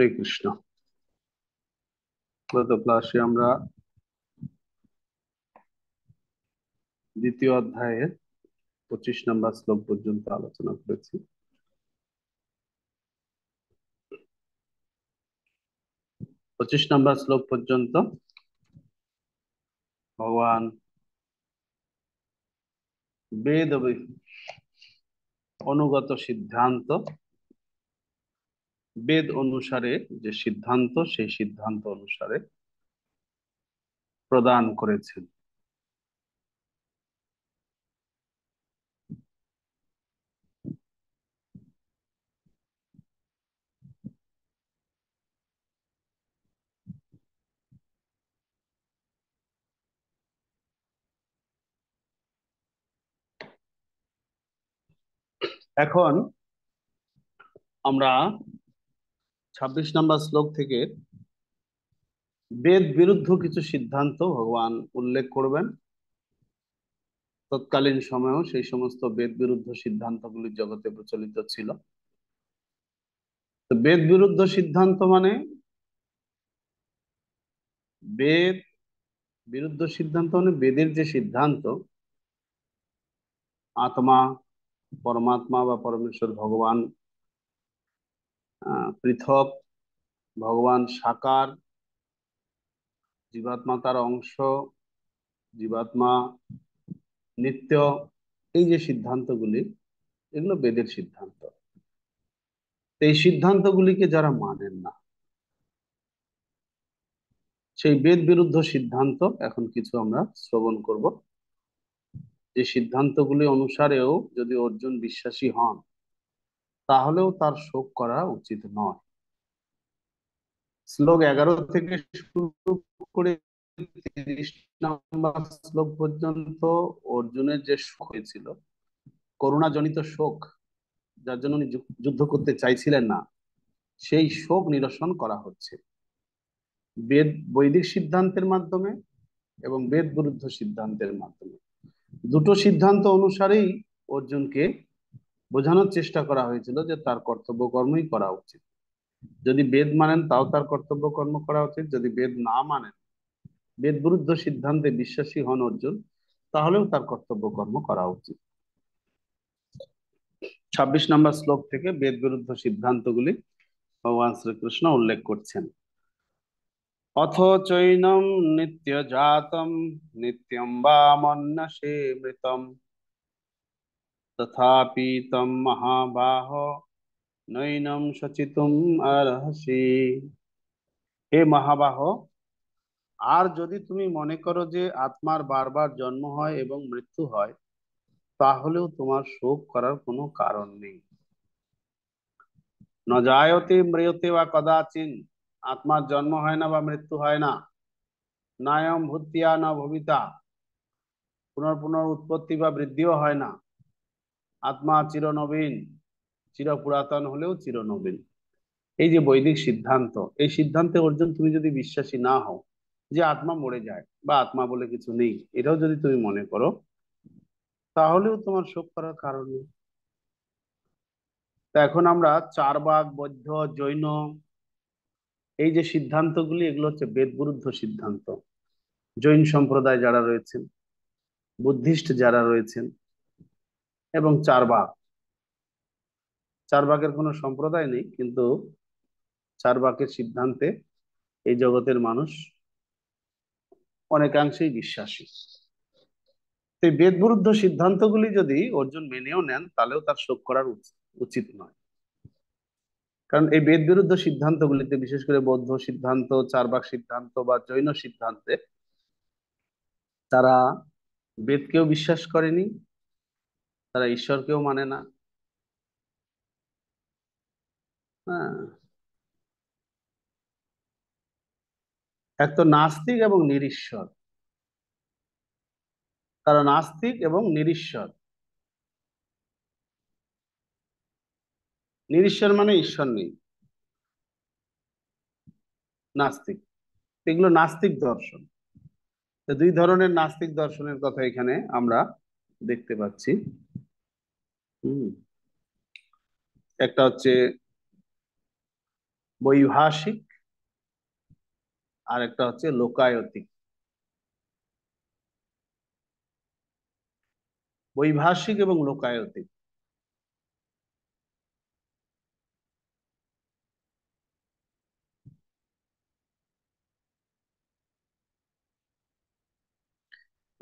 হরে কৃষ্ণ গত ক্লাসে আমরা দ্বিতীয় অধ্যায়ের পঁচিশ নম্বর শ্লোক পর্যন্ত আলোচনা করেছি পঁচিশ নম্বর শ্লোক পর্যন্ত ভগবান বেদ অনুগত সিদ্ধান্ত বেদ অনুসারে যে সিদ্ধান্ত সেই সিদ্ধান্ত অনুসারে প্রদান করেছেন এখন আমরা ছাব্বিশ নম্বর শ্লোক থেকে বেদ বিরুদ্ধ কিছু সিদ্ধান্ত ভগবান উল্লেখ করবেন তৎকালীন সময়েও সেই সমস্ত বেদ বিরুদ্ধ সিদ্ধান্তগুলি জগতে প্রচলিত ছিল বেদ বিরুদ্ধ সিদ্ধান্ত মানে বেদ বিরুদ্ধ সিদ্ধান্ত মানে বেদের যে সিদ্ধান্ত আত্মা পরমাত্মা বা পরমেশ্বর ভগবান পৃথক ভগবান সাকার জীবাত্মা তার অংশ জীবাত্মা নিত্য এই যে সিদ্ধান্তগুলি এগুলো বেদের সিদ্ধান্ত এই সিদ্ধান্তগুলিকে যারা মানেন না সেই বেদ বিরুদ্ধ সিদ্ধান্ত এখন কিছু আমরা শ্রবণ করব যে সিদ্ধান্তগুলি অনুসারেও যদি অর্জুন বিশ্বাসী হন তাহলেও তার শোক করা উচিত নয় শ্লোক এগারো থেকে শুরু করে তিরিশ নম্বর শ্লোক পর্যন্ত অর্জুনের যে শোক হয়েছিল করুণাজনিত শোক যার জন্য উনি যুদ্ধ করতে চাইছিলেন না সেই শোক নিরসন করা হচ্ছে বেদ বৈদিক সিদ্ধান্তের মাধ্যমে এবং বেদ বিরুদ্ধ সিদ্ধান্তের মাধ্যমে দুটো সিদ্ধান্ত অনুসারেই অর্জুনকে বোঝানোর চেষ্টা করা হয়েছিল যে তার কর্তব্য কর্মই করা উচিত যদি বেদ মানেন তাও তার কর্তব্য কর্ম করা উচিত যদি বেদ না মানেন বেদ বিরুদ্ধ সিদ্ধান্তে বিশ্বাসী হন অর্জুন তাহলেও তার কর্তব্য কর্ম করা উচিত ছাব্বিশ নম্বর শ্লোক থেকে বেদ বিরুদ্ধ সিদ্ধান্তগুলি ভগবান শ্রীকৃষ্ণ উল্লেখ করছেন অথ চৈনম নিত্য জাতম নিত্যম বা মন্যসে মৃতম তথাপি তম মহাবাহ নৈনম সচিতম আরহসি হে মহাবাহ আর যদি তুমি মনে করো যে আত্মার বারবার জন্ম হয় এবং মৃত্যু হয় তাহলেও তোমার শোক করার কোনো কারণ নেই নজায়তে মৃয়তে বা কদাচিন আত্মার জন্ম হয় না বা মৃত্যু হয় না নায়ম ভূতিয়া না ভবিতা পুনর পুনর উৎপত্তি বা বৃদ্ধিও হয় না আত্মা চিরনবীন চির পুরাতন হলেও চিরনবীন এই যে বৈদিক সিদ্ধান্ত এই সিদ্ধান্তে অর্জুন তুমি যদি বিশ্বাসী না হও যে আত্মা মরে যায় বা আত্মা বলে কিছু নেই এটাও যদি তুমি মনে করো তাহলেও তোমার শোক করার কারণ নেই তা এখন আমরা চারবাগ বৌদ্ধ জৈন এই যে সিদ্ধান্তগুলি এগুলো হচ্ছে বেদবিরুদ্ধ সিদ্ধান্ত জৈন সম্প্রদায় যারা রয়েছেন বুদ্ধিস্ট যারা রয়েছেন এবং চার চার বাঘের কোনো সম্প্রদায় নেই কিন্তু চার বাঘের সিদ্ধান্তে এই জগতের মানুষ অনেকাংশেই বিশ্বাসী এই বেদবিরুদ্ধ সিদ্ধান্তগুলি যদি অর্জুন মেনেও নেন তাহলেও তার শোক করার উচিত নয় কারণ এই বেদ বিরুদ্ধ সিদ্ধান্তগুলিতে বিশেষ করে বৌদ্ধ সিদ্ধান্ত চারবাক সিদ্ধান্ত বা জৈন সিদ্ধান্তে তারা বেদকেও বিশ্বাস করেনি তারা ঈশ্বরকেও মানে না হ্যাঁ এক তো নাস্তিক এবং নিরীশ্বর তারা নাস্তিক এবং নিরীশ্বর নিরীশ্বর মানে ঈশ্বর নেই নাস্তিক এগুলো নাস্তিক দর্শন দুই ধরনের নাস্তিক দর্শনের কথা এখানে আমরা দেখতে পাচ্ছি একটা হচ্ছে বৈভাষিক আর একটা হচ্ছে লোকায়তিক বৈভাষিক এবং লোকায়তিক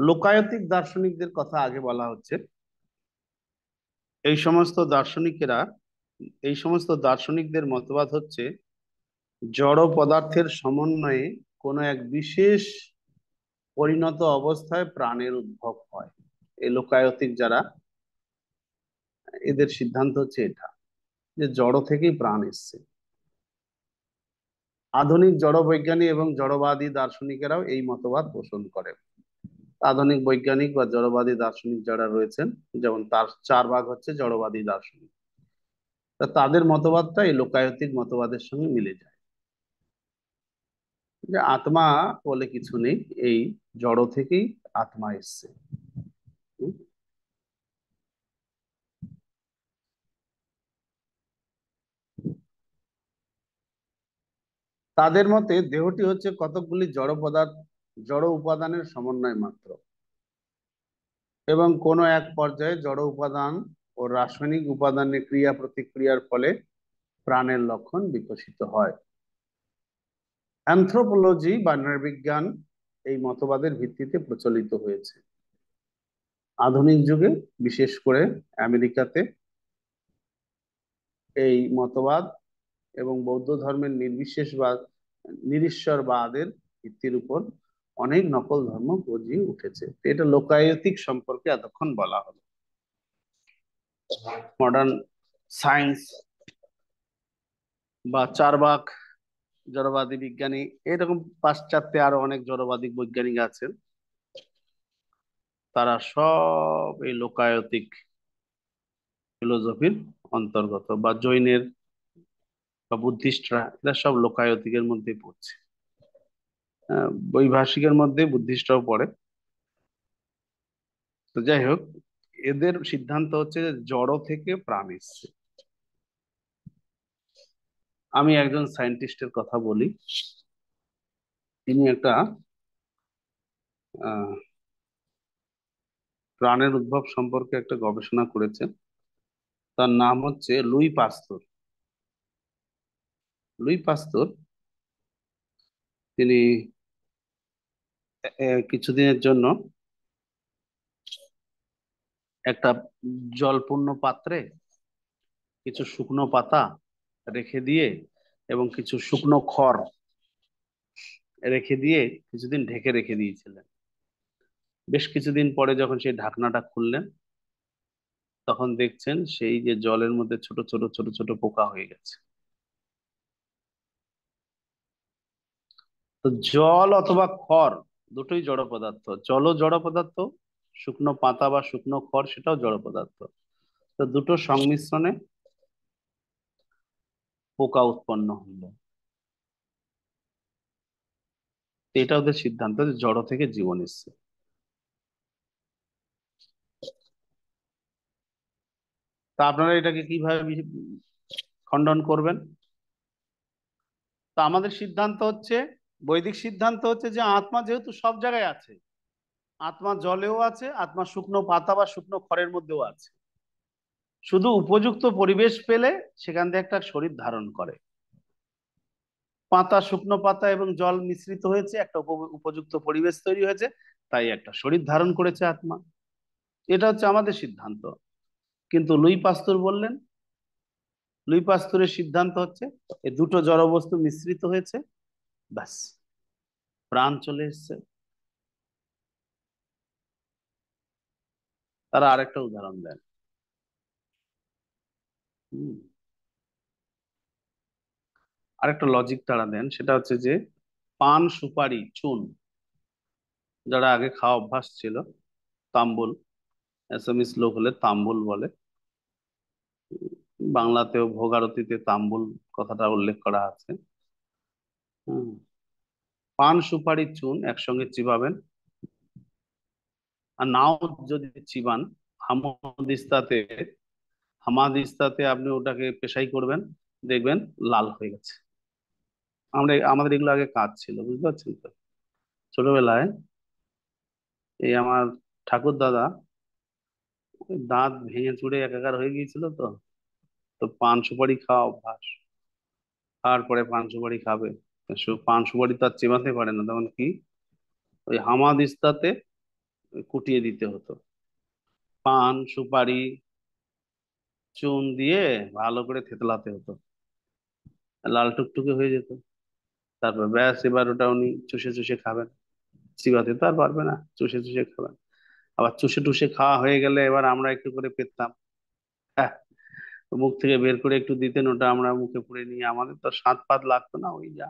লোকায়তিক দার্শনিকদের কথা আগে বলা হচ্ছে এই সমস্ত দার্শনিকেরা এই সমস্ত দার্শনিকদের মতবাদ হচ্ছে জড় পদার্থের সমন্বয়ে কোনো এক বিশেষ পরিণত অবস্থায় প্রাণের উদ্ভব হয় এই লোকায়তিক যারা এদের সিদ্ধান্ত হচ্ছে এটা যে জড় থেকেই প্রাণ এসছে আধুনিক বৈজ্ঞানিক এবং জড়বাদী দার্শনিকেরাও এই মতবাদ পোষণ করেন আধুনিক বৈজ্ঞানিক বা জড়বাদী দার্শনিক যারা রয়েছেন যেমন তার চার ভাগ হচ্ছে জড়বাদী দার্শনিক তাদের মতবাদটা এই লোকায়তিক মতবাদের সঙ্গে মিলে যায় যে আত্মা বলে কিছু নেই এই জড় থেকেই আত্মা এসছে তাদের মতে দেহটি হচ্ছে কতকগুলি জড় পদার্থ জড় উপাদানের সমন্বয় মাত্র এবং কোনো এক পর্যায়ে জড় উপাদান ও রাসায়নিক উপাদানের ক্রিয়া প্রতিক্রিয়ার ফলে প্রাণের লক্ষণ বিকশিত হয় অ্যান্থ্রোপোলজি বা নির্বিজ্ঞান এই মতবাদের ভিত্তিতে প্রচলিত হয়েছে আধুনিক যুগে বিশেষ করে আমেরিকাতে এই মতবাদ এবং বৌদ্ধ ধর্মের নির্বিশেষবাদ নিরীশ্বরবাদের ভিত্তির উপর অনেক নকল ধর্ম গজিয়ে উঠেছে এটা লোকায়তিক সম্পর্কে এতক্ষণ বলা হলো মডার্ন সায়েন্স বা চারবাক জড়বাদী বিজ্ঞানী এরকম পাশ্চাত্যে আরো অনেক জড়বাদী বৈজ্ঞানিক আছেন তারা সব এই লোকায়তিক ফিলোজফির অন্তর্গত বা জৈনের বা বুদ্ধিস্টরা এরা সব লোকায়তিকের মধ্যে পড়ছে বৈভাষিকের মধ্যে বুদ্ধিস্টও পড়ে তো যাই হোক এদের সিদ্ধান্ত হচ্ছে যে জড় থেকে প্রাণ এসছে আমি একজন সায়েন্টিস্টের কথা বলি তিনি একটা প্রাণের উদ্ভব সম্পর্কে একটা গবেষণা করেছেন তার নাম হচ্ছে লুই পাস্তর লুই পাস্তর তিনি কিছুদিনের জন্য একটা জলপূর্ণ পাত্রে কিছু শুকনো পাতা রেখে দিয়ে এবং কিছু শুকনো খড় রেখে দিয়ে কিছুদিন ঢেকে রেখে দিয়েছিলেন বেশ কিছুদিন পরে যখন সেই ঢাকনাটা খুললেন তখন দেখছেন সেই যে জলের মধ্যে ছোট ছোট ছোট ছোট পোকা হয়ে গেছে তো জল অথবা খড় দুটোই জড় পদার্থ ও জড় পদার্থ শুকনো পাতা বা শুকনো খড় সেটাও জড় পদার্থ তো দুটো সংমিশ্রণে পোকা উৎপন্ন হলো এটা ওদের সিদ্ধান্ত যে জড় থেকে জীবন এসছে তা আপনারা এটাকে কিভাবে খণ্ডন করবেন তা আমাদের সিদ্ধান্ত হচ্ছে বৈদিক সিদ্ধান্ত হচ্ছে যে আত্মা যেহেতু সব জায়গায় আছে আত্মা জলেও আছে আত্মা শুকনো পাতা বা শুকনো খড়ের মধ্যেও আছে শুধু উপযুক্ত পরিবেশ পেলে সেখান থেকে একটা শরীর ধারণ করে পাতা শুকনো পাতা এবং জল মিশ্রিত হয়েছে একটা উপযুক্ত পরিবেশ তৈরি হয়েছে তাই একটা শরীর ধারণ করেছে আত্মা এটা হচ্ছে আমাদের সিদ্ধান্ত কিন্তু লুই পাস্তুর বললেন লুই পাস্তুরের সিদ্ধান্ত হচ্ছে এ দুটো জড়বস্তু মিশ্রিত হয়েছে ব্যাস প্রাণ চলে এসছে তারা আরেকটা উদাহরণ দেন আরেকটা লজিক তারা দেন সেটা হচ্ছে যে পান সুপারি চুন যারা আগে খাওয়া অভ্যাস ছিল তাম্বুল অ্যাসামিস লোক হলে তাম্বুল বলে বাংলাতেও ভোগারতিতে তাম্বুল কথাটা উল্লেখ করা আছে পান সুপারির চুন একসঙ্গে চিবাবেন আর নাও যদি চিবান হামাদিস্তাতে হামাদিস্তাতে আপনি ওটাকে পেশাই করবেন দেখবেন লাল হয়ে গেছে আমরা আমাদের এগুলো আগে কাজ ছিল বুঝতে পারছেন তো ছোটবেলায় এই আমার ঠাকুর দাদা দাঁত ভেঙে চুড়ে একাকার হয়ে গিয়েছিল তো তো পান সুপারি খাওয়া অভ্যাস তারপরে পান সুপারি খাবে পান সুপারি তার চেমাতে চেবাতে পারে না তখন কি ওই হামাদিস্তাতে কুটিয়ে দিতে হতো পান সুপারি চুন দিয়ে ভালো করে থেতলাতে হতো লাল টুকটুকে হয়ে যেত তারপর ব্যাস এবার ওটা উনি চুষে চুষে খাবেন চিবাতে তো আর পারবে না চুষে চুষে খাবেন আবার চুষে টুষে খাওয়া হয়ে গেলে এবার আমরা একটু করে পেতাম হ্যাঁ মুখ থেকে বের করে একটু দিতেন ওটা আমরা মুখে পুড়ে নিয়ে আমাদের তো সাঁত পাত লাগতো না ওই যা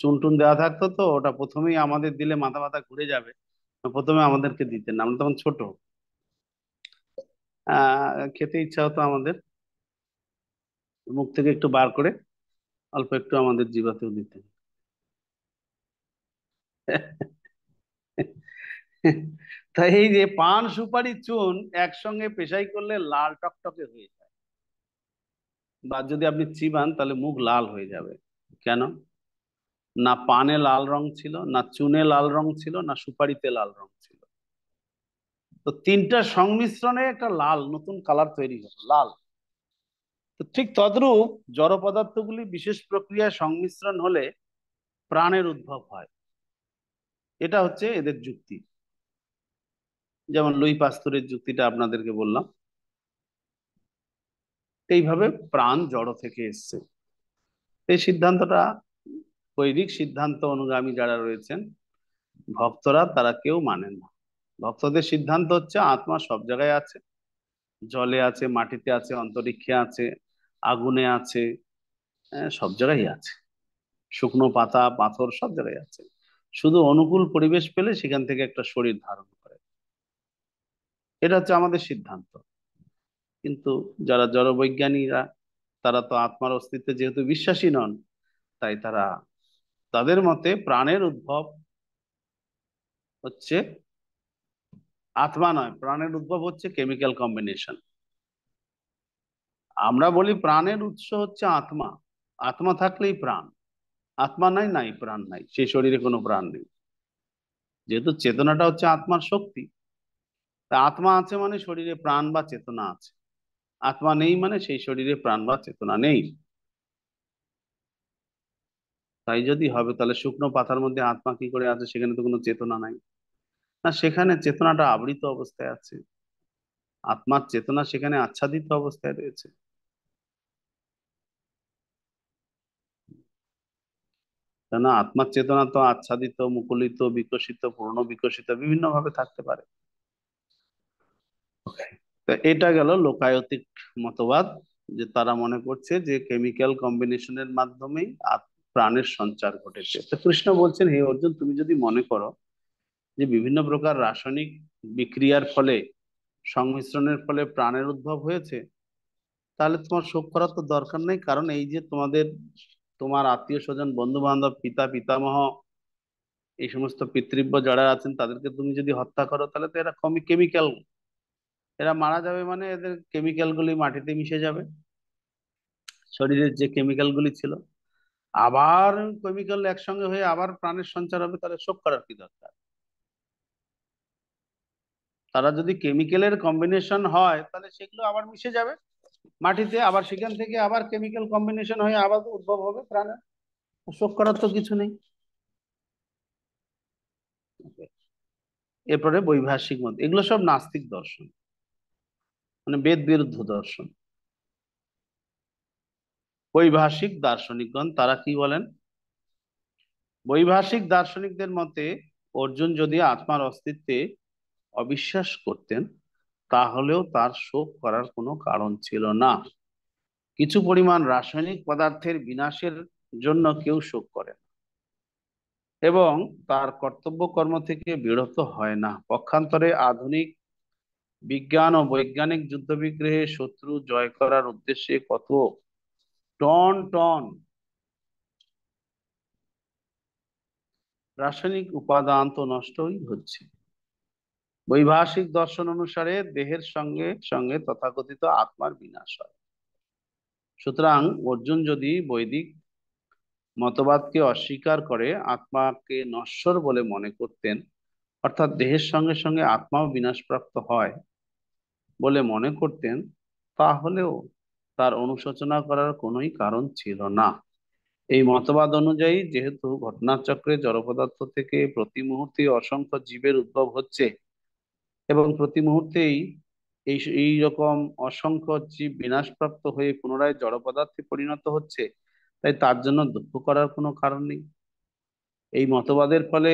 চুন টুন দেওয়া থাকতো তো ওটা প্রথমেই আমাদের দিলে মাথা মাথা ঘুরে যাবে প্রথমে আমাদেরকে দিতেন আমরা তখন ছোট খেতে ইচ্ছা হতো আমাদের মুখ থেকে একটু বার করে অল্প একটু আমাদের জীবাতেও দিতেন তাই এই যে পান সুপারি চুন একসঙ্গে পেশাই করলে লাল টকটকে হয়ে যায় বা যদি আপনি চিবান তাহলে মুখ লাল হয়ে যাবে কেন না পানে লাল রং ছিল না চুনে লাল রং ছিল না সুপারিতে লাল রং ছিল তো তিনটা সংমিশ্রণে একটা লাল নতুন কালার তৈরি হল লাল তো ঠিক তদ্রূপ জড় পদার্থগুলি বিশেষ প্রক্রিয়ায় সংমিশ্রণ হলে প্রাণের উদ্ভব হয় এটা হচ্ছে এদের যুক্তি যেমন লুই পাস্তুরের যুক্তিটা আপনাদেরকে বললাম এইভাবে প্রাণ জড় থেকে এসছে এই সিদ্ধান্তটা বৈদিক সিদ্ধান্ত অনুগামী যারা রয়েছেন ভক্তরা তারা কেউ মানেন না ভক্তদের সিদ্ধান্ত হচ্ছে আত্মা সব জায়গায় আছে জলে আছে মাটিতে আছে অন্তরিক্ষে আছে আগুনে আছে সব জায়গায় আছে শুকনো পাতা পাথর সব জায়গায় আছে শুধু অনুকূল পরিবেশ পেলে সেখান থেকে একটা শরীর ধারণ করে এটা হচ্ছে আমাদের সিদ্ধান্ত কিন্তু যারা জড়বৈজ্ঞানীরা তারা তো আত্মার অস্তিত্বে যেহেতু বিশ্বাসী নন তাই তারা তাদের মতে প্রাণের উদ্ভব হচ্ছে আত্মা নয় প্রাণের উদ্ভব হচ্ছে কেমিক্যাল কম্বিনেশন আমরা বলি প্রাণের উৎস হচ্ছে আত্মা আত্মা থাকলেই প্রাণ আত্মা নাই নাই প্রাণ নাই সেই শরীরে কোনো প্রাণ নেই যেহেতু চেতনাটা হচ্ছে আত্মার শক্তি তা আত্মা আছে মানে শরীরে প্রাণ বা চেতনা আছে আত্মা নেই মানে সেই শরীরে প্রাণ বা চেতনা নেই তাই যদি হবে তাহলে শুকনো পাতার মধ্যে আত্মা কি করে আছে সেখানে তো কোনো চেতনা নাই না সেখানে চেতনাটা আবৃত অবস্থায় আছে আত্মার চেতনা সেখানে আচ্ছাদিত অবস্থায় রয়েছে কেননা আত্মার চেতনা তো আচ্ছাদিত মুকুলিত বিকশিত পূর্ণ বিকশিত বিভিন্ন ভাবে থাকতে পারে এটা গেল লোকায়তিক মতবাদ যে তারা মনে করছে যে কেমিক্যাল কম্বিনেশনের মাধ্যমেই প্রাণের সঞ্চার ঘটেছে তো কৃষ্ণ বলছেন হে অর্জুন তুমি যদি মনে করো যে বিভিন্ন প্রকার রাসায়নিক বিক্রিয়ার ফলে সংমিশ্রণের ফলে প্রাণের উদ্ভব হয়েছে তাহলে তোমার শোক করার তো দরকার নেই কারণ এই যে তোমাদের তোমার আত্মীয় স্বজন বন্ধু বান্ধব পিতা পিতামহ এই সমস্ত পিতৃব্য যারা আছেন তাদেরকে তুমি যদি হত্যা করো তাহলে তো এরা কমি কেমিক্যাল এরা মারা যাবে মানে এদের কেমিক্যালগুলি মাটিতে মিশে যাবে শরীরের যে কেমিক্যালগুলি ছিল আবার কেমিক্যাল একসঙ্গে হয়ে আবার প্রাণের সঞ্চার হবে তাহলে শোক করার কি দরকার তারা যদি কেমিক্যালের কম্বিনেশন হয় তাহলে সেগুলো আবার মিশে যাবে মাটিতে আবার সেখান থেকে আবার কেমিক্যাল কম্বিনেশন হয়ে আবার উদ্ভব হবে প্রাণের শোক করার তো কিছু নেই এরপরে বৈভাষিক মত এগুলো সব নাস্তিক দর্শন মানে বেদ বিরুদ্ধ দর্শন বৈভাষিক দার্শনিকগণ তারা কি বলেন বৈভাষিক দার্শনিকদের মতে অর্জুন যদি আত্মার অস্তিত্বে অবিশ্বাস করতেন তাহলেও তার শোক করার কোনো কারণ ছিল না কিছু পরিমাণ রাসায়নিক পদার্থের বিনাশের জন্য কেউ শোক করে এবং তার কর্তব্য কর্ম থেকে বিরত হয় না পক্ষান্তরে আধুনিক বিজ্ঞান ও বৈজ্ঞানিক যুদ্ধবিগ্রহে শত্রু জয় করার উদ্দেশ্যে কত টন টন রাসায়নিক উপাদান তো নষ্টই হচ্ছে বৈভাষিক দর্শন অনুসারে দেহের সঙ্গে সঙ্গে তথাকথিত আত্মার বিনাশ হয় সুতরাং অর্জুন যদি বৈদিক মতবাদকে অস্বীকার করে আত্মাকে নশ্বর বলে মনে করতেন অর্থাৎ দেহের সঙ্গে সঙ্গে আত্মাও বিনাশপ্রাপ্ত হয় বলে মনে করতেন তাহলেও তার অনুশোচনা করার কোনোই কারণ ছিল না এই মতবাদ অনুযায়ী যেহেতু ঘটনাচক্রে জড়পদার্থ থেকে প্রতি মুহূর্তে অসংখ্য জীবের উদ্ভব হচ্ছে এবং প্রতি মুহূর্তেই এই এই রকম অসংখ্য জীব বিনাশপ্রাপ্ত হয়ে পুনরায় জড় পদার্থে পরিণত হচ্ছে তাই তার জন্য দুঃখ করার কোনো কারণ নেই এই মতবাদের ফলে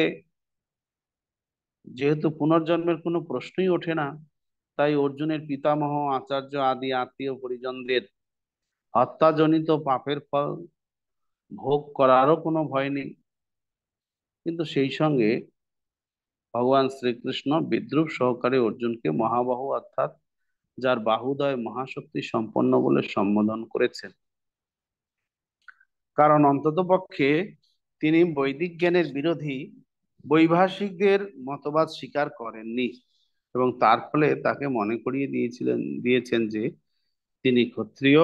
যেহেতু পুনর্জন্মের কোনো প্রশ্নই ওঠে না তাই অর্জুনের পিতামহ আচার্য আদি আত্মীয় পরিজনদের হত্যাজনিত পাপের ফল ভোগ করারও কোনো ভয় নেই কিন্তু সেই সঙ্গে ভগবান শ্রীকৃষ্ণ বিদ্রুপ সহকারে অর্জুনকে মহাবাহু অর্থাৎ যার বাহুদয় মহাশক্তি সম্পন্ন বলে সম্বোধন করেছেন কারণ অন্ততপক্ষে তিনি বৈদিক জ্ঞানের বিরোধী বৈভাষিকদের মতবাদ স্বীকার করেননি এবং তার ফলে তাকে মনে করিয়ে দিয়েছিলেন দিয়েছেন যে তিনি ক্ষত্রিয়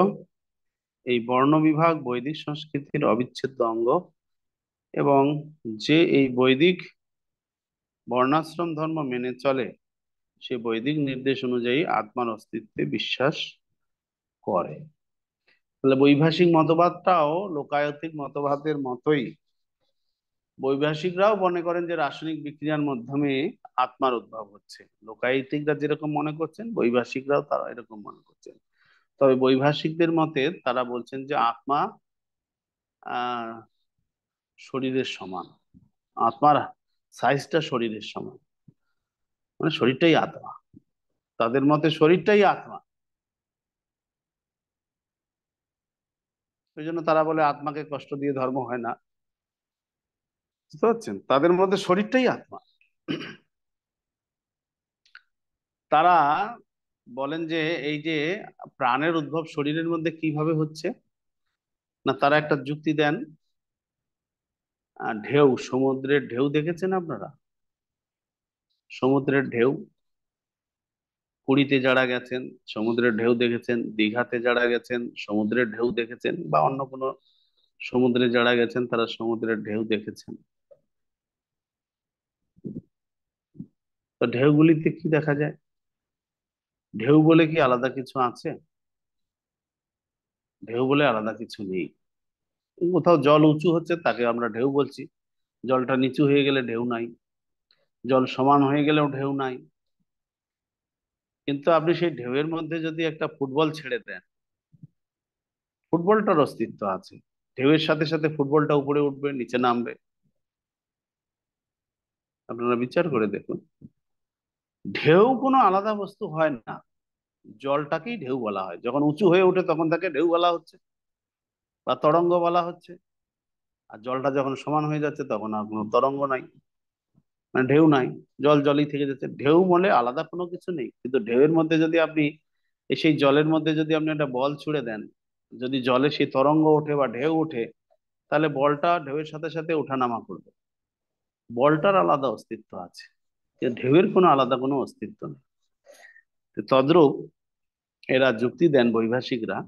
এই বর্ণ বিভাগ বৈদিক সংস্কৃতির অবিচ্ছেদ্য অঙ্গ এবং যে এই বৈদিক বর্ণাশ্রম ধর্ম মেনে চলে সে বৈদিক নির্দেশ অনুযায়ী আত্মার অস্তিত্বে বিশ্বাস করে তাহলে বৈভাষিক মতবাদটাও লোকায়তিক মতবাদের মতোই বৈভাষিকরাও মনে করেন যে রাসায়নিক বিক্রিয়ার মাধ্যমে আত্মার উদ্ভব হচ্ছে লোকায়তিকরা যেরকম মনে করছেন বৈভাষিকরাও তারা এরকম মনে করছেন তবে বৈভাষিকদের মতে তারা বলছেন যে আত্মা শরীরের সমান আত্মার সাইজটা শরীরের সমান মানে শরীরটাই আত্মা তাদের মতে শরীরটাই আত্মা ওই জন্য তারা বলে আত্মাকে কষ্ট দিয়ে ধর্ম হয় না বুঝতে পারছেন তাদের মধ্যে শরীরটাই আত্মা তারা বলেন যে এই যে প্রাণের উদ্ভব শরীরের মধ্যে কিভাবে হচ্ছে না তারা একটা যুক্তি দেন ঢেউ সমুদ্রের ঢেউ দেখেছেন আপনারা সমুদ্রের ঢেউ পুরীতে যারা গেছেন সমুদ্রের ঢেউ দেখেছেন দীঘাতে যারা গেছেন সমুদ্রের ঢেউ দেখেছেন বা অন্য কোনো সমুদ্রে যারা গেছেন তারা সমুদ্রের ঢেউ দেখেছেন তো ঢেউগুলিতে কি দেখা যায় ঢেউ বলে কি আলাদা কিছু আছে ঢেউ বলে আলাদা কিছু নেই কোথাও জল উঁচু হচ্ছে তাকে আমরা ঢেউ বলছি জলটা নিচু হয়ে গেলে ঢেউ নাই জল সমান হয়ে গেলেও ঢেউ নাই কিন্তু আপনি সেই ঢেউয়ের মধ্যে যদি একটা ফুটবল ছেড়ে দেন ফুটবলটার অস্তিত্ব আছে ঢেউয়ের সাথে সাথে ফুটবলটা উপরে উঠবে নিচে নামবে আপনারা বিচার করে দেখুন ঢেউ কোনো আলাদা বস্তু হয় না জলটাকেই ঢেউ বলা হয় যখন উঁচু হয়ে ওঠে তখন তাকে ঢেউ বলা হচ্ছে বা তরঙ্গ বলা হচ্ছে আর জলটা যখন সমান হয়ে যাচ্ছে তখন আর কোনো তরঙ্গ নাই মানে ঢেউ নাই জল জলই থেকে যাচ্ছে ঢেউ বলে আলাদা কোনো কিছু নেই কিন্তু ঢেউয়ের মধ্যে যদি আপনি সেই জলের মধ্যে যদি আপনি একটা বল ছুড়ে দেন যদি জলে সেই তরঙ্গ ওঠে বা ঢেউ ওঠে তাহলে বলটা ঢেউয়ের সাথে সাথে ওঠানামা করবে বলটার আলাদা অস্তিত্ব আছে ঢেউয়ের কোনো আলাদা কোনো অস্তিত্ব নেই তদ্রূপ এরা যুক্তি দেন বৈভাষিকরা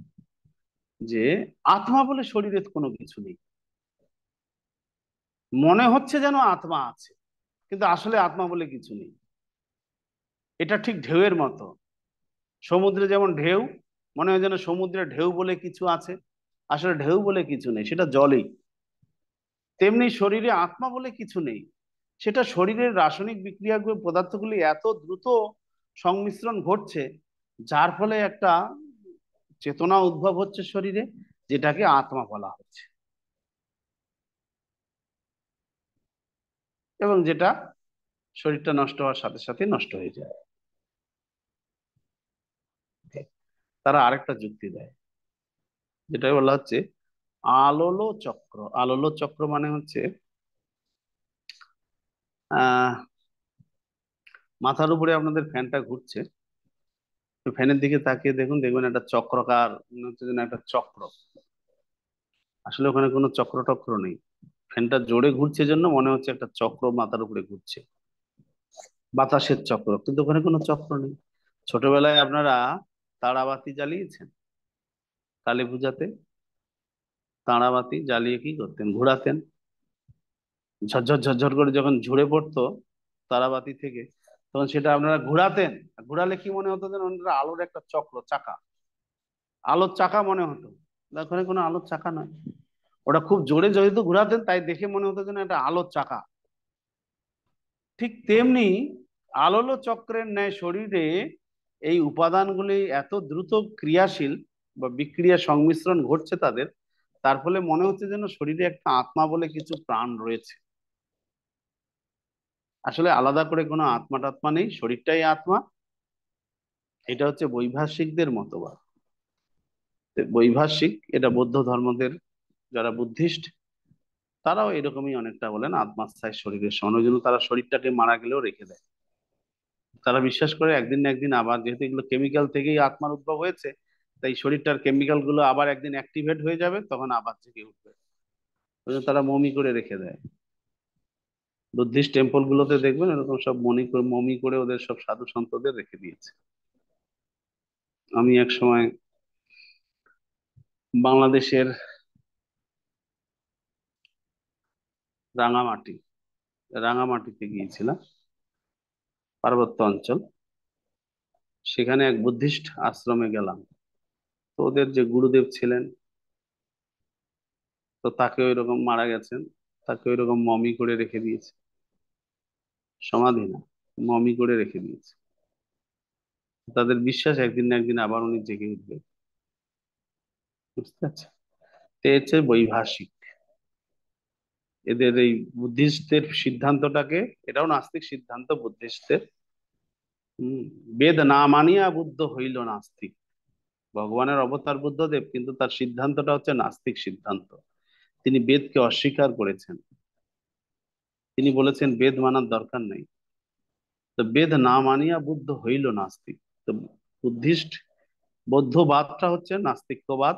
যে আত্মা বলে শরীরে কোনো কিছু নেই মনে হচ্ছে যেন আত্মা আছে কিন্তু আসলে আত্মা বলে কিছু নেই এটা ঠিক ঢেউয়ের মতো সমুদ্রে যেমন ঢেউ মনে হয় যেন সমুদ্রে ঢেউ বলে কিছু আছে আসলে ঢেউ বলে কিছু নেই সেটা জলেই তেমনি শরীরে আত্মা বলে কিছু নেই সেটা শরীরের রাসায়নিক বিক্রিয়া পদার্থগুলি এত দ্রুত সংমিশ্রণ ঘটছে যার ফলে একটা চেতনা উদ্ভব হচ্ছে শরীরে যেটাকে আত্মা বলা হচ্ছে এবং যেটা শরীরটা নষ্ট হওয়ার সাথে সাথে নষ্ট হয়ে যায় তারা আরেকটা যুক্তি দেয় যেটা বলা হচ্ছে আলোলো চক্র আলোলো চক্র মানে হচ্ছে মাথার উপরে আপনাদের ফ্যানটা ঘুরছে ফ্যানের দিকে তাকিয়ে দেখুন দেখবেন একটা চক্রকার মনে হচ্ছে যেন একটা চক্র আসলে ওখানে কোনো চক্র টক্র নেই ফ্যানটা জোরে ঘুরছে জন্য মনে হচ্ছে একটা চক্র মাথার উপরে ঘুরছে বাতাসের চক্র কিন্তু ওখানে কোনো চক্র নেই ছোটবেলায় আপনারা তারাবাতি জ্বালিয়েছেন কালী পূজাতে তাড়াবাতি জ্বালিয়ে কি করতেন ঘোরাতেন ঝরঝর ঝরঝর করে যখন ঝরে পড়তো তারাবাতি থেকে তখন সেটা আপনারা ঘুরাতেন ঘুরালে কি মনে হতো যেন আলোর একটা চক্র চাকা আলোর চাকা মনে হতো ওখানে কোনো আলোর চাকা নয় ওটা খুব জোরে যেহেতু ঘুরাতেন তাই দেখে মনে হতো যেন একটা আলোর চাকা ঠিক তেমনি আলোলো চক্রের ন্যায় শরীরে এই উপাদানগুলি এত দ্রুত ক্রিয়াশীল বা বিক্রিয়া সংমিশ্রণ ঘটছে তাদের তার ফলে মনে হচ্ছে যেন শরীরে একটা আত্মা বলে কিছু প্রাণ রয়েছে আসলে আলাদা করে কোনো আত্মা টাত্মা নেই শরীরটাই আত্মা এটা হচ্ছে বৈভাষিকদের মতবাদ বৈভাষিক এটা বৌদ্ধ ধর্মদের যারা বুদ্ধিস্ট তারাও এরকমই অনেকটা বলেন আত্মাস্থায় শরীরের সময় জন্য তারা শরীরটাকে মারা গেলেও রেখে দেয় তারা বিশ্বাস করে একদিন না একদিন আবার যেহেতু এগুলো কেমিক্যাল থেকেই আত্মার উদ্ভব হয়েছে তাই শরীরটার কেমিক্যাল গুলো আবার একদিন অ্যাক্টিভেট হয়ে যাবে তখন আবার থেকে উঠবে তারা মমি করে রেখে দেয় বুদ্ধিস্ট টেম্পল গুলোতে দেখবেন এরকম সব মনি করে মমি করে ওদের সব সাধু সন্তদের রেখে দিয়েছে আমি এক সময় বাংলাদেশের রাঙামাটি রাঙামাটিতে গিয়েছিলাম পার্বত্য অঞ্চল সেখানে এক বুদ্ধিস্ট আশ্রমে গেলাম তো ওদের যে গুরুদেব ছিলেন তো তাকে ওই রকম মারা গেছেন তাকে ওই রকম মমি করে রেখে দিয়েছে সমাধি না মমি করে রেখে দিয়েছে তাদের বিশ্বাস একদিন না একদিন আবার উনি জেগে উঠবে বুঝতে পারছে তো হচ্ছে বৈভাষিক এদের এই বুদ্ধিস্টের সিদ্ধান্তটাকে এটাও নাস্তিক সিদ্ধান্ত বুদ্ধিস্টের বেদ না মানিয়া বুদ্ধ হইল নাস্তিক ভগবানের অবতার বুদ্ধদেব কিন্তু তার সিদ্ধান্তটা হচ্ছে নাস্তিক সিদ্ধান্ত তিনি বেদকে অস্বীকার করেছেন তিনি বলেছেন বেদ মানার দরকার নাই তো বেদ না মানিয়া বুদ্ধ হইল নাস্তিক তো বুদ্ধিস্ট বৌদ্ধবাদটা হচ্ছে নাস্তিকবাদ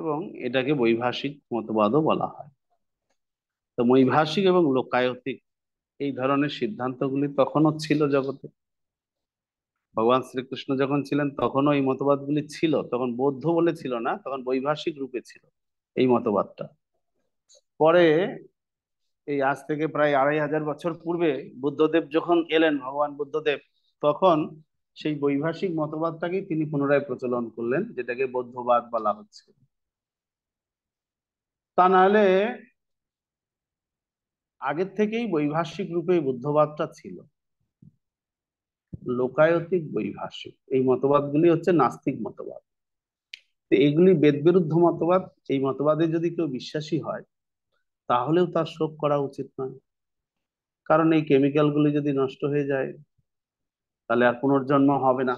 এবং এটাকে বৈভাষিক মতবাদও বলা হয় তো বৈভাষিক এবং লোকায়তিক এই ধরনের সিদ্ধান্তগুলি তখনও ছিল জগতে ভগবান শ্রীকৃষ্ণ যখন ছিলেন তখনও এই মতবাদগুলি ছিল তখন বৌদ্ধ বলে ছিল না তখন বৈভাষিক রূপে ছিল এই মতবাদটা পরে এই আজ থেকে প্রায় আড়াই হাজার বছর পূর্বে বুদ্ধদেব যখন এলেন ভগবান বুদ্ধদেব তখন সেই বৈভাষিক মতবাদটাকেই তিনি পুনরায় প্রচলন করলেন যেটাকে বৌদ্ধবাদ বলা হচ্ছে তা নাহলে আগের থেকেই বৈভাষিক রূপে বুদ্ধবাদটা ছিল লোকায়তিক বৈভাষিক এই মতবাদগুলি হচ্ছে নাস্তিক মতবাদ এগুলি বেদবিরুদ্ধ মতবাদ এই মতবাদে যদি কেউ বিশ্বাসী হয় তাহলেও তার শোক করা উচিত নয় কারণ এই কেমিক্যালগুলি যদি নষ্ট হয়ে যায় তাহলে আর পুনর্জন্ম হবে না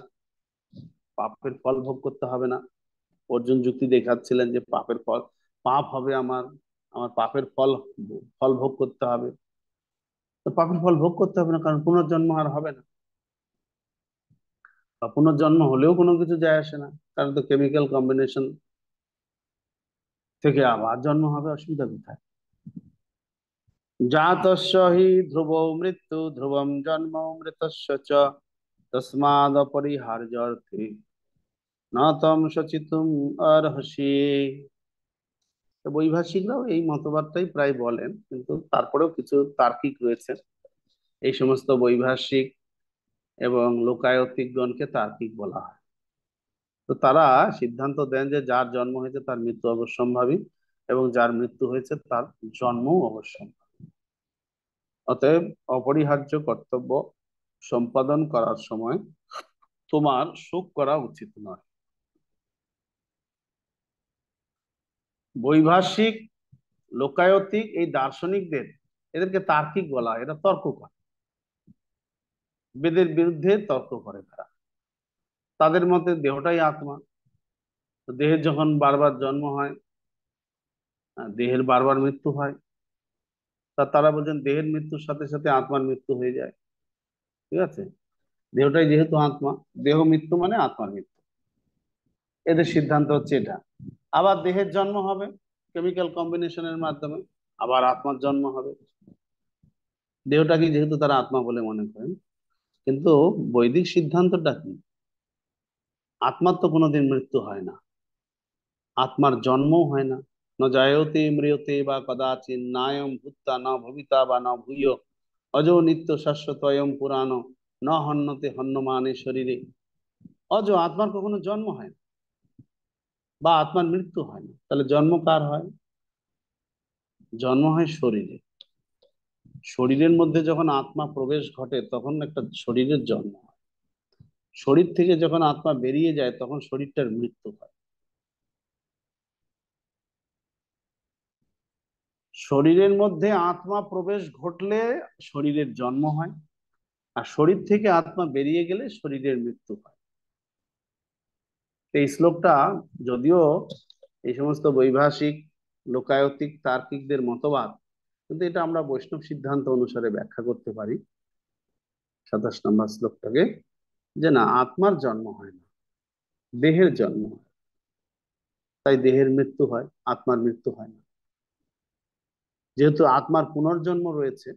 পাপের ফল ভোগ করতে হবে না অর্জুন যুক্তি দেখাচ্ছিলেন যে পাপের ফল পাপ হবে আমার আমার পাপের ফল ফল ভোগ করতে হবে তো পাপের ফল ভোগ করতে হবে না কারণ পুনর্জন্ম আর হবে না বা পুনর্জন্ম হলেও কোনো কিছু যায় আসে না কারণ তো কেমিক্যাল কম্বিনেশন থেকে আবার জন্ম হবে অসুবিধা কোথায় জাতি হি ধ্রুব মৃত্যু ধ্রুবম জন্ম মৃত তসমাদপরিহার্য তস্মাদপরিহার্যর্থে নতম সচিতুম অর্হসি বৈভাষিকরাও এই মতবাদটাই প্রায় বলেন কিন্তু তারপরেও কিছু তার্কিক রয়েছে এই সমস্ত বৈভাষিক এবং লোকায়তিকগণকে তার্কিক বলা হয় তো তারা সিদ্ধান্ত দেন যে যার জন্ম হয়েছে তার মৃত্যু অবশ্যম্ভাবী এবং যার মৃত্যু হয়েছে তার জন্মও অবশ্যম্ভাবী অতএব অপরিহার্য কর্তব্য সম্পাদন করার সময় তোমার সুখ করা উচিত নয় বৈভাষিক লোকায়তিক এই দার্শনিকদের এদেরকে তার্কিক বলা এরা তর্ক করে বেদের বিরুদ্ধে তর্ক করে তারা তাদের মতে দেহটাই আত্মা দেহের যখন বারবার জন্ম হয় দেহের বারবার মৃত্যু হয় তা তারা বলছেন দেহের মৃত্যুর সাথে সাথে আত্মার মৃত্যু হয়ে যায় ঠিক আছে দেহটাই যেহেতু আত্মা দেহ মৃত্যু মানে আত্মার মৃত্যু এদের সিদ্ধান্ত হচ্ছে এটা আবার দেহের জন্ম হবে কেমিক্যাল কম্বিনেশনের মাধ্যমে আবার আত্মার জন্ম হবে দেহটাকে যেহেতু তারা আত্মা বলে মনে করেন কিন্তু বৈদিক সিদ্ধান্তটা কি আত্মার তো কোনোদিন মৃত্যু হয় না আত্মার জন্মও হয় না ন মৃয়তে বা কদাচিন নায়ম ভূতা ন ভবিতা বা ন ভূয় অজ নিত্য শাশ্বতয়ম পুরাণ ন হন্যতে হন্যমানে শরীরে অজ আত্মার কখনো জন্ম হয় না বা আত্মার মৃত্যু হয় না তাহলে জন্ম কার হয় জন্ম হয় শরীরে শরীরের মধ্যে যখন আত্মা প্রবেশ ঘটে তখন একটা শরীরের জন্ম হয় শরীর থেকে যখন আত্মা বেরিয়ে যায় তখন শরীরটার মৃত্যু হয় শরীরের মধ্যে আত্মা প্রবেশ ঘটলে শরীরের জন্ম হয় আর শরীর থেকে আত্মা বেরিয়ে গেলে শরীরের মৃত্যু হয় এই শ্লোকটা যদিও এই সমস্ত বৈভাষিক লোকায়তিক তার্কিকদের মতবাদ কিন্তু এটা আমরা বৈষ্ণব সিদ্ধান্ত অনুসারে ব্যাখ্যা করতে পারি সাতাশ নম্বর শ্লোকটাকে যে না আত্মার জন্ম হয় না দেহের জন্ম হয় তাই দেহের মৃত্যু হয় আত্মার মৃত্যু হয় না যেহেতু আত্মার পুনর্জন্ম রয়েছে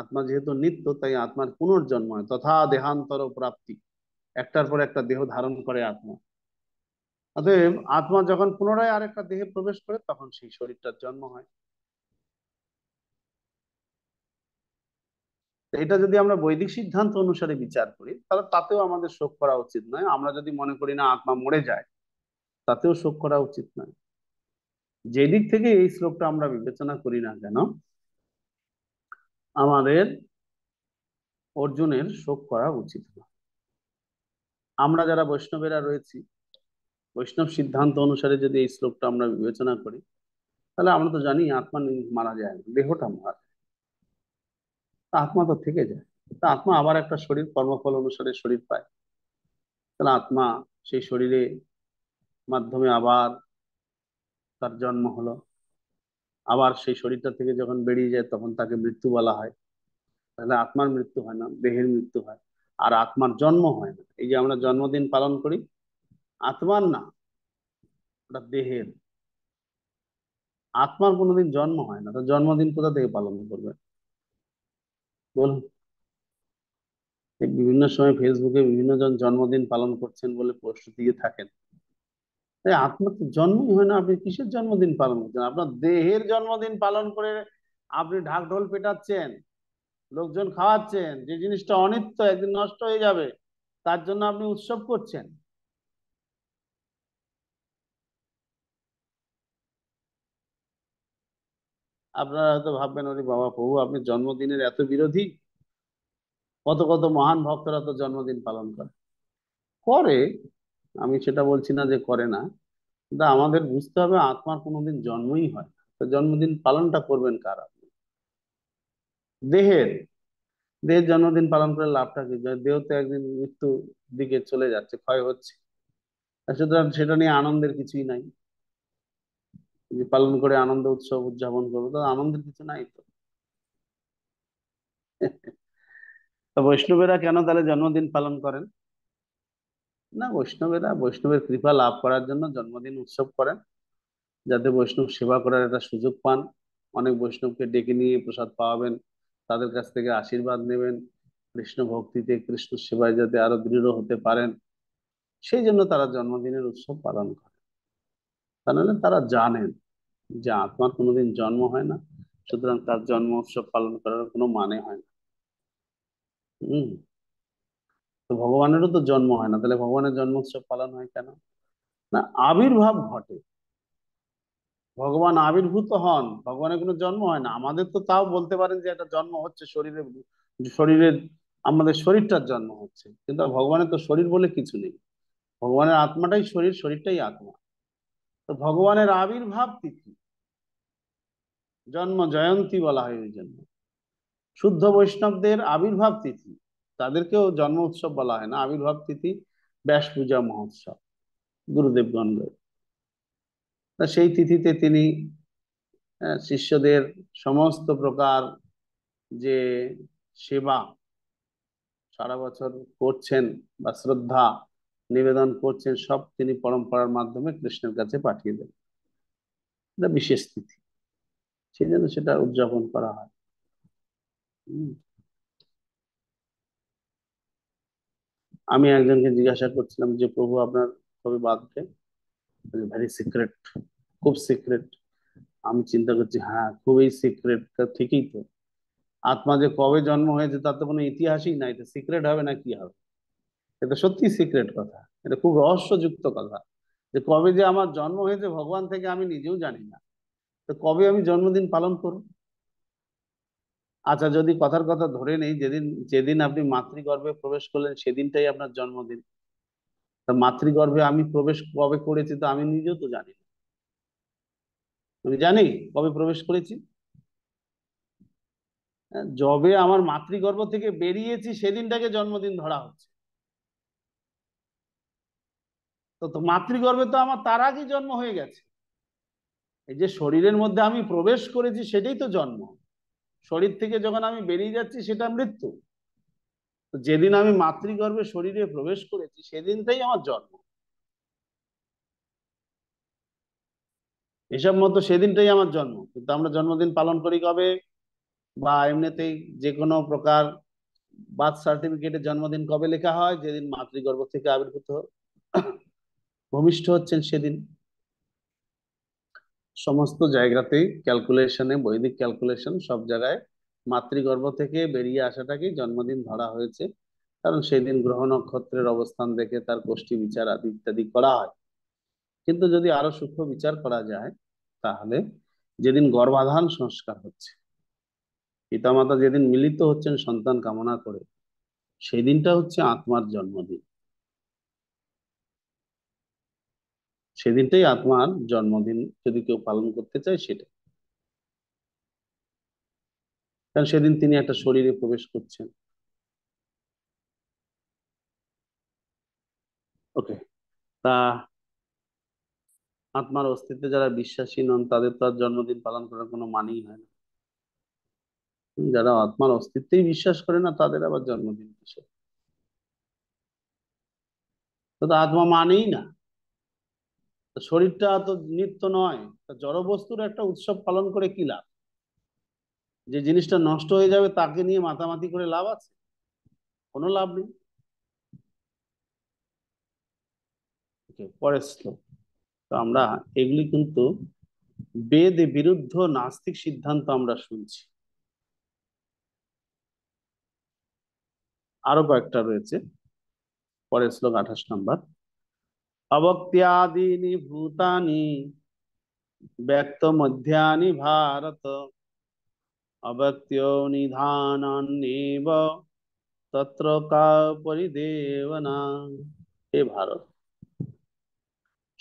আত্মা যেহেতু নিত্য তাই আত্মার পুনর্জন্ম হয় তথা দেহান্তর প্রাপ্তি একটার পর একটা দেহ ধারণ করে আত্মা অতএব আত্মা যখন পুনরায় আর একটা দেহে প্রবেশ করে তখন সেই শরীরটার জন্ম হয় এটা যদি আমরা বৈদিক সিদ্ধান্ত অনুসারে বিচার করি তাহলে তাতেও আমাদের শোক করা উচিত নয় আমরা যদি মনে করি না আত্মা মরে যায় তাতেও শোক করা উচিত নয় যেদিক থেকে এই শ্লোকটা আমরা বিবেচনা করি না কেন আমাদের অর্জুনের শোক করা উচিত না আমরা যারা বৈষ্ণবেরা রয়েছি বৈষ্ণব সিদ্ধান্ত অনুসারে যদি এই শ্লোকটা আমরা বিবেচনা করি তাহলে আমরা তো জানি আত্মা মারা যায় না দেহটা মারা যায় আত্মা তো থেকে যায় তা আত্মা আবার একটা শরীর কর্মফল অনুসারে শরীর পায় তাহলে আত্মা সেই শরীরে মাধ্যমে আবার তার জন্ম হলো আবার সেই শরীরটা থেকে যখন বেরিয়ে যায় তখন তাকে মৃত্যু বলা হয় তাহলে আত্মার মৃত্যু হয় না দেহের মৃত্যু হয় আর আত্মার জন্ম হয় না এই যে আমরা জন্মদিন পালন করি আত্মার না ওটা দেহের আত্মার কোনোদিন জন্ম হয় না তো জন্মদিন কোথা থেকে পালন করবে বলুন বিভিন্ন সময় ফেসবুকে বিভিন্ন জন জন্মদিন পালন করছেন বলে প্রশ্ন দিয়ে থাকেন তাই আত্মা তো জন্মই হয় না আপনি কিসের জন্মদিন পালন করছেন আপনার দেহের জন্মদিন পালন করে আপনি ঢাক ঢোল পেটাচ্ছেন লোকজন খাওয়াচ্ছেন যে জিনিসটা অনিত্য একদিন নষ্ট হয়ে যাবে তার জন্য আপনি উৎসব করছেন আপনারা হয়তো ভাববেন ওরে বাবা প্রভু আপনি জন্মদিনের এত বিরোধী কত কত মহান ভক্তরা তো জন্মদিন পালন করে করে আমি সেটা বলছি না যে করে না কিন্তু আমাদের বুঝতে হবে আত্মার কোনোদিন জন্মই হয় তো জন্মদিন পালনটা করবেন কার আপনি দেহের দেহের জন্মদিন পালন করে লাভটা কি দেহ তো একদিন মৃত্যু দিকে চলে যাচ্ছে ক্ষয় হচ্ছে সুতরাং সেটা নিয়ে আনন্দের কিছুই নাই যে পালন করে আনন্দ উৎসব উদযাপন করবো তো আনন্দের কিছু নাই তো বৈষ্ণবেরা কেন তাহলে জন্মদিন পালন করেন না বৈষ্ণবেরা বৈষ্ণবের কৃপা লাভ করার জন্য জন্মদিন উৎসব করেন যাতে বৈষ্ণব সেবা করার একটা সুযোগ পান অনেক বৈষ্ণবকে ডেকে নিয়ে প্রসাদ পাওয়াবেন তাদের কাছ থেকে আশীর্বাদ নেবেন কৃষ্ণ ভক্তিতে কৃষ্ণ সেবায় যাতে আরো দৃঢ় হতে পারেন সেই জন্য তারা জন্মদিনের উৎসব পালন করে তাহলে তারা জানেন যে আত্মার কোনোদিন জন্ম হয় না সুতরাং তার জন্ম উৎসব পালন করার কোনো মানে হয় না হম তো ভগবানেরও তো জন্ম হয় না তাহলে ভগবানের জন্ম উৎসব পালন হয় কেন না আবির্ভাব ঘটে ভগবান আবির্ভূত হন ভগবানের কোনো জন্ম হয় না আমাদের তো তাও বলতে পারেন যে একটা জন্ম হচ্ছে শরীরে শরীরের আমাদের শরীরটার জন্ম হচ্ছে কিন্তু ভগবানের তো শরীর বলে কিছু নেই ভগবানের আত্মাটাই শরীর শরীরটাই আত্মা তো ভগবানের আবির্ভাব তিথি জন্ম জয়ন্তী বলা হয় ওই জন্য শুদ্ধ বৈষ্ণবদের আবির্ভাব তিথি তাদেরকেও জন্ম উৎসব বলা হয় না আবির্ভাব তিথি ব্যাস পূজা মহোৎসব গুরুদেবগণদের তা সেই তিথিতে তিনি শিষ্যদের সমস্ত প্রকার যে সেবা সারা বছর করছেন বা শ্রদ্ধা নিবেদন করছেন সব তিনি পরম্পরার মাধ্যমে কৃষ্ণের কাছে পাঠিয়ে দেন এটা বিশেষ তিথি সেই জন্য সেটা উদযাপন করা হয় আমি একজনকে জিজ্ঞাসা করছিলাম যে প্রভু আপনার কবে বাঁধবে ভেরি সিক্রেট খুব সিক্রেট আমি চিন্তা করছি হ্যাঁ খুবই সিক্রেট ঠিকই তো আত্মা যে কবে জন্ম হয়েছে তার তো কোনো ইতিহাসই নাই তো সিক্রেট হবে না কি হবে এটা সত্যি সিক্রেট কথা এটা খুব রহস্যযুক্ত কথা যে কবে যে আমার জন্ম হয়েছে ভগবান থেকে আমি নিজেও জানি না তো কবে আমি জন্মদিন পালন করব আচ্ছা যদি কথার কথা ধরে নেই যেদিন যেদিন আপনি মাতৃগর্ভে প্রবেশ করলেন সেদিনটাই আপনার জন্মদিন তা মাতৃগর্ভে আমি প্রবেশ কবে করেছি তো আমি নিজেও তো জানি না আমি জানি কবে প্রবেশ করেছি হ্যাঁ, যবে আমার মাতৃগর্ভ থেকে বেরিয়েছি সেদিনটাকে জন্মদিন ধরা হচ্ছে তো মাতৃগর্ভে তো আমার তার আগেই জন্ম হয়ে গেছে এই যে শরীরের মধ্যে আমি প্রবেশ করেছি সেটাই তো জন্ম শরীর থেকে যখন আমি বেরিয়ে যাচ্ছি সেটা মৃত্যু যেদিন আমি মাতৃগর্ভে শরীরে প্রবেশ করেছি সেদিনটাই আমার জন্ম এসব মতো সেদিনটাই আমার জন্ম কিন্তু আমরা জন্মদিন পালন করি কবে বা এমনিতেই যে কোনো প্রকার বার্থ সার্টিফিকেটে জন্মদিন কবে লেখা হয় যেদিন মাতৃগর্ভ থেকে আবির্ভূত ভূমিষ্ঠ হচ্ছেন সেদিন সমস্ত জায়গাতেই ক্যালকুলেশনে বৈদিক ক্যালকুলেশন সব জায়গায় মাতৃগর্ভ থেকে বেরিয়ে আসাটাকেই জন্মদিন ধরা হয়েছে কারণ সেই দিন গ্রহ নক্ষত্রের অবস্থান দেখে তার কোষ্ঠী বিচার আদি ইত্যাদি করা হয় কিন্তু যদি আরো সূক্ষ্ম বিচার করা যায় তাহলে যেদিন গর্ভাধান সংস্কার হচ্ছে পিতামাতা যেদিন মিলিত হচ্ছেন সন্তান কামনা করে সেই দিনটা হচ্ছে আত্মার জন্মদিন সেদিনটাই আত্মার জন্মদিন যদি কেউ পালন করতে চায় সেটা কারণ সেদিন তিনি একটা শরীরে প্রবেশ করছেন ওকে তা আত্মার অস্তিত্বে যারা বিশ্বাসী নন তাদের তো আর জন্মদিন পালন করার কোনো মানেই হয় না যারা আত্মার অস্তিত্বেই বিশ্বাস করে না তাদের আবার জন্মদিন কিসের তো আত্মা মানেই না শরীরটা তো নিত্য নয় জড় বস্তুর একটা উৎসব পালন করে কি লাভ যে জিনিসটা নষ্ট হয়ে যাবে তাকে নিয়ে মাতামাতি করে লাভ আছে কোনো লাভ নেই পরের শ্লোক তো আমরা এগুলি কিন্তু বেদ বিরুদ্ধ নাস্তিক সিদ্ধান্ত আমরা শুনছি আরো কয়েকটা রয়েছে পরের শ্লোক আঠাশ নম্বর অবক্ত্যাদীনি ভূতানি ব্যক্ত মধ্যানি ভারত অবক্ত্য নিধানান্নেব তত্র পরিদেবনা এ ভারত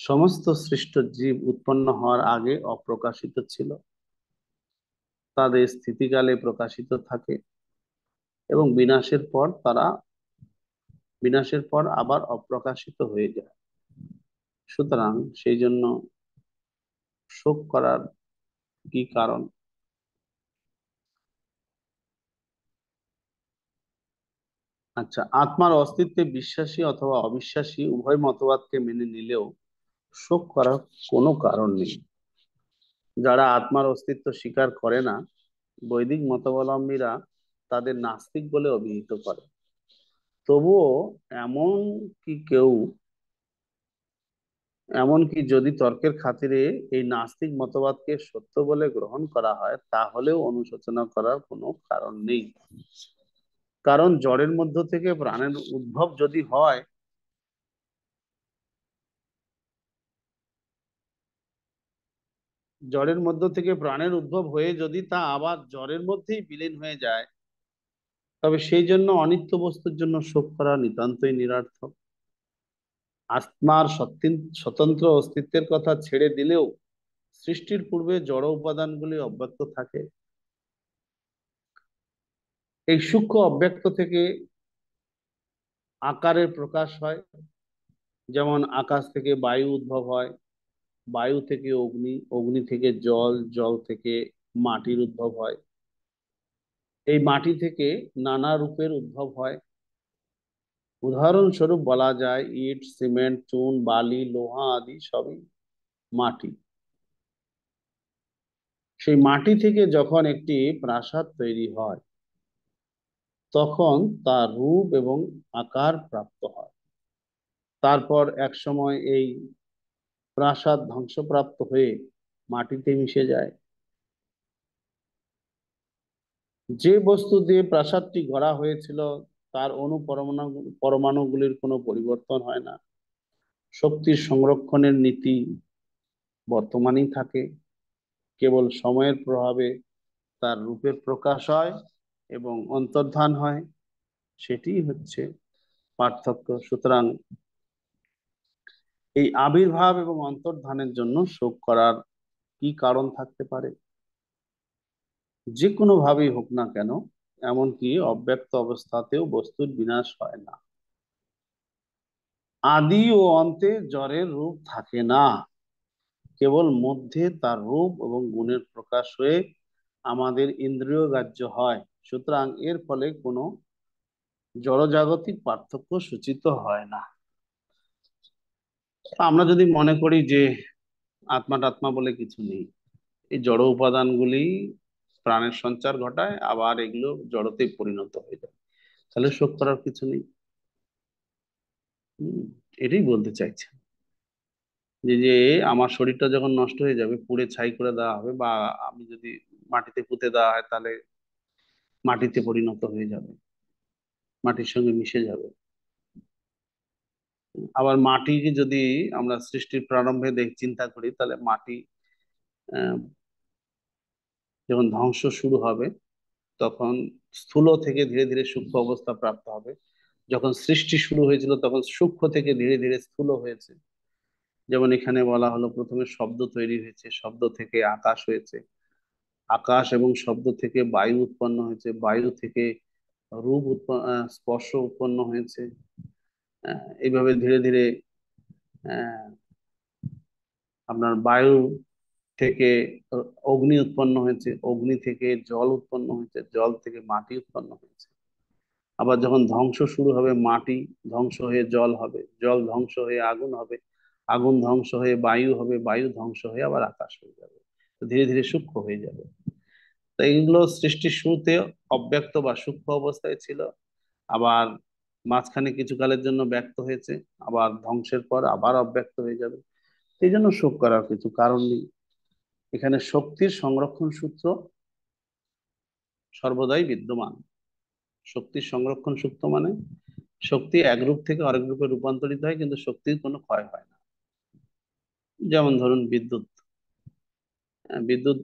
সমস্ত সৃষ্ট জীব উৎপন্ন হওয়ার আগে অপ্রকাশিত ছিল তাদের স্থিতিকালে প্রকাশিত থাকে এবং বিনাশের পর তারা বিনাশের পর আবার অপ্রকাশিত হয়ে যায় সুতরাং সেই জন্য শোক করার কি কারণ আচ্ছা আত্মার অস্তিত্বে বিশ্বাসী অথবা অবিশ্বাসী উভয় মতবাদকে মেনে নিলেও শোক করার কোনো কারণ নেই যারা আত্মার অস্তিত্ব স্বীকার করে না বৈদিক মতাবলম্বীরা তাদের নাস্তিক বলে অভিহিত করে তবুও এমন কি কেউ এমনকি যদি তর্কের খাতিরে এই নাস্তিক মতবাদকে সত্য বলে গ্রহণ করা হয় তাহলেও অনুশোচনা করার কোনো কারণ নেই কারণ জড়ের মধ্য থেকে প্রাণের উদ্ভব যদি হয় জড়ের মধ্য থেকে প্রাণের উদ্ভব হয়ে যদি তা আবার জড়ের মধ্যেই বিলীন হয়ে যায় তবে সেই জন্য অনিত্য বস্তুর জন্য শোক করা নিতান্তই নিরার্থক আত্মার স্বতন্ত্র অস্তিত্বের কথা ছেড়ে দিলেও সৃষ্টির পূর্বে জড় উপাদানগুলি অব্যক্ত থাকে এই সূক্ষ্ম অব্যক্ত থেকে আকারের প্রকাশ হয় যেমন আকাশ থেকে বায়ু উদ্ভব হয় বায়ু থেকে অগ্নি অগ্নি থেকে জল জল থেকে মাটির উদ্ভব হয় এই মাটি থেকে নানা রূপের উদ্ভব হয় উদাহরণস্বরূপ বলা যায় ইট সিমেন্ট চুন বালি লোহা আদি সবই মাটি সেই মাটি থেকে যখন একটি প্রাসাদ তৈরি হয় তখন তার রূপ এবং আকার প্রাপ্ত হয় তারপর এক সময় এই প্রাসাদ ধ্বংসপ্রাপ্ত হয়ে মাটিতে মিশে যায় যে বস্তু দিয়ে প্রাসাদটি গড়া হয়েছিল তার অনু পরমাণু পরমাণুগুলির কোনো পরিবর্তন হয় না শক্তির সংরক্ষণের নীতি বর্তমানেই থাকে কেবল সময়ের প্রভাবে তার রূপের প্রকাশ হয় এবং অন্তর্ধান হয় সেটি হচ্ছে পার্থক্য সুতরাং এই আবির্ভাব এবং অন্তর্ধানের জন্য শোক করার কি কারণ থাকতে পারে যে কোনোভাবেই হোক না কেন এমনকি অব্যক্ত অবস্থাতেও বস্তুর বিনাশ হয় না আদি ও অন্তে জ্বরের রূপ থাকে না কেবল মধ্যে তার রূপ এবং গুণের প্রকাশ হয়ে আমাদের ইন্দ্রিয় গ্রাহ্য হয় সুতরাং এর ফলে কোনো জড়জাগতিক পার্থক্য সূচিত হয় না আমরা যদি মনে করি যে আত্মা টাত্মা বলে কিছু নেই এই জড় উপাদানগুলি প্রাণের সঞ্চার ঘটায় আবার এগুলো জড়তে পরিণত হয়ে যায় তাহলে শোক করার কিছু নেই এটাই বলতে চাইছে যে যে আমার শরীরটা যখন নষ্ট হয়ে যাবে পুড়ে ছাই করে দেওয়া হবে বা আমি যদি মাটিতে পুঁতে দেওয়া হয় তাহলে মাটিতে পরিণত হয়ে যাবে মাটির সঙ্গে মিশে যাবে আবার মাটিকে যদি আমরা সৃষ্টির প্রারম্ভে দেখ চিন্তা করি তাহলে মাটি যখন ধ্বংস শুরু হবে তখন স্থূল থেকে ধীরে ধীরে সূক্ষ্ম অবস্থা প্রাপ্ত হবে যখন সৃষ্টি শুরু হয়েছিল তখন সূক্ষ্ম থেকে ধীরে ধীরে স্থূল হয়েছে যেমন এখানে বলা হলো প্রথমে শব্দ তৈরি হয়েছে শব্দ থেকে আকাশ হয়েছে আকাশ এবং শব্দ থেকে বায়ু উৎপন্ন হয়েছে বায়ু থেকে রূপ স্পর্শ উৎপন্ন হয়েছে এইভাবে ধীরে ধীরে আপনার বায়ু থেকে অগ্নি উৎপন্ন হয়েছে অগ্নি থেকে জল উৎপন্ন হয়েছে জল থেকে মাটি উৎপন্ন হয়েছে আবার যখন ধ্বংস শুরু হবে মাটি ধ্বংস হয়ে জল হবে জল ধ্বংস হয়ে আগুন হবে আগুন ধ্বংস হয়ে বায়ু হবে বায়ু ধ্বংস হয়ে আবার আকাশ হয়ে যাবে ধীরে ধীরে সূক্ষ্ম হয়ে যাবে তো এইগুলো সৃষ্টির শুরুতে অব্যক্ত বা সূক্ষ্ম অবস্থায় ছিল আবার মাঝখানে কিছু কালের জন্য ব্যক্ত হয়েছে আবার ধ্বংসের পর আবার অব্যক্ত হয়ে যাবে এই জন্য শোক করার কিছু কারণ নেই এখানে শক্তির সংরক্ষণ সূত্র সর্বদাই বিদ্যমান শক্তির সংরক্ষণ সূত্র মানে শক্তি এক রূপ থেকে আরেক রূপে রূপান্তরিত হয় কিন্তু শক্তির কোনো ক্ষয় হয় না যেমন ধরুন বিদ্যুৎ বিদ্যুৎ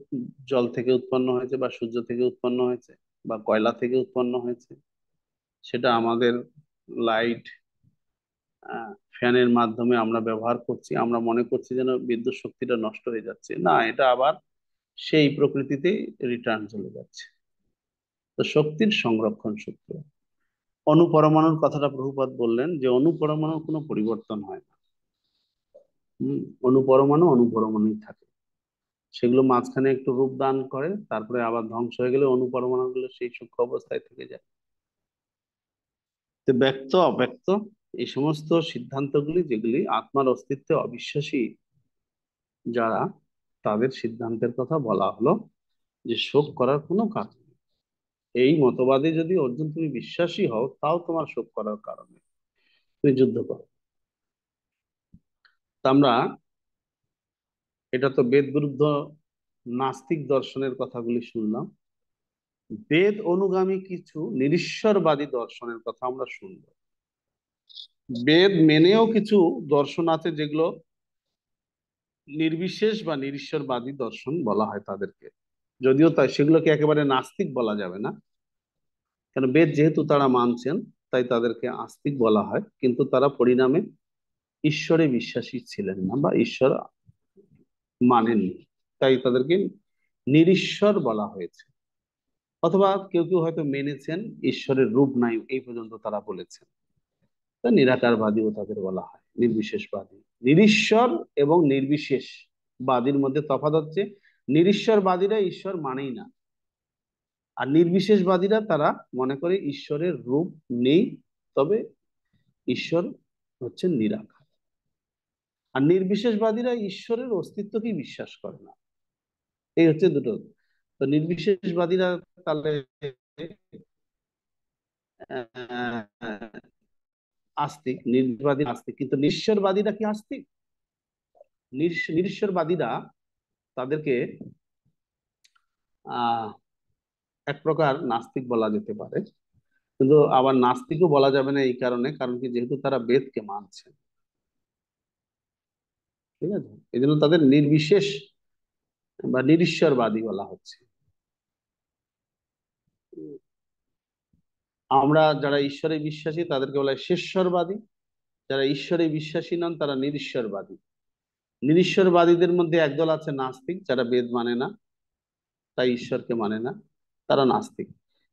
জল থেকে উৎপন্ন হয়েছে বা সূর্য থেকে উৎপন্ন হয়েছে বা কয়লা থেকে উৎপন্ন হয়েছে সেটা আমাদের লাইট ফ্যানের মাধ্যমে আমরা ব্যবহার করছি আমরা মনে করছি যেন বিদ্যুৎ শক্তিটা নষ্ট হয়ে যাচ্ছে না এটা আবার সেই প্রকৃতিতেই রিটার্ন চলে যাচ্ছে তো শক্তির সংরক্ষণ সূত্র অনুপরমাণুর কথাটা প্রভুপাত বললেন যে অনুপরমাণুর কোনো পরিবর্তন হয় না হম অনুপরমাণু অনুপরমাণুই থাকে সেগুলো মাঝখানে একটু রূপ দান করে তারপরে আবার ধ্বংস হয়ে গেলে অনুপরমাণুগুলো সেই সূক্ষ্ম অবস্থায় থেকে যায় ব্যক্ত অব্যক্ত এই সমস্ত সিদ্ধান্তগুলি যেগুলি আত্মার অস্তিত্বে অবিশ্বাসী যারা তাদের সিদ্ধান্তের কথা বলা হলো যে শোক করার কোনো কারণ এই মতবাদে যদি অর্জুন তুমি বিশ্বাসী হও তাও তোমার শোক করার কারণে তুমি যুদ্ধ করো আমরা এটা তো বেদ বিরুদ্ধ নাস্তিক দর্শনের কথাগুলি শুনলাম বেদ অনুগামী কিছু নিরীশ্বরবাদী দর্শনের কথা আমরা শুনলাম বেদ মেনেও কিছু দর্শন আছে যেগুলো নির্বিশেষ বা নিরীশ্বরবাদী দর্শন বলা হয় তাদেরকে যদিও তাই সেগুলোকে একেবারে নাস্তিক বলা যাবে না কেন বেদ যেহেতু তারা মানছেন তাই তাদেরকে আস্তিক বলা হয় কিন্তু তারা পরিণামে ঈশ্বরে বিশ্বাসী ছিলেন না বা ঈশ্বর মানেননি তাই তাদেরকে নিরীশ্বর বলা হয়েছে অথবা কেউ কেউ হয়তো মেনেছেন ঈশ্বরের রূপ নাই এই পর্যন্ত তারা বলেছেন তা নিরাকারবাদীও তাদের বলা হয় নির্বিশেষবাদী নিরীশ্বর এবং নির্বিশেষ বাদীর মধ্যে তফাৎ হচ্ছে নিরীশ্বরবাদীরা ঈশ্বর মানেই না আর নির্বিশেষবাদীরা তারা মনে করে ঈশ্বরের রূপ নেই তবে ঈশ্বর হচ্ছে নিরাকার আর নির্বিশেষবাদীরা ঈশ্বরের অস্তিত্বকেই বিশ্বাস করে না এই হচ্ছে দুটো তো নির্বিশেষবাদীরা তাহলে আস্তিক নির্বাদী আস্তিক কিন্তু নিঃস্বরবাদীরা কি আস্তিক নিঃস্বরবাদীরা তাদেরকে এক প্রকার নাস্তিক বলা যেতে পারে কিন্তু আবার নাস্তিকও বলা যাবে না এই কারণে কারণ কি যেহেতু তারা বেদকে মানছে ঠিক আছে এই জন্য তাদের নির্বিশেষ বা নিরীশ্বরবাদী বলা হচ্ছে আমরা যারা ঈশ্বরে বিশ্বাসী তাদেরকে বলা হয় শেশ্বরবাদী যারা ঈশ্বরে বিশ্বাসী নন তারা নিরীশ্বরবাদী নিরীশ্বরবাদীদের মধ্যে একদল আছে নাস্তিক যারা বেদ মানে না তাই ঈশ্বরকে মানে না তারা নাস্তিক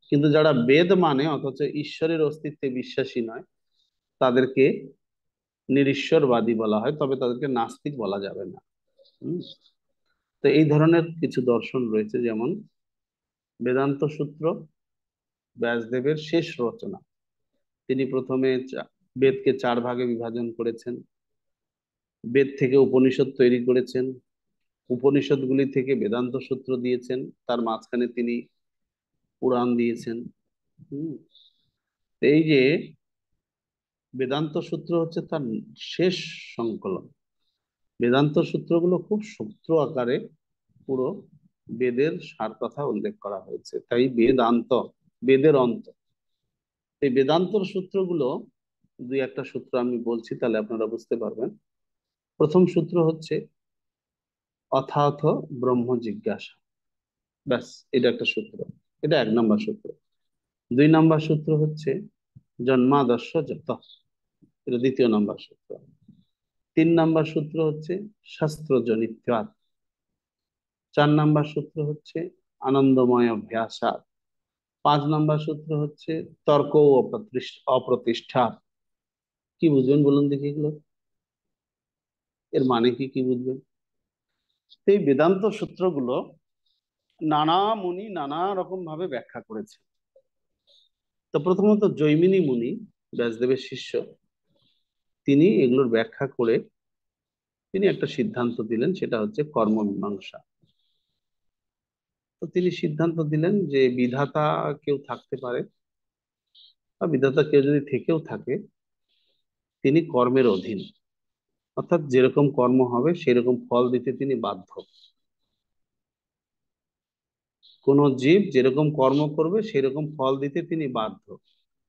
কিন্তু যারা বেদ মানে অথচ ঈশ্বরের অস্তিত্বে বিশ্বাসী নয় তাদেরকে নিরীশ্বরবাদী বলা হয় তবে তাদেরকে নাস্তিক বলা যাবে না তো এই ধরনের কিছু দর্শন রয়েছে যেমন বেদান্ত সূত্র ব্যাসদেবের শেষ রচনা তিনি প্রথমে বেদকে চার ভাগে বিভাজন করেছেন বেদ থেকে উপনিষদ তৈরি করেছেন উপনিষদগুলি থেকে বেদান্ত সূত্র দিয়েছেন তার মাঝখানে তিনি পুরাণ দিয়েছেন এই যে বেদান্ত সূত্র হচ্ছে তার শেষ সংকলন বেদান্ত সূত্রগুলো খুব সূত্র আকারে পুরো বেদের সার কথা উল্লেখ করা হয়েছে তাই বেদান্ত বেদের অন্ত এই বেদান্তর সূত্রগুলো দুই একটা সূত্র আমি বলছি তাহলে আপনারা বুঝতে পারবেন প্রথম সূত্র হচ্ছে অথাথ ব্রহ্ম জিজ্ঞাসা ব্যাস এটা একটা সূত্র এটা এক নম্বর সূত্র দুই নম্বর সূত্র হচ্ছে জন্মাদর্শ যত এটা দ্বিতীয় নম্বর সূত্র তিন নম্বর সূত্র হচ্ছে জনিত চার নম্বর সূত্র হচ্ছে আনন্দময় অভ্যাসাত পাঁচ নম্বর সূত্র হচ্ছে তর্ক ও অপ্রতিষ্ঠা কি বুঝবেন বলুন দেখি এগুলো এর মানে কি কি বুঝবেন এই বেদান্ত সূত্রগুলো নানা মুনি নানা রকম ভাবে ব্যাখ্যা করেছে তো প্রথমত জৈমিনী মুনি ব্যাসদেবের শিষ্য তিনি এগুলোর ব্যাখ্যা করে তিনি একটা সিদ্ধান্ত দিলেন সেটা হচ্ছে কর্মমীমাংসা তো তিনি সিদ্ধান্ত দিলেন যে বিধাতা কেউ থাকতে পারে বা বিধাতা কেউ যদি থেকেও থাকে তিনি কর্মের অধীন অর্থাৎ যেরকম কর্ম হবে সেরকম ফল দিতে তিনি বাধ্য কোন জীব যেরকম কর্ম করবে সেরকম ফল দিতে তিনি বাধ্য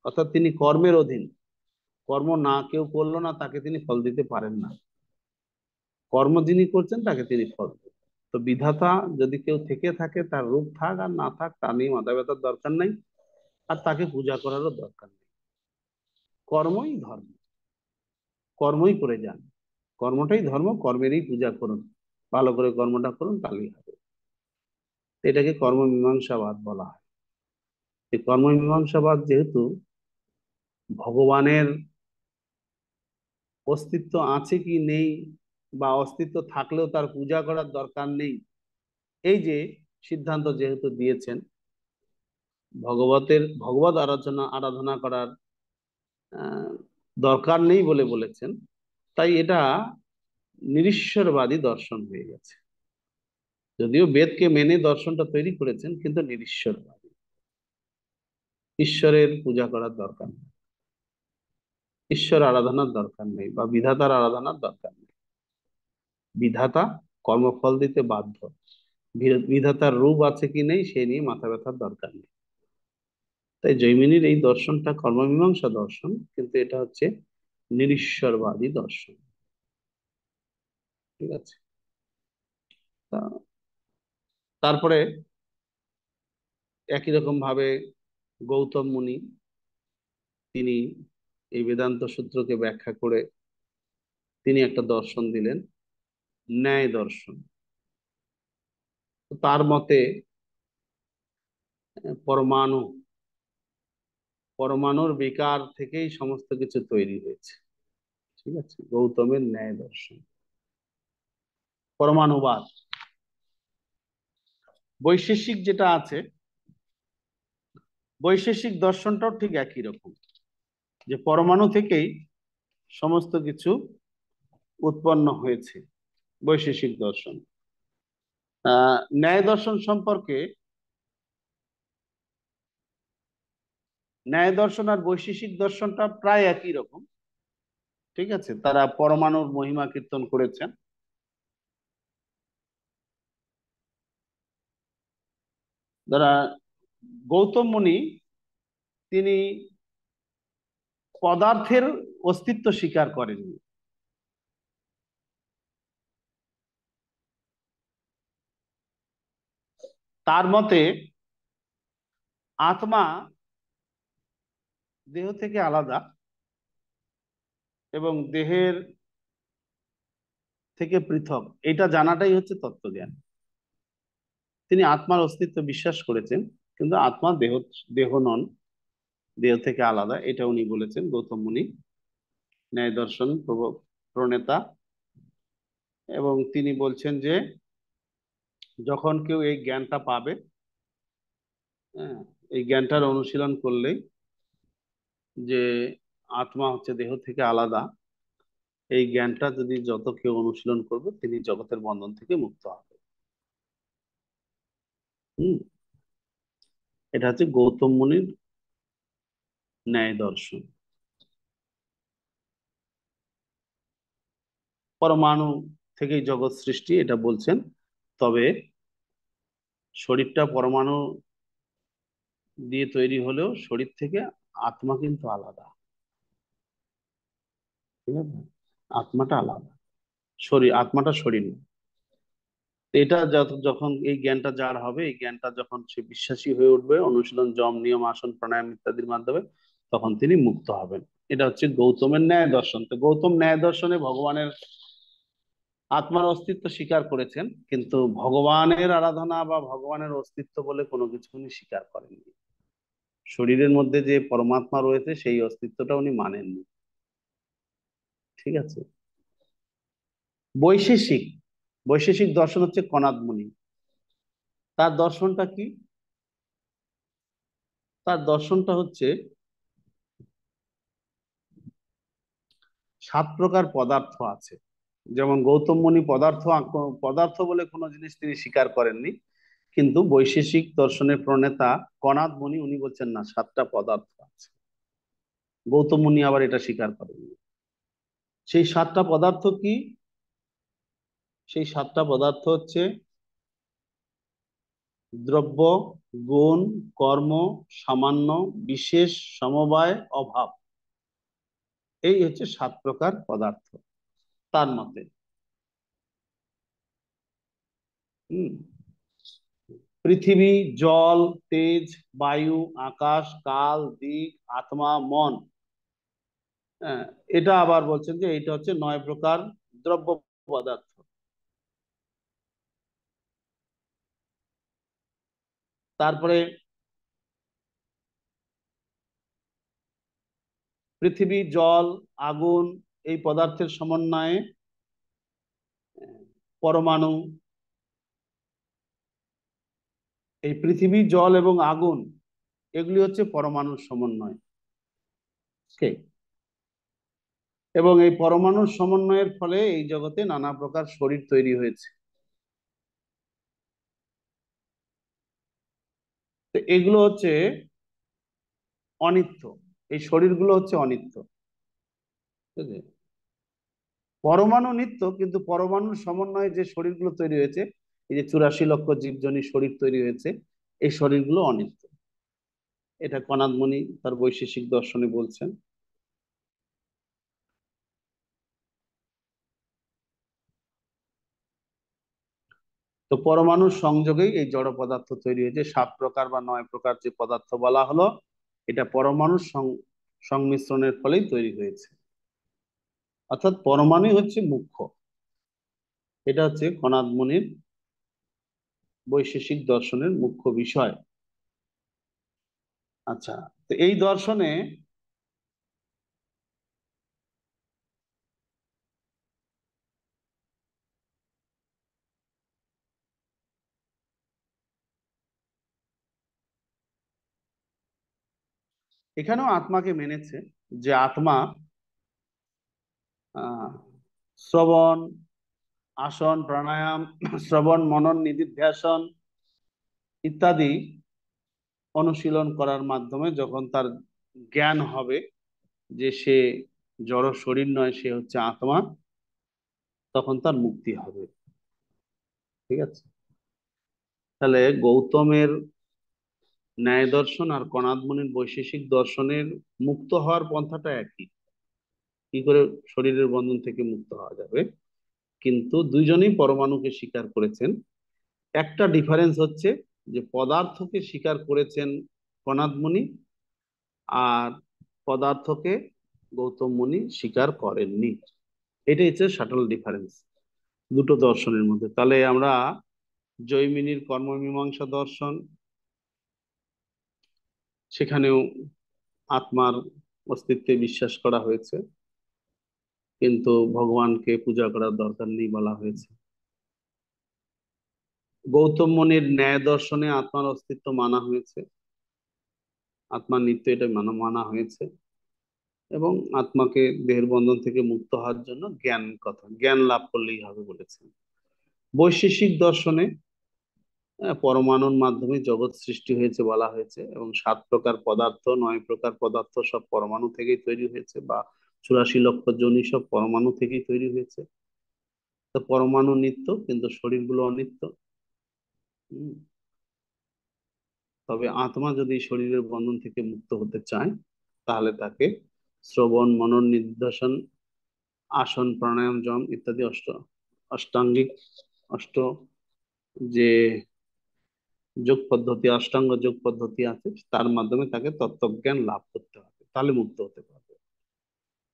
অর্থাৎ তিনি কর্মের অধীন কর্ম না কেউ করলো না তাকে তিনি ফল দিতে পারেন না কর্ম যিনি করছেন তাকে তিনি ফল তো বিধাতা যদি কেউ থেকে থাকে তার রূপ থাক আর না থাক তা নিয়ে মাথা ব্যথার দরকার নাই আর তাকে পূজা করারও দরকার নেই কর্মই ধর্ম কর্মই করে যান কর্মটাই ধর্ম কর্মেরই পূজা করুন ভালো করে কর্মটা করুন তাহলেই হবে এটাকে কর্মমীমাংসাবাদ বলা হয় এই কর্মমীমাংসাবাদ যেহেতু ভগবানের অস্তিত্ব আছে কি নেই বা অস্তিত্ব থাকলেও তার পূজা করার দরকার নেই এই যে সিদ্ধান্ত যেহেতু দিয়েছেন ভগবতের ভগবত আরাধনা আরাধনা করার দরকার নেই বলে বলেছেন তাই এটা নিরীশ্বরবাদী দর্শন হয়ে গেছে যদিও বেদকে মেনে দর্শনটা তৈরি করেছেন কিন্তু নিরীশ্বরবাদী ঈশ্বরের পূজা করার দরকার নেই ঈশ্বর আরাধনার দরকার নেই বা বিধাতার আরাধনার দরকার নেই বিধাতা কর্মফল দিতে বাধ্য বিধাতার রূপ আছে কি নেই সে নিয়ে মাথা ব্যথার দরকার নেই তাই জৈমিনীর এই দর্শনটা কর্মমীমাংসা দর্শন কিন্তু এটা হচ্ছে নিরীশ্বরবাদী দর্শন ঠিক আছে তারপরে একই রকম ভাবে গৌতম মুনি তিনি এই বেদান্ত সূত্রকে ব্যাখ্যা করে তিনি একটা দর্শন দিলেন ন্যায় দর্শন তার মতে পরমাণু পরমাণুর বিকার থেকেই সমস্ত কিছু তৈরি হয়েছে ঠিক আছে গৌতমের ন্যায় দর্শন পরমাণুবাদ বৈশেষিক যেটা আছে বৈশেষিক দর্শনটাও ঠিক একই রকম যে পরমাণু থেকেই সমস্ত কিছু উৎপন্ন হয়েছে বৈশেষিক দর্শন ন্যায় দর্শন সম্পর্কে ন্যায় দর্শন আর বৈশেষিক দর্শনটা প্রায় একই রকম ঠিক আছে তারা পরমাণুর মহিমা কীর্তন করেছেন যারা গৌতম মুনি তিনি পদার্থের অস্তিত্ব স্বীকার করেননি তার মতে আত্মা দেহ থেকে আলাদা এবং দেহের থেকে পৃথক এটা জানাটাই হচ্ছে তত্ত্বজ্ঞান তিনি আত্মার অস্তিত্ব বিশ্বাস করেছেন কিন্তু আত্মা দেহ দেহ নন দেহ থেকে আলাদা এটা উনি বলেছেন গৌতম মুনি ন্যায় দর্শন প্রণেতা এবং তিনি বলছেন যে যখন কেউ এই জ্ঞানটা পাবে হ্যাঁ এই জ্ঞানটার অনুশীলন করলেই যে আত্মা হচ্ছে দেহ থেকে আলাদা এই জ্ঞানটা যদি যত কেউ অনুশীলন করবে তিনি জগতের বন্ধন থেকে মুক্ত হবে হম এটা হচ্ছে গৌতম মুনির ন্যায় দর্শন পরমাণু থেকেই জগৎ সৃষ্টি এটা বলছেন তবে শরীরটা পরমাণু দিয়ে তৈরি হলেও শরীর থেকে আত্মা কিন্তু আলাদা ঠিক আছে আত্মাটা আলাদা শরীর আত্মাটা শরীর এটা এটা যখন এই জ্ঞানটা যার হবে এই জ্ঞানটা যখন সে বিশ্বাসী হয়ে উঠবে অনুশীলন জম নিয়ম আসন প্রাণায়াম ইত্যাদির মাধ্যমে তখন তিনি মুক্ত হবেন এটা হচ্ছে গৌতমের ন্যায় দর্শন তো গৌতম ন্যায় দর্শনে ভগবানের আত্মার অস্তিত্ব স্বীকার করেছেন কিন্তু ভগবানের আরাধনা বা ভগবানের অস্তিত্ব বলে কোনো কিছু উনি স্বীকার করেননি শরীরের মধ্যে যে পরমাত্মা রয়েছে সেই অস্তিত্বটা উনি মানেননি ঠিক আছে বৈশেষিক বৈশেষিক দর্শন হচ্ছে কনাদমুনি তার দর্শনটা কি তার দর্শনটা হচ্ছে সাত প্রকার পদার্থ আছে যেমন গৌতম মুনি পদার্থ পদার্থ বলে কোনো জিনিস তিনি স্বীকার করেননি কিন্তু বৈশেষিক দর্শনের প্রণেতা কনাদ মুনি উনি বলছেন না সাতটা পদার্থ আছে গৌতম মুনি আবার এটা স্বীকার করেননি সেই সাতটা পদার্থ কি সেই সাতটা পদার্থ হচ্ছে দ্রব্য গুণ কর্ম সামান্য বিশেষ সমবায় অভাব এই হচ্ছে সাত প্রকার পদার্থ তার মতে পৃথিবী জল তেজ বায়ু আকাশ কাল দিক আত্মা মন হ্যাঁ, এটা আবার বলছেন যে এটা হচ্ছে নয় প্রকার দ্রব্য পদার্থ তারপরে পৃথিবী জল আগুন এই পদার্থের সমন্বয়ে পরমাণু এই পৃথিবী জল এবং আগুন এগুলি হচ্ছে পরমাণুর সমন্বয় এবং এই পরমাণুর সমন্বয়ের ফলে এই জগতে নানা প্রকার শরীর তৈরি হয়েছে এগুলো হচ্ছে অনিত্য এই শরীরগুলো হচ্ছে অনিত্য ঠিক আছে পরমাণু নিত্য কিন্তু পরমাণুর সমন্বয়ে যে শরীরগুলো তৈরি হয়েছে এই যে চুরাশি লক্ষ জীবজনী শরীর তৈরি হয়েছে এই শরীরগুলো অনিত্য এটা কনাদমণি তার বৈশেষিক দর্শনে বলছেন তো পরমাণুর সংযোগেই এই জড় পদার্থ তৈরি হয়েছে সাত প্রকার বা নয় প্রকার যে পদার্থ বলা হলো এটা পরমাণুর সংমিশ্রণের ফলেই তৈরি হয়েছে অর্থাৎ পরমাণু হচ্ছে মুখ্য এটা হচ্ছে কণাদমনির বৈশেষিক দর্শনের মুখ্য বিষয় আচ্ছা তো এই দর্শনে এখানেও আত্মাকে মেনেছে যে আত্মা শ্রবণ আসন প্রাণায়াম শ্রবণ মনন নিধিধ্যাসন ইত্যাদি অনুশীলন করার মাধ্যমে যখন তার জ্ঞান হবে যে সে জড় শরীর নয় সে হচ্ছে আত্মা তখন তার মুক্তি হবে ঠিক আছে তাহলে গৌতমের ন্যায় দর্শন আর কণাদমনির বৈশেষিক দর্শনের মুক্ত হওয়ার পন্থাটা একই কি করে শরীরের বন্ধন থেকে মুক্ত হওয়া যাবে কিন্তু দুইজনেই পরমাণুকে স্বীকার করেছেন একটা ডিফারেন্স হচ্ছে যে পদার্থকে স্বীকার করেছেন কনাদমণি আর পদার্থকে গৌতম মুনি স্বীকার করেননি এটা হচ্ছে শাটল ডিফারেন্স দুটো দর্শনের মধ্যে তাহলে আমরা জৈমিনীর কর্মমীমাংসা দর্শন সেখানেও আত্মার অস্তিত্বে বিশ্বাস করা হয়েছে কিন্তু ভগবানকে পূজা করার দরকার নেই বলা হয়েছে গৌতম মনির ন্যায় দর্শনে আত্মার অস্তিত্ব মানা হয়েছে আত্মার নিত্য এটা মানা মানা হয়েছে এবং আত্মাকে দেহের বন্ধন থেকে মুক্ত হওয়ার জন্য জ্ঞান কথা জ্ঞান লাভ করলেই হবে বলেছেন বৈশেষিক দর্শনে পরমাণুর মাধ্যমে জগৎ সৃষ্টি হয়েছে বলা হয়েছে এবং সাত প্রকার পদার্থ নয় প্রকার পদার্থ সব পরমাণু থেকেই তৈরি হয়েছে বা চুরাশি লক্ষ জনই সব পরমাণু থেকেই তৈরি হয়েছে তো পরমাণু নিত্য কিন্তু শরীরগুলো অনিত্য তবে আত্মা যদি শরীরের বন্ধন থেকে মুক্ত হতে চায় তাহলে তাকে শ্রবণ মনন নির্দেশন আসন প্রাণায়াম জম ইত্যাদি অষ্ট অষ্টাঙ্গিক অষ্ট যে যোগ পদ্ধতি অষ্টাঙ্গ যোগ পদ্ধতি আছে তার মাধ্যমে তাকে তত্ত্বজ্ঞান লাভ করতে হবে তাহলে মুক্ত হতে পারবে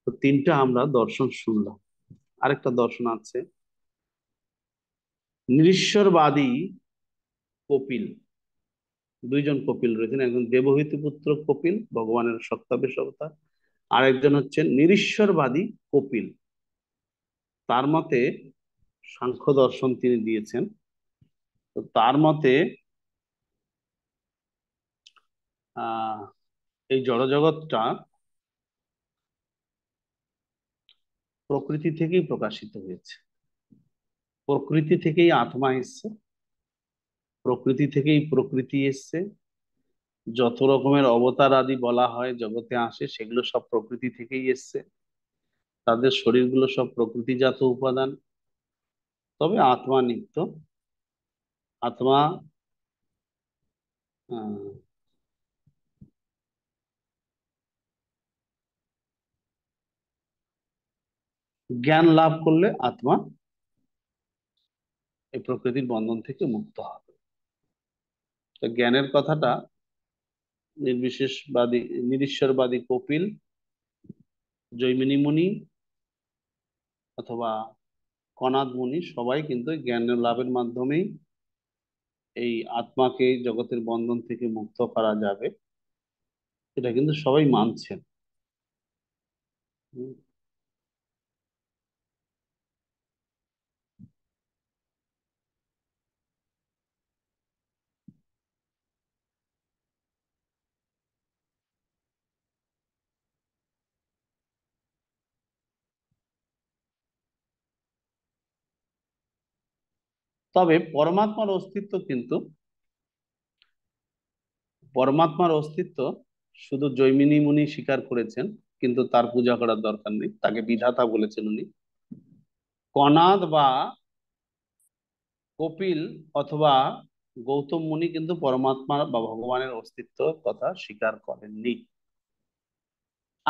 তো তিনটা আমরা দর্শন শুনলাম আরেকটা দর্শন আছে নিরীশ্বরবাদী কপিল দুইজন কপিল রয়েছেন একজন দেবহিত পুত্র কপিল ভগবানের সত্তাবেশ অবতার আর একজন হচ্ছেন নিরীশ্বরবাদী কপিল তার মতে সাংখ্য দর্শন তিনি দিয়েছেন তো তার মতে আহ এই জড়জগৎটা প্রকৃতি থেকেই প্রকাশিত হয়েছে প্রকৃতি থেকেই আত্মা এসছে প্রকৃতি থেকেই প্রকৃতি এসছে যত রকমের অবতার আদি বলা হয় জগতে আসে সেগুলো সব প্রকৃতি থেকেই এসছে তাদের শরীরগুলো সব প্রকৃতিজাত উপাদান তবে আত্মা নিত্য আত্মা জ্ঞান লাভ করলে আত্মা এই প্রকৃতির বন্ধন থেকে মুক্ত হবে তো জ্ঞানের কথাটা নির্বিশেষবাদী নিরীশ্বরবাদী কপিল জৈমিনী মুনি অথবা কনাদ মুনি সবাই কিন্তু জ্ঞান লাভের মাধ্যমেই এই আত্মাকে জগতের বন্ধন থেকে মুক্ত করা যাবে এটা কিন্তু সবাই মানছেন তবে পরমাত্মার অস্তিত্ব কিন্তু পরমাত্মার অস্তিত্ব শুধু জৈমিনী মুনি স্বীকার করেছেন কিন্তু তার পূজা করার দরকার নেই তাকে বিধাতা বলেছেন উনি কনাদ বা কপিল অথবা গৌতম মুনি কিন্তু পরমাত্মা বা ভগবানের অস্তিত্ব কথা স্বীকার করেননি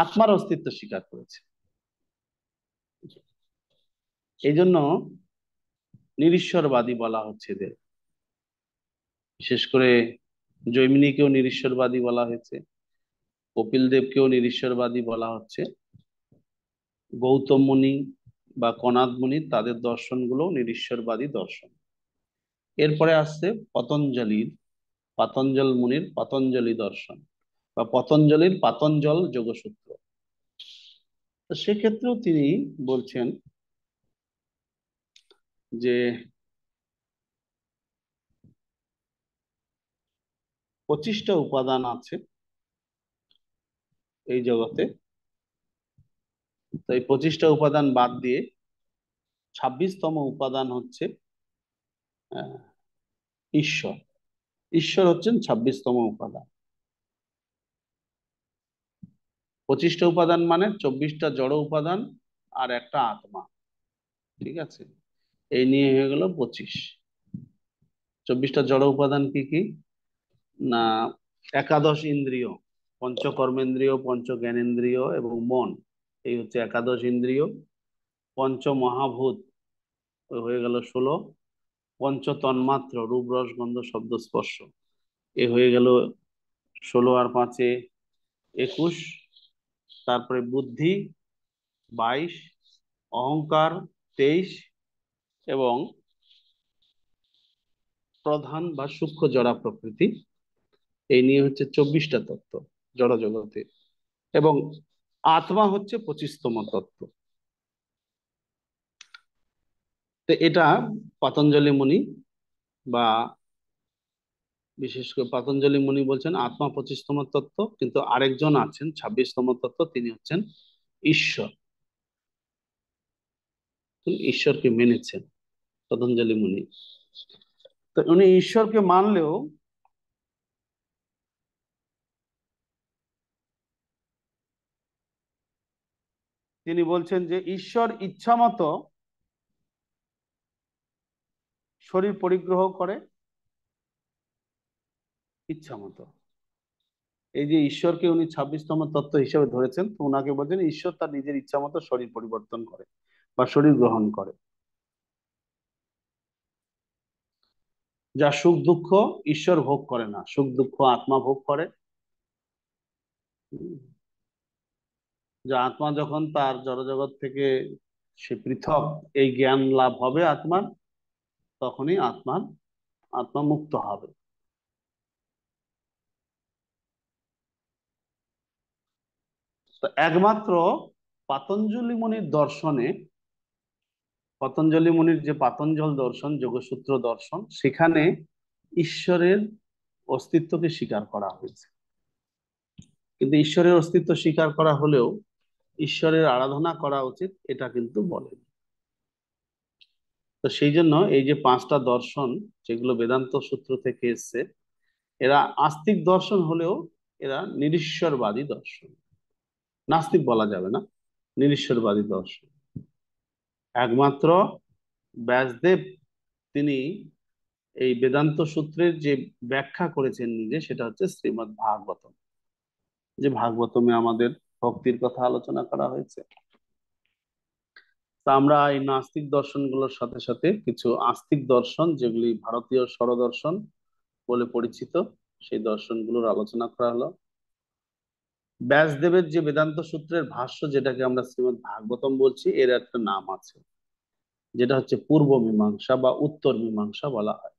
আত্মার অস্তিত্ব স্বীকার করেছে এই জন্য নিরীশ্বরবাদী বলা হচ্ছে এদের বিশেষ করে জৈমিনীকেও নিরীশ্বরবাদী বলা হয়েছে কপিল দেবকেও নিরীশ্বরবাদী বলা হচ্ছে গৌতম মুনি বা কনাদ মুনি তাদের দর্শনগুলো নিরীশ্বরবাদী দর্শন এরপরে আসছে পতঞ্জলির পাতঞ্জল মুনির পাতঞ্জলি দর্শন বা পতঞ্জলির পাতঞ্জল যোগসূত্র সেক্ষেত্রেও তিনি বলছেন যে পঁচিশটা উপাদান আছে এই জগতে তো এই পঁচিশটা উপাদান বাদ দিয়ে ছাব্বিশতম উপাদান হচ্ছে ঈশ্বর ঈশ্বর হচ্ছেন ছাব্বিশতম উপাদান পঁচিশটা উপাদান মানে চব্বিশটা জড় উপাদান আর একটা আত্মা ঠিক আছে এই নিয়ে হয়ে গেল পঁচিশ চব্বিশটা জড় উপাদান কি কি না একাদশ ইন্দ্রিয় পঞ্চকর্মেন্দ্রিয় পঞ্চ জ্ঞানেন্দ্রিয় এবং মন এই হচ্ছে একাদশ ইন্দ্রিয় পঞ্চ মহাভূত হয়ে গেল ষোলো পঞ্চ তন্মাত্র রূপ রস গন্ধ শব্দ স্পর্শ এ হয়ে গেল ষোলো আর পাঁচে একুশ তারপরে বুদ্ধি বাইশ অহংকার তেইশ এবং প্রধান বা সূক্ষ্ম জড়া প্রকৃতি এই নিয়ে হচ্ছে চব্বিশটা তত্ত্ব জড় জগতে এবং আত্মা হচ্ছে পঁচিশতম তত্ত্ব তো এটা পাতঞ্জলি মুনি বা বিশেষ করে পাতঞ্জলি মুনি বলছেন আত্মা পঁচিশতম তত্ত্ব কিন্তু আরেকজন আছেন ছাব্বিশতম তত্ত্ব তিনি হচ্ছেন ঈশ্বর তিনি ঈশ্বরকে মেনেছেন পতঞ্জলি মুনি তো উনি ঈশ্বরকে মানলেও তিনি বলছেন যে ঈশ্বর ইচ্ছা মতো শরীর পরিগ্রহ করে ইচ্ছা মতো এই যে ঈশ্বরকে উনি ছাব্বিশতম তত্ত্ব হিসেবে ধরেছেন তো ওনাকে বলছেন ঈশ্বর তার নিজের ইচ্ছা মতো শরীর পরিবর্তন করে বা শরীর গ্রহণ করে যা সুখ দুঃখ ঈশ্বর ভোগ করে না সুখ দুঃখ আত্মা ভোগ করে যা আত্মা যখন তার জড়জগৎ থেকে সে পৃথক এই জ্ঞান লাভ হবে আত্মার তখনই আত্মার আত্মা মুক্ত হবে তো একমাত্র পাতঞ্জলি মুনির দর্শনে পতঞ্জলি মুনির যে পাতঞ্জল দর্শন যোগসূত্র দর্শন সেখানে ঈশ্বরের অস্তিত্বকে স্বীকার করা হয়েছে কিন্তু ঈশ্বরের অস্তিত্ব স্বীকার করা হলেও ঈশ্বরের আরাধনা করা উচিত এটা কিন্তু বলেন তো সেই জন্য এই যে পাঁচটা দর্শন যেগুলো বেদান্ত সূত্র থেকে এসছে এরা আস্তিক দর্শন হলেও এরা নিরীশ্বরবাদী দর্শন নাস্তিক বলা যাবে না নিরীশ্বরবাদী দর্শন একমাত্র ব্যাসদেব তিনি এই বেদান্ত সূত্রের যে ব্যাখ্যা করেছেন নিজে সেটা হচ্ছে শ্রীমদ ভাগবতম যে ভাগবতমে আমাদের ভক্তির কথা আলোচনা করা হয়েছে তা আমরা এই নাস্তিক দর্শনগুলোর সাথে সাথে কিছু আস্তিক দর্শন যেগুলি ভারতীয় সরদর্শন বলে পরিচিত সেই দর্শনগুলোর আলোচনা করা হলো ব্যাসদেবের যে বেদান্ত সূত্রের ভাষ্য যেটাকে আমরা শ্রীমদ ভাগবতম বলছি এর একটা নাম আছে যেটা হচ্ছে পূর্ব মীমাংসা বা উত্তর মীমাংসা বলা হয়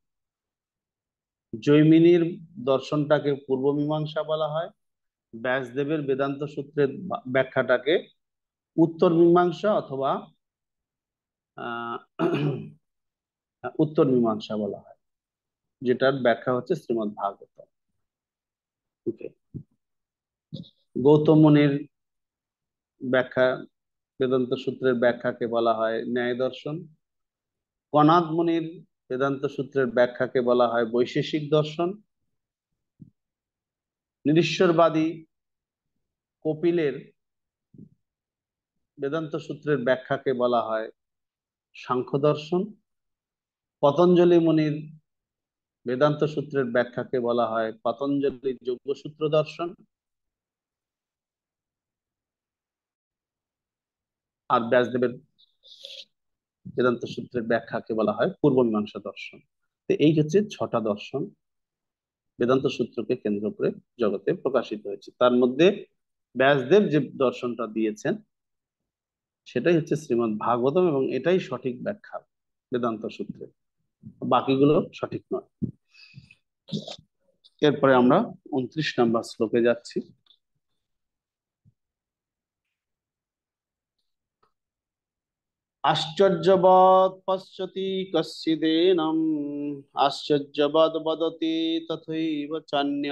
জৈমিনীর দর্শনটাকে পূর্ব মীমাংসা বলা হয় ব্যাসদেবের বেদান্ত সূত্রের ব্যাখ্যাটাকে উত্তর মীমাংসা অথবা উত্তর মীমাংসা বলা হয় যেটার ব্যাখ্যা হচ্ছে শ্রীমদ ভাগবত ওকে গৌতম মুনির ব্যাখ্যা বেদান্ত সূত্রের ব্যাখ্যাকে বলা হয় ন্যায় দর্শন কনাদ মুনির বেদান্ত সূত্রের ব্যাখ্যাকে বলা হয় বৈশেষিক দর্শন নিরীশ্বরবাদী কপিলের বেদান্ত সূত্রের ব্যাখ্যাকে বলা হয় সাংখ্য দর্শন পতঞ্জলি মুনির বেদান্ত সূত্রের ব্যাখ্যাকে বলা হয় পতঞ্জলি সূত্র দর্শন আর ব্যাসদেবের বেদান্ত সূত্রের ব্যাখ্যাকে বলা হয় পূর্ব মীমাংসা দর্শন তো এই হচ্ছে ছটা দর্শন বেদান্ত সূত্রকে কেন্দ্র করে জগতে প্রকাশিত হয়েছে তার মধ্যে ব্যাসদেব যে দর্শনটা দিয়েছেন সেটাই হচ্ছে শ্রীমদ ভাগবতম এবং এটাই সঠিক ব্যাখ্যা বেদান্ত সূত্রে বাকিগুলো সঠিক নয় এরপরে আমরা উনত্রিশ নম্বর শ্লোকে যাচ্ছি আশ্চর্যবৎ পশ্যতি কশ্চিদেনম আশ্চর্যবৎ বদতি তথৈব চান্য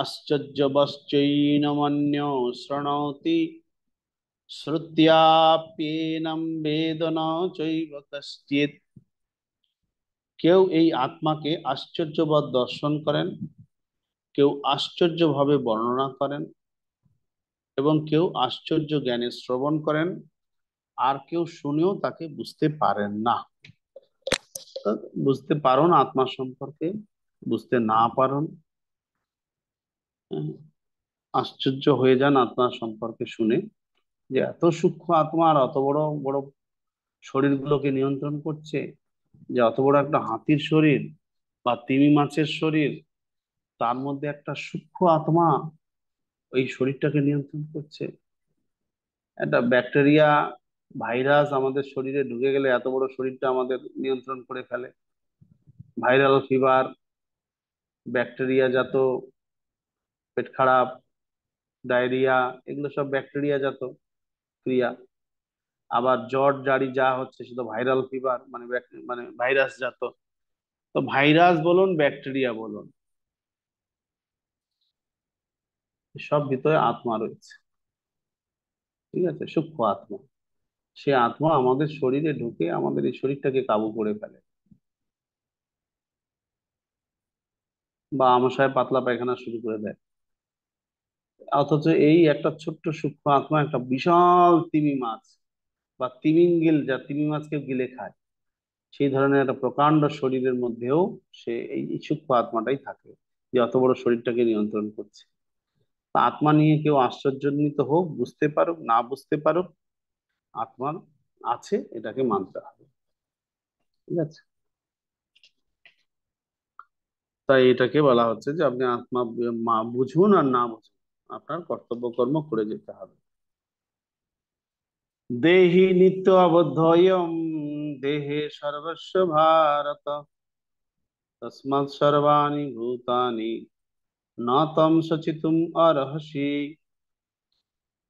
আশ্চর্যবশ্চৈনমন্য শৃণোতি শ্রুত্যাপ্যেনম বেদন চৈব কশ্চিত কেউ এই আত্মাকে আশ্চর্যবৎ দর্শন করেন কেউ আশ্চর্যভাবে বর্ণনা করেন এবং কেউ আশ্চর্য জ্ঞানে শ্রবণ করেন আর কেউ শুনেও তাকে বুঝতে পারেন না বুঝতে পারুন আত্মা সম্পর্কে বুঝতে না পারুন হ্যাঁ, আশ্চর্য হয়ে যান আত্মা সম্পর্কে শুনে যে এত সূক্ষ্ম আত্মা আর অত বড় বড় শরীরগুলোকে নিয়ন্ত্রণ করছে যে অত বড় একটা হাতির শরীর বা তিমি মাছের শরীর তার মধ্যে একটা সূক্ষ্ম আত্মা ওই শরীরটাকে নিয়ন্ত্রণ করছে একটা ব্যাকটেরিয়া ভাইরাস আমাদের শরীরে ঢুকে গেলে এত বড় শরীরটা আমাদের নিয়ন্ত্রণ করে ফেলে ভাইরাল ফিভার ব্যাকটেরিয়া জাত পেট খারাপ ডায়রিয়া এগুলো সব ব্যাকটেরিয়া জাত ক্রিয়া আবার জ্বর জারি যা হচ্ছে সেটা ভাইরাল ফিভার মানে মানে ভাইরাস জাত তো ভাইরাস বলুন ব্যাকটেরিয়া বলুন সব ভিতরে আত্মা রয়েছে ঠিক আছে সূক্ষ্ম আত্মা সে আত্মা আমাদের শরীরে ঢুকে আমাদের এই শরীরটাকে কাবু করে ফেলে বা আমাশয় পাতলা পায়খানা শুরু করে দেয় অথচ এই একটা ছোট্ট সূক্ষ্ম আত্মা একটা বিশাল তিমি মাছ বা তিমিঙ্গিল যা তিমি মাছকে গিলে খায় সেই ধরনের একটা প্রকাণ্ড শরীরের মধ্যেও সে এই সূক্ষ্ম আত্মাটাই থাকে যে অত বড় শরীরটাকে নিয়ন্ত্রণ করছে আত্মা নিয়ে কেউ আশ্চর্যজনিত হোক বুঝতে পারুক না বুঝতে পারুক আত্মার আছে এটাকে মানতে হবে ঠিক আছে তাই এটাকে বলা হচ্ছে যে আপনি আত্মা মা বুঝুন আর না বুঝুন আপনার কর্তব্য কর্ম করে যেতে হবে দেহি নিত্য আবদ্ধ দেহে সর্বস্ব ভারত তসমাৎ সর্বাণি ভূতানি নতম তম সচিতুম অরহসি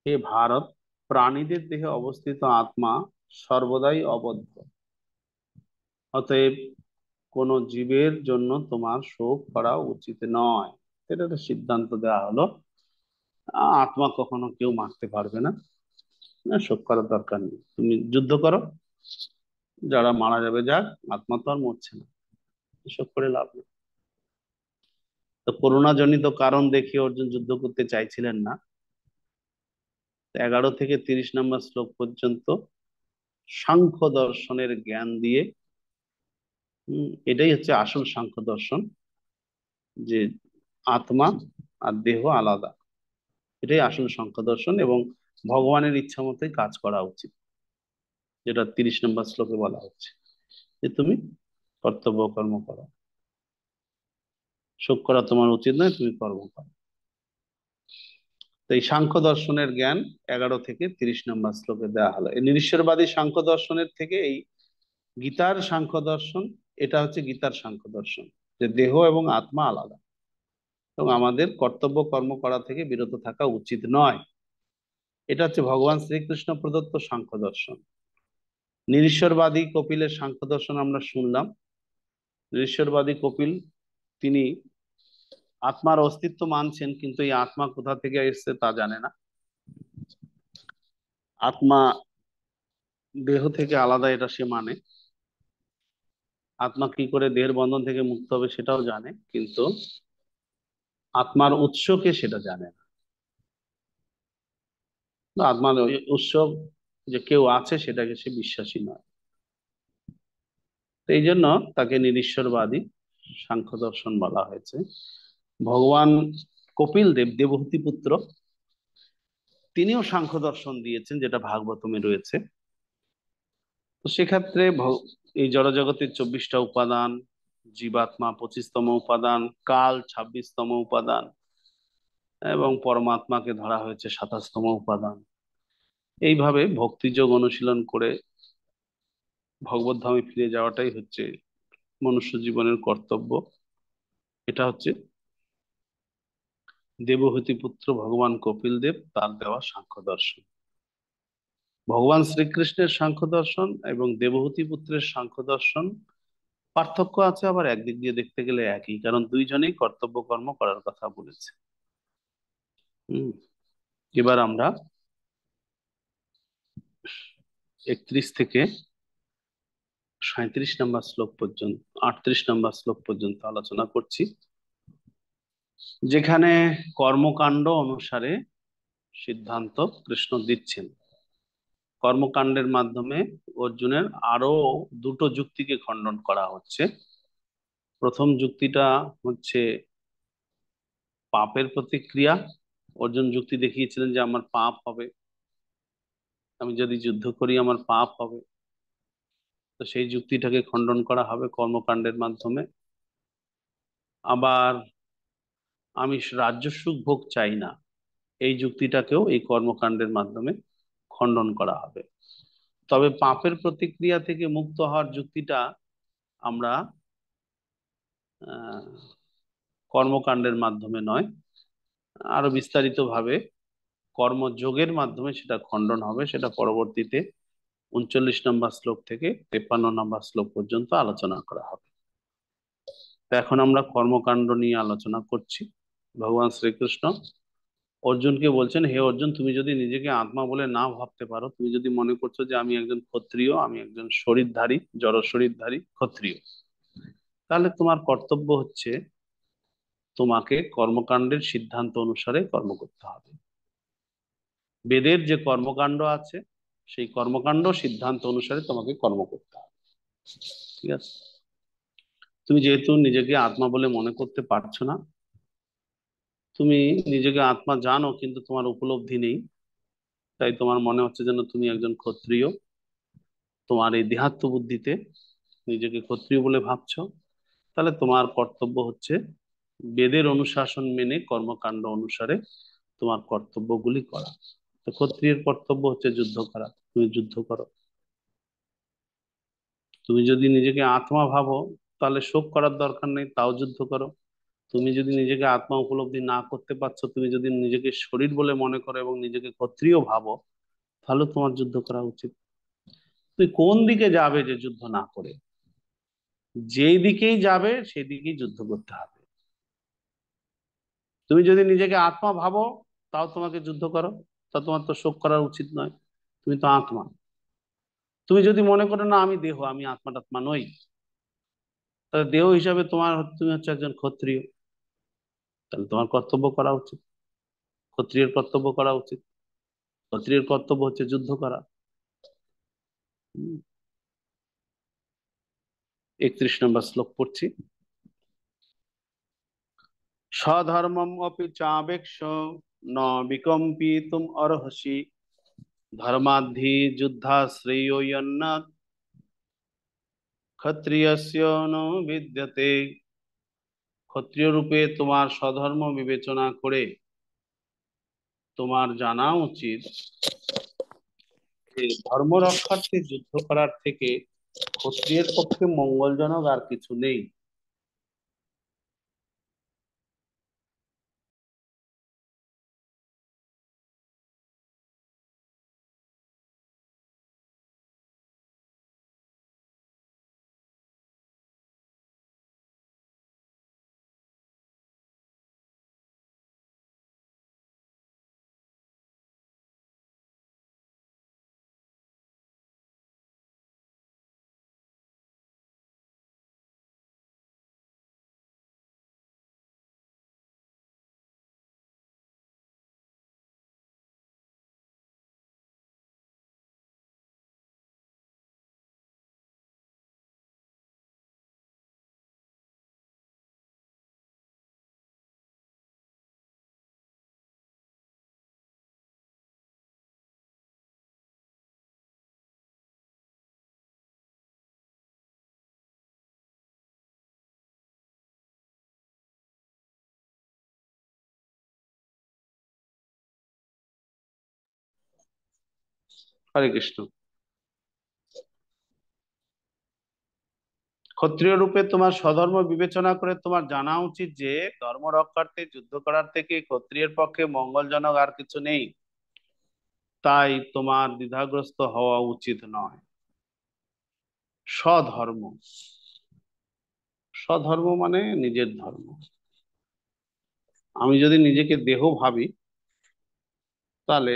হে ভারত প্রাণীদের দেহে অবস্থিত আত্মা সর্বদাই অবদ্ধ অতএব কোন জীবের জন্য তোমার শোক করা উচিত নয় এটা একটা সিদ্ধান্ত দেওয়া হলো আত্মা কখনো কেউ মারতে পারবে না শোক করার দরকার নেই তুমি যুদ্ধ করো যারা মারা যাবে যাক আত্মা তো আর মরছে না শোক করে লাভ নেই তো জনিত কারণ দেখিয়ে অর্জুন যুদ্ধ করতে চাইছিলেন না এগারো থেকে তিরিশ নম্বর শ্লোক পর্যন্ত সাংখ্য দর্শনের জ্ঞান দিয়ে এটাই হচ্ছে আসল সাংখ্য দর্শন যে আত্মা আর দেহ আলাদা এটাই আসল সাংখ্য দর্শন এবং ভগবানের ইচ্ছা মতোই কাজ করা উচিত যেটা তিরিশ নম্বর শ্লোকে বলা হচ্ছে যে তুমি কর্তব্য কর্ম করো শোক করা তোমার উচিত নয় তুমি কর্ম করো তো এই সাংখ্য দর্শনের জ্ঞান এগারো থেকে তিরিশ নম্বর শ্লোকে দেওয়া হলো এই নিরীশ্বরবাদী সাংখ্য দর্শনের থেকে এই গীতার সাংখ্য দর্শন এটা হচ্ছে গীতার সাংখ্য দর্শন যে দেহ এবং আত্মা আলাদা এবং আমাদের কর্তব্য কর্ম করা থেকে বিরত থাকা উচিত নয় এটা হচ্ছে ভগবান শ্রীকৃষ্ণ প্রদত্ত সাংখ্য দর্শন নিরীশ্বরবাদী কপিলের সাংখ্য দর্শন আমরা শুনলাম নিরীশ্বরবাদী কপিল তিনি আত্মার অস্তিত্ব মানছেন কিন্তু এই আত্মা কোথা থেকে এসছে তা জানে না আত্মা দেহ থেকে আলাদা এটা সে মানে আত্মা কি করে দেহের বন্ধন থেকে মুক্ত হবে সেটাও জানে কিন্তু আত্মার উৎসকে সেটা জানে না আত্মার উৎস যে কেউ আছে সেটাকে সে বিশ্বাসী নয় এই জন্য তাকে নিরীশ্বরবাদী সাংখ্য দর্শন বলা হয়েছে ভগবান কপিল দেব দেবহতি পুত্র তিনিও সাংখ্য দর্শন দিয়েছেন যেটা ভাগবতমে রয়েছে তো সেক্ষেত্রে এই জড়জগতের চব্বিশটা উপাদান জীবাত্মা পঁচিশতম উপাদান কাল ছাব্বিশতম উপাদান এবং পরমাত্মাকে ধরা হয়েছে সাতাশতম উপাদান এইভাবে ভক্তিযোগ অনুশীলন করে ভগবত ধামে ফিরে যাওয়াটাই হচ্ছে মনুষ্য জীবনের কর্তব্য এটা হচ্ছে দেবহতি পুত্র ভগবান কপিল দেব তার দেওয়া সাংখ্য দর্শন ভগবান শ্রীকৃষ্ণের সাংখ্য দর্শন এবং দেবহতি পুত্রের সাংখ্য দর্শন পার্থক্য আছে আবার একদিক দিয়ে দেখতে গেলে একই কারণ দুইজনেই কর্তব্য কর্ম করার কথা বলেছে এবার আমরা একত্রিশ থেকে সাঁত্রিশ নম্বর শ্লোক পর্যন্ত আটত্রিশ নম্বর শ্লোক পর্যন্ত আলোচনা করছি যেখানে কর্মকাণ্ড অনুসারে সিদ্ধান্ত কৃষ্ণ দিচ্ছেন কর্মকাণ্ডের মাধ্যমে অর্জুনের আরো দুটো যুক্তিকে খণ্ডন করা হচ্ছে প্রথম যুক্তিটা হচ্ছে পাপের প্রতিক্রিয়া অর্জুন যুক্তি দেখিয়েছিলেন যে আমার পাপ হবে আমি যদি যুদ্ধ করি আমার পাপ হবে তো সেই যুক্তিটাকে খণ্ডন করা হবে কর্মকাণ্ডের মাধ্যমে আবার আমি রাজ্য সুখ ভোগ চাই না এই যুক্তিটাকেও এই কর্মকাণ্ডের মাধ্যমে খণ্ডন করা হবে তবে পাপের প্রতিক্রিয়া থেকে মুক্ত হওয়ার যুক্তিটা আমরা কর্মকাণ্ডের মাধ্যমে নয় আরো বিস্তারিতভাবে কর্মযোগের মাধ্যমে সেটা খণ্ডন হবে সেটা পরবর্তীতে উনচল্লিশ নম্বর শ্লোক থেকে তেপ্পান্ন নম্বর শ্লোক পর্যন্ত আলোচনা করা হবে এখন আমরা কর্মকাণ্ড নিয়ে আলোচনা করছি ভগবান শ্রীকৃষ্ণ অর্জুনকে বলছেন হে অর্জুন তুমি যদি নিজেকে আত্মা বলে না ভাবতে পারো তুমি যদি মনে করছো যে আমি একজন ক্ষত্রিয় আমি একজন শরীরধারী জড় শরীরধারী ক্ষত্রিয় তাহলে তোমার কর্তব্য হচ্ছে তোমাকে কর্মকাণ্ডের সিদ্ধান্ত অনুসারে কর্ম করতে হবে বেদের যে কর্মকাণ্ড আছে সেই কর্মকাণ্ড সিদ্ধান্ত অনুসারে তোমাকে কর্ম করতে হবে ঠিক আছে তুমি যেহেতু নিজেকে আত্মা বলে মনে করতে পারছো না তুমি নিজেকে আত্মা জানো কিন্তু তোমার উপলব্ধি নেই তাই তোমার মনে হচ্ছে যেন তুমি একজন ক্ষত্রিয় তোমার এই দেহাত্ম বুদ্ধিতে নিজেকে ক্ষত্রিয় বলে ভাবছ তাহলে তোমার কর্তব্য হচ্ছে বেদের অনুশাসন মেনে কর্মকাণ্ড অনুসারে তোমার কর্তব্যগুলি করা তো ক্ষত্রিয়ের কর্তব্য হচ্ছে যুদ্ধ করা তুমি যুদ্ধ করো তুমি যদি নিজেকে আত্মা ভাবো তাহলে শোক করার দরকার নেই তাও যুদ্ধ করো তুমি যদি নিজেকে আত্মা উপলব্ধি না করতে পারছো তুমি যদি নিজেকে শরীর বলে মনে করো এবং নিজেকে ক্ষত্রিয় ভাবো তাহলে তোমার যুদ্ধ করা উচিত তুমি কোন দিকে যাবে যে যুদ্ধ না করে যেই দিকেই যাবে সেই দিকেই যুদ্ধ করতে হবে তুমি যদি নিজেকে আত্মা ভাবো তাও তোমাকে যুদ্ধ করো তা তোমার তো শোক করা উচিত নয় তুমি তো আত্মা তুমি যদি মনে করো না আমি দেহ আমি আত্মা টাত্মা নই তাহলে দেহ হিসাবে তোমার তুমি হচ্ছে একজন ক্ষত্রিয় তাহলে তোমার কর্তব্য করা উচিত ক্ষত্রিয়ের কর্তব্য করা উচিত ক্ষত্রিয়ের কর্তব্য হচ্ছে যুদ্ধ করা একত্রিশ নম্বর শ্লোক পড়ছি সধর্মম অপি চাবেক্ষ ন তুম অর্হসি ধর্মাধি যুদ্ধা শ্রেয় ক্ষত্রিয় ন বিদ্যতে ক্ষত্রিয় রূপে তোমার স্বধর্ম বিবেচনা করে তোমার জানা উচিত ধর্ম রক্ষার্থে যুদ্ধ করার থেকে ক্ষত্রিয়ের পক্ষে মঙ্গলজনক আর কিছু নেই হরে কৃষ্ণ ক্ষত্রিয় রূপে তোমার স্বধর্ম বিবেচনা করে তোমার জানা উচিত যে ধর্ম রক্ষার্থে যুদ্ধ করার থেকে ক্ষত্রিয়ের পক্ষে মঙ্গলজনক আর কিছু নেই তাই তোমার দ্বিধাগ্রস্ত হওয়া উচিত নয় স্বধর্ম স্বধর্ম মানে নিজের ধর্ম আমি যদি নিজেকে দেহ ভাবি তাহলে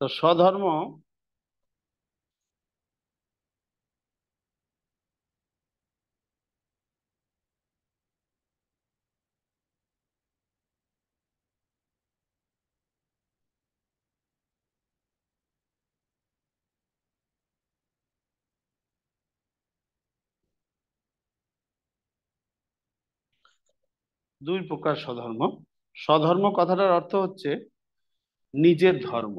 তো স্বধর্ম দুই প্রকার স্বধর্ম স্বধর্ম কথাটার অর্থ হচ্ছে নিজের ধর্ম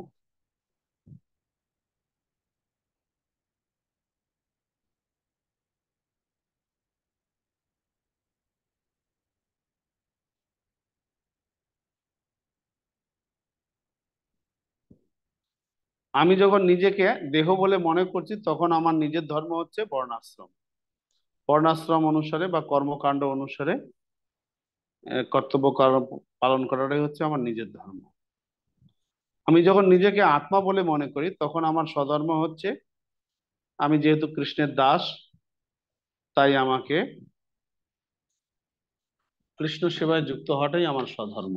আমি যখন নিজেকে দেহ বলে মনে করছি তখন আমার নিজের ধর্ম হচ্ছে বর্ণাশ্রম বর্ণাশ্রম অনুসারে বা কর্মকাণ্ড অনুসারে কর্তব্য পালন করাটাই হচ্ছে আমার নিজের ধর্ম আমি যখন নিজেকে আত্মা বলে মনে করি তখন আমার স্বধর্ম হচ্ছে আমি যেহেতু কৃষ্ণের দাস তাই আমাকে কৃষ্ণ সেবায় যুক্ত হওয়াটাই আমার স্বধর্ম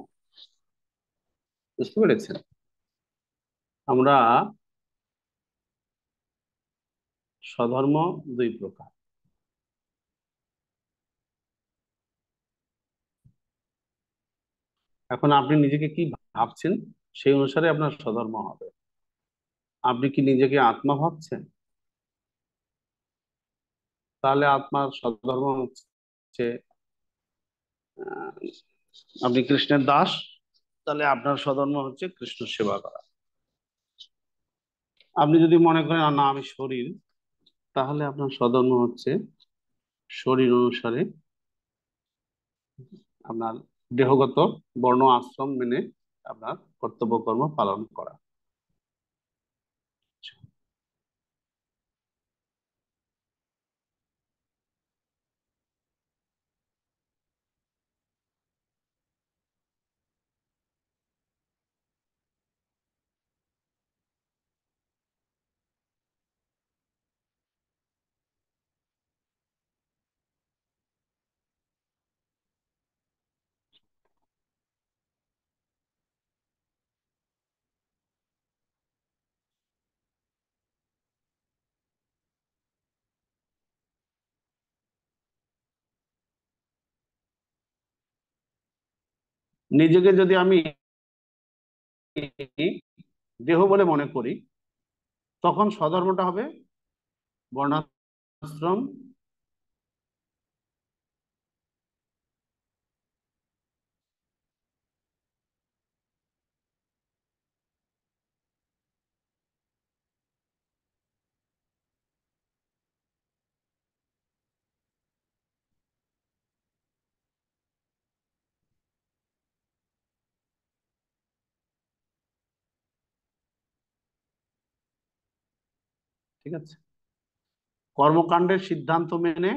বুঝতে পেরেছেন আমরা স্বধর্ম দুই প্রকার এখন আপনি নিজেকে কি ভাবছেন সেই অনুসারে আপনার স্বধর্ম হবে আপনি কি নিজেকে আত্মা ভাবছেন তাহলে আত্মার স্বধর্ম হচ্ছে আপনি কৃষ্ণের দাস তাহলে আপনার স্বধর্ম হচ্ছে কৃষ্ণ সেবা করা আপনি যদি মনে করেন না আমি শরীর তাহলে আপনার সধর্ম হচ্ছে শরীর অনুসারে আপনার দেহগত বর্ণ আশ্রম মেনে আপনার কর্তব্য কর্ম পালন করা নিজেকে যদি আমি দেহ বলে মনে করি তখন স্বধর্মটা হবে বর্ণাশ্রম ঠিক আছে কর্মকাণ্ডের সিদ্ধান্ত মেনে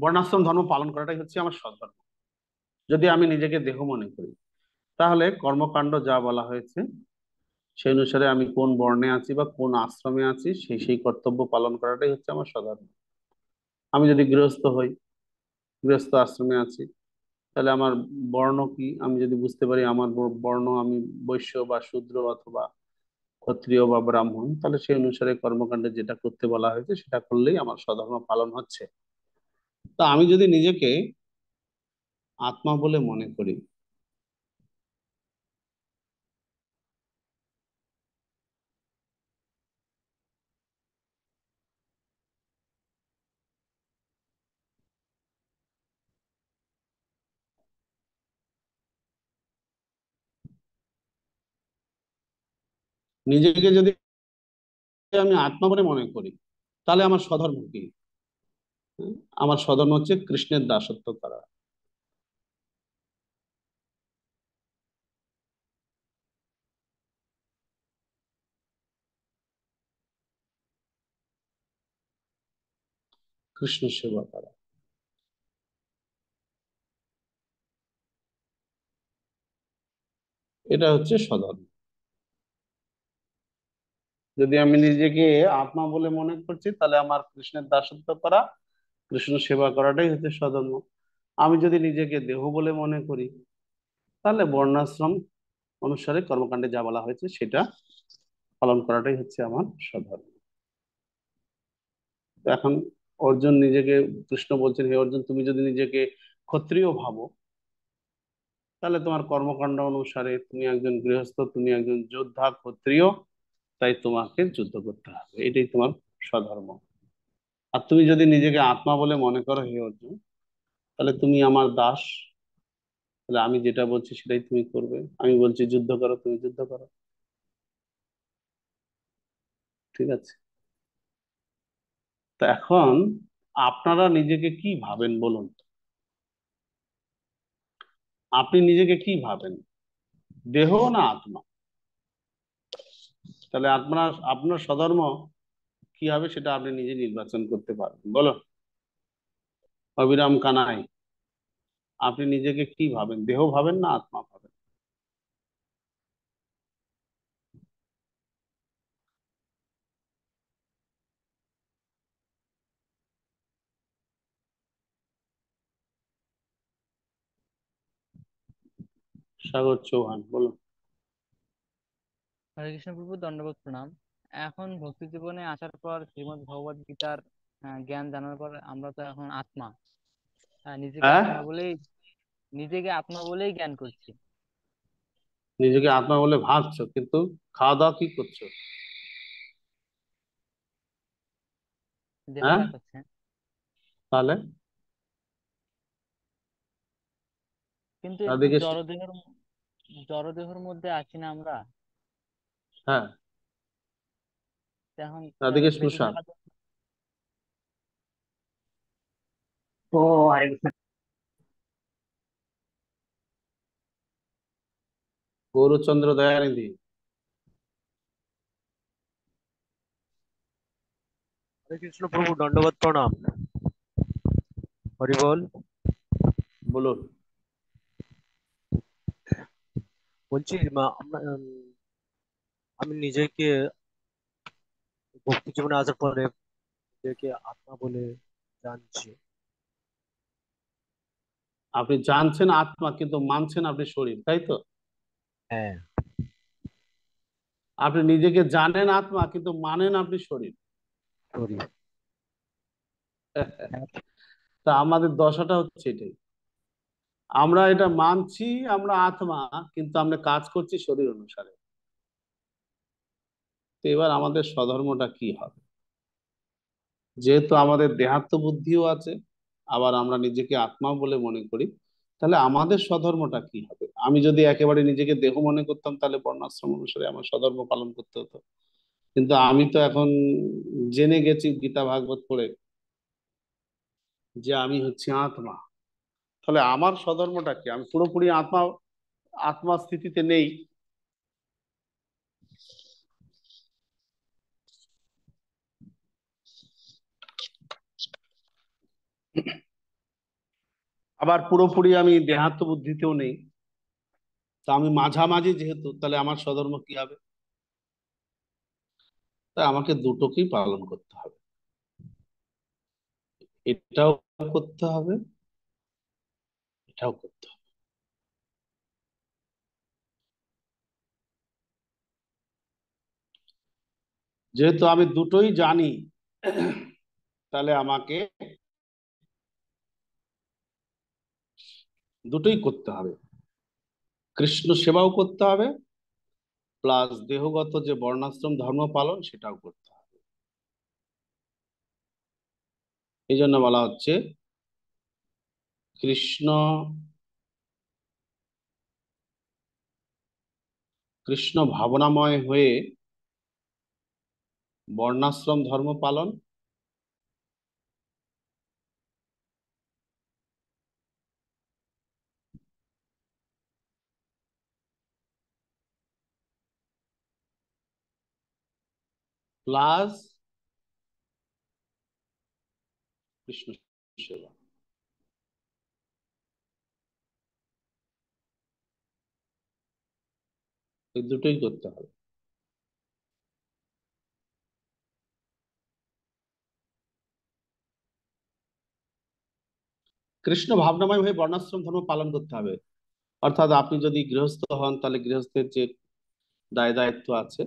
বর্ণাশ্রম ধর্ম পালন করাটাই হচ্ছে আমার সদ্ধর্ম যদি আমি নিজেকে দেহ মনে করি তাহলে কর্মকাণ্ড যা বলা হয়েছে সেই অনুসারে আমি কোন বর্ণে আছি বা কোন আশ্রমে আছি সেই সেই কর্তব্য পালন করাটাই হচ্ছে আমার সদর্ম আমি যদি গৃহস্থ হই গৃহস্থ আশ্রমে আছি তাহলে আমার বর্ণ কি আমি যদি বুঝতে পারি আমার বর্ণ আমি বৈশ্য বা শূদ্র অথবা ক্ষত্রিয় বা ব্রাহ্মণ তাহলে সেই অনুসারে কর্মকাণ্ডে যেটা করতে বলা হয়েছে সেটা করলেই আমার স্বধর্ম পালন হচ্ছে তো আমি যদি নিজেকে আত্মা বলে মনে করি নিজেকে যদি আমি আত্মা বলে মনে করি তাহলে আমার স্বধর্ম কি হ্যাঁ? আমার স্বধর্ম হচ্ছে কৃষ্ণের দাসত্ব করা কৃষ্ণ সেবা করা এটা হচ্ছে স্বধর্ম যদি আমি নিজেকে আত্মা বলে মনে করছি তাহলে আমার কৃষ্ণের দাসত্ব করা কৃষ্ণ সেবা করাটাই হচ্ছে সধর্ম আমি যদি নিজেকে দেহ বলে মনে করি তাহলে বর্ণাশ্রম অনুসারে কর্মকাণ্ডে যা বলা হয়েছে সেটা পালন করাটাই হচ্ছে আমার সধর্ম এখন অর্জুন নিজেকে কৃষ্ণ বলছেন হে অর্জুন তুমি যদি নিজেকে ক্ষত্রিয় ভাবো তাহলে তোমার কর্মকাণ্ড অনুসারে তুমি একজন গৃহস্থ তুমি একজন যোদ্ধা ক্ষত্রিয় তাই তোমাকে যুদ্ধ করতে হবে এটাই তোমার স্বধর্ম আর তুমি যদি নিজেকে আত্মা বলে মনে করো হে অর্জুন তাহলে তুমি আমার দাস তাহলে আমি যেটা বলছি সেটাই তুমি করবে আমি বলছি যুদ্ধ করো তুমি যুদ্ধ করো ঠিক আছে তা এখন আপনারা নিজেকে কি ভাবেন বলুন আপনি নিজেকে কি ভাবেন দেহ না আত্মা তাহলে আপনার আপনার স্বধর্ম কি হবে সেটা আপনি নিজে নির্বাচন করতে পারবেন বলো অবিরাম কানাই আপনি নিজেকে কি ভাবেন দেহ ভাবেন না আত্মা ভাবেন সাগর চৌহান বলুন হরে কৃষ্ণ প্রভু দণ্ডবোধ প্রণাম এখন ভক্তি জীবনে আসার পর শ্রীমদ ভগবত গীতার জ্ঞান জানার পর আমরা তো এখন আত্মা নিজেকে হ্যাঁ? আত্মা বলেই নিজেকে আত্মা বলেই জ্ঞান করছি নিজেকে আত্মা বলে ভাবছো কিন্তু খাওয়া দাওয়া কি করছো হ্যাঁ? তাহলে কিন্তু জড়দেহের জড়দেহের মধ্যে আছি না আমরা হ্যাঁ এখন রাধিকা সুশান্ত ও আরে గోరుచంద్ర దయానిధి হরে কৃষ্ণ প্রভু দণ্ডবত প্রণাম হরি বল বলুন বলছি আমি নিজেকে ভক্তি জীবনে আসার পরে নিজেকে আত্মা বলে জানছি আপনি জানছেন আত্মা কিন্তু মানছেন আপনি শরীর তাই তো হ্যাঁ আপনি নিজেকে জানেন আত্মা কিন্তু মানেন আপনি শরীর শরীর তা আমাদের দশাটা হচ্ছে এটাই আমরা এটা মানছি আমরা আত্মা কিন্তু আমরা কাজ করছি শরীর অনুসারে তো এবার আমাদের স্বধর্মটা কি হবে যেহেতু আমাদের দেহাত্ম বুদ্ধিও আছে আবার আমরা নিজেকে আত্মা বলে মনে করি তাহলে আমাদের স্বধর্মটা কি হবে আমি যদি একেবারে নিজেকে দেহ মনে করতাম তাহলে বর্ণাশ্রম অনুসারে আমার স্বধর্ম পালন করতে হতো কিন্তু আমি তো এখন জেনে গেছি গীতা ভাগবত পড়ে যে আমি হচ্ছি আত্মা তাহলে আমার স্বধর্মটা কি আমি পুরোপুরি আত্মা আত্মা স্থিতিতে নেই আবার পুরোপুরি আমি দেহাত্ম বুদ্ধিতেও নেই তা আমি মাঝামাঝি যেহেতু তাহলে আমার স্বধর্ম কি হবে তা আমাকে দুটোকেই পালন করতে হবে এটাও করতে হবে এটাও করতে হবে যেহেতু আমি দুটোই জানি তাহলে আমাকে দুটোই করতে হবে কৃষ্ণ সেবাও করতে হবে প্লাস দেহগত যে বর্ণাশ্রম ধর্ম পালন সেটাও করতে হবে এই জন্য বলা হচ্ছে কৃষ্ণ কৃষ্ণ ভাবনাময় হয়ে বর্ণাশ্রম ধর্ম পালন প্লাস কৃষ্ণ দুটোই করতে হবে কৃষ্ণ ভাবনাময় হয়ে বর্ণাশ্রম ধর্ম পালন করতে হবে অর্থাৎ আপনি যদি গৃহস্থ হন তাহলে গৃহস্থের যে দায় দায়িত্ব আছে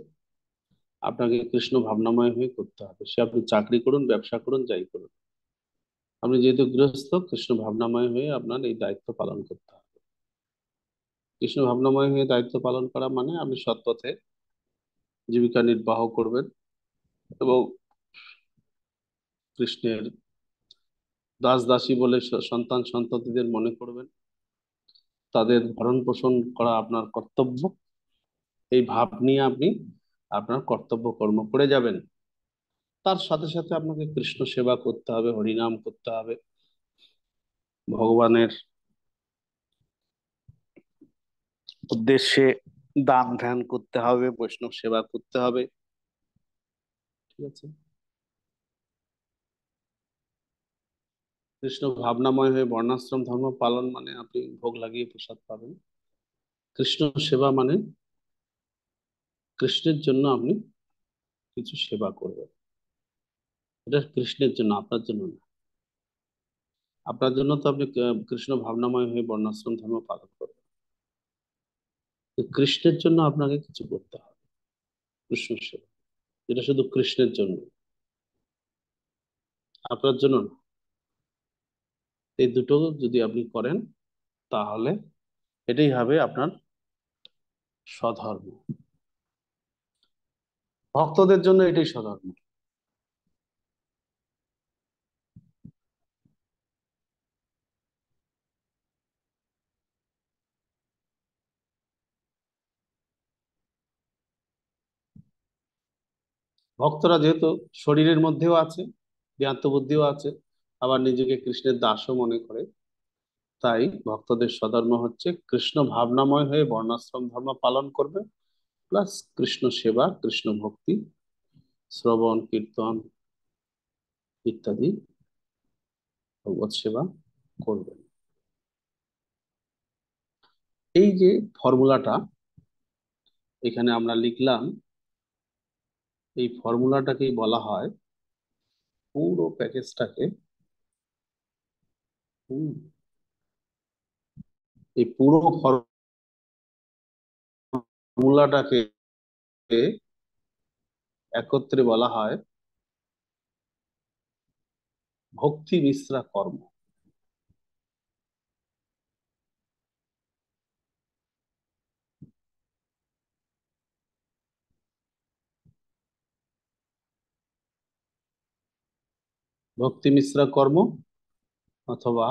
আপনাকে কৃষ্ণ ভাবনাময় হয়ে করতে হবে সে আপনি চাকরি করুন ব্যবসা করুন যাই করুন আপনি যেহেতু গৃহস্থ কৃষ্ণ ভাবনাময় হয়ে আপনার এই দায়িত্ব পালন করতে হবে কৃষ্ণ ভাবনাময় হয়ে দায়িত্ব পালন করা মানে আপনি সৎপথে জীবিকা নির্বাহ করবেন এবং কৃষ্ণের দাস দাসী বলে সন্তান সন্ততিদের মনে করবেন তাদের ভরণ পোষণ করা আপনার কর্তব্য এই ভাব নিয়ে আপনি আপনার কর্তব্য কর্ম করে যাবেন তার সাথে সাথে আপনাকে কৃষ্ণ সেবা করতে হবে হরিনাম করতে হবে ভগবানের উদ্দেশ্যে দান ধ্যান করতে হবে বৈষ্ণব সেবা করতে হবে ঠিক আছে কৃষ্ণ ভাবনাময় হয়ে বর্ণাশ্রম ধর্ম পালন মানে আপনি ভোগ লাগিয়ে প্রসাদ পাবেন কৃষ্ণ সেবা মানে কৃষ্ণের জন্য আপনি কিছু সেবা করবেন এটা কৃষ্ণের জন্য আপনার জন্য না আপনার জন্য তো আপনি কৃষ্ণ ভাবনাময় হয়ে বর্ণাশ্রম ধর্ম পালন করবেন কৃষ্ণের জন্য আপনাকে কিছু করতে হবে কৃষ্ণ সেবা এটা শুধু কৃষ্ণের জন্য আপনার জন্য না এই দুটো যদি আপনি করেন তাহলে এটাই হবে আপনার স্বধর্ম ভক্তদের জন্য এটাই স্বধর্ম ভক্তরা যেহেতু শরীরের মধ্যেও আছে যে বুদ্ধিও আছে আবার নিজেকে কৃষ্ণের দাসও মনে করে তাই ভক্তদের স্বধর্ম হচ্ছে কৃষ্ণ ভাবনাময় হয়ে বর্ণাশ্রম ধর্ম পালন করবে প্লাস কৃষ্ণ সেবা কৃষ্ণ ভক্তি শ্রবণ কীর্তন ইত্যাদি ভগবত সেবা করবেন এই যে ফর্মুলাটা এখানে আমরা লিখলাম এই ফর্মুলাটাকেই বলা হয় পুরো প্যাকেজটাকে এই পুরো ফর্ম মূলাটাকে একত্রে বলা হয় ভক্তি মিশ্রা কর্ম ভক্তি মিশ্রা কর্ম অথবা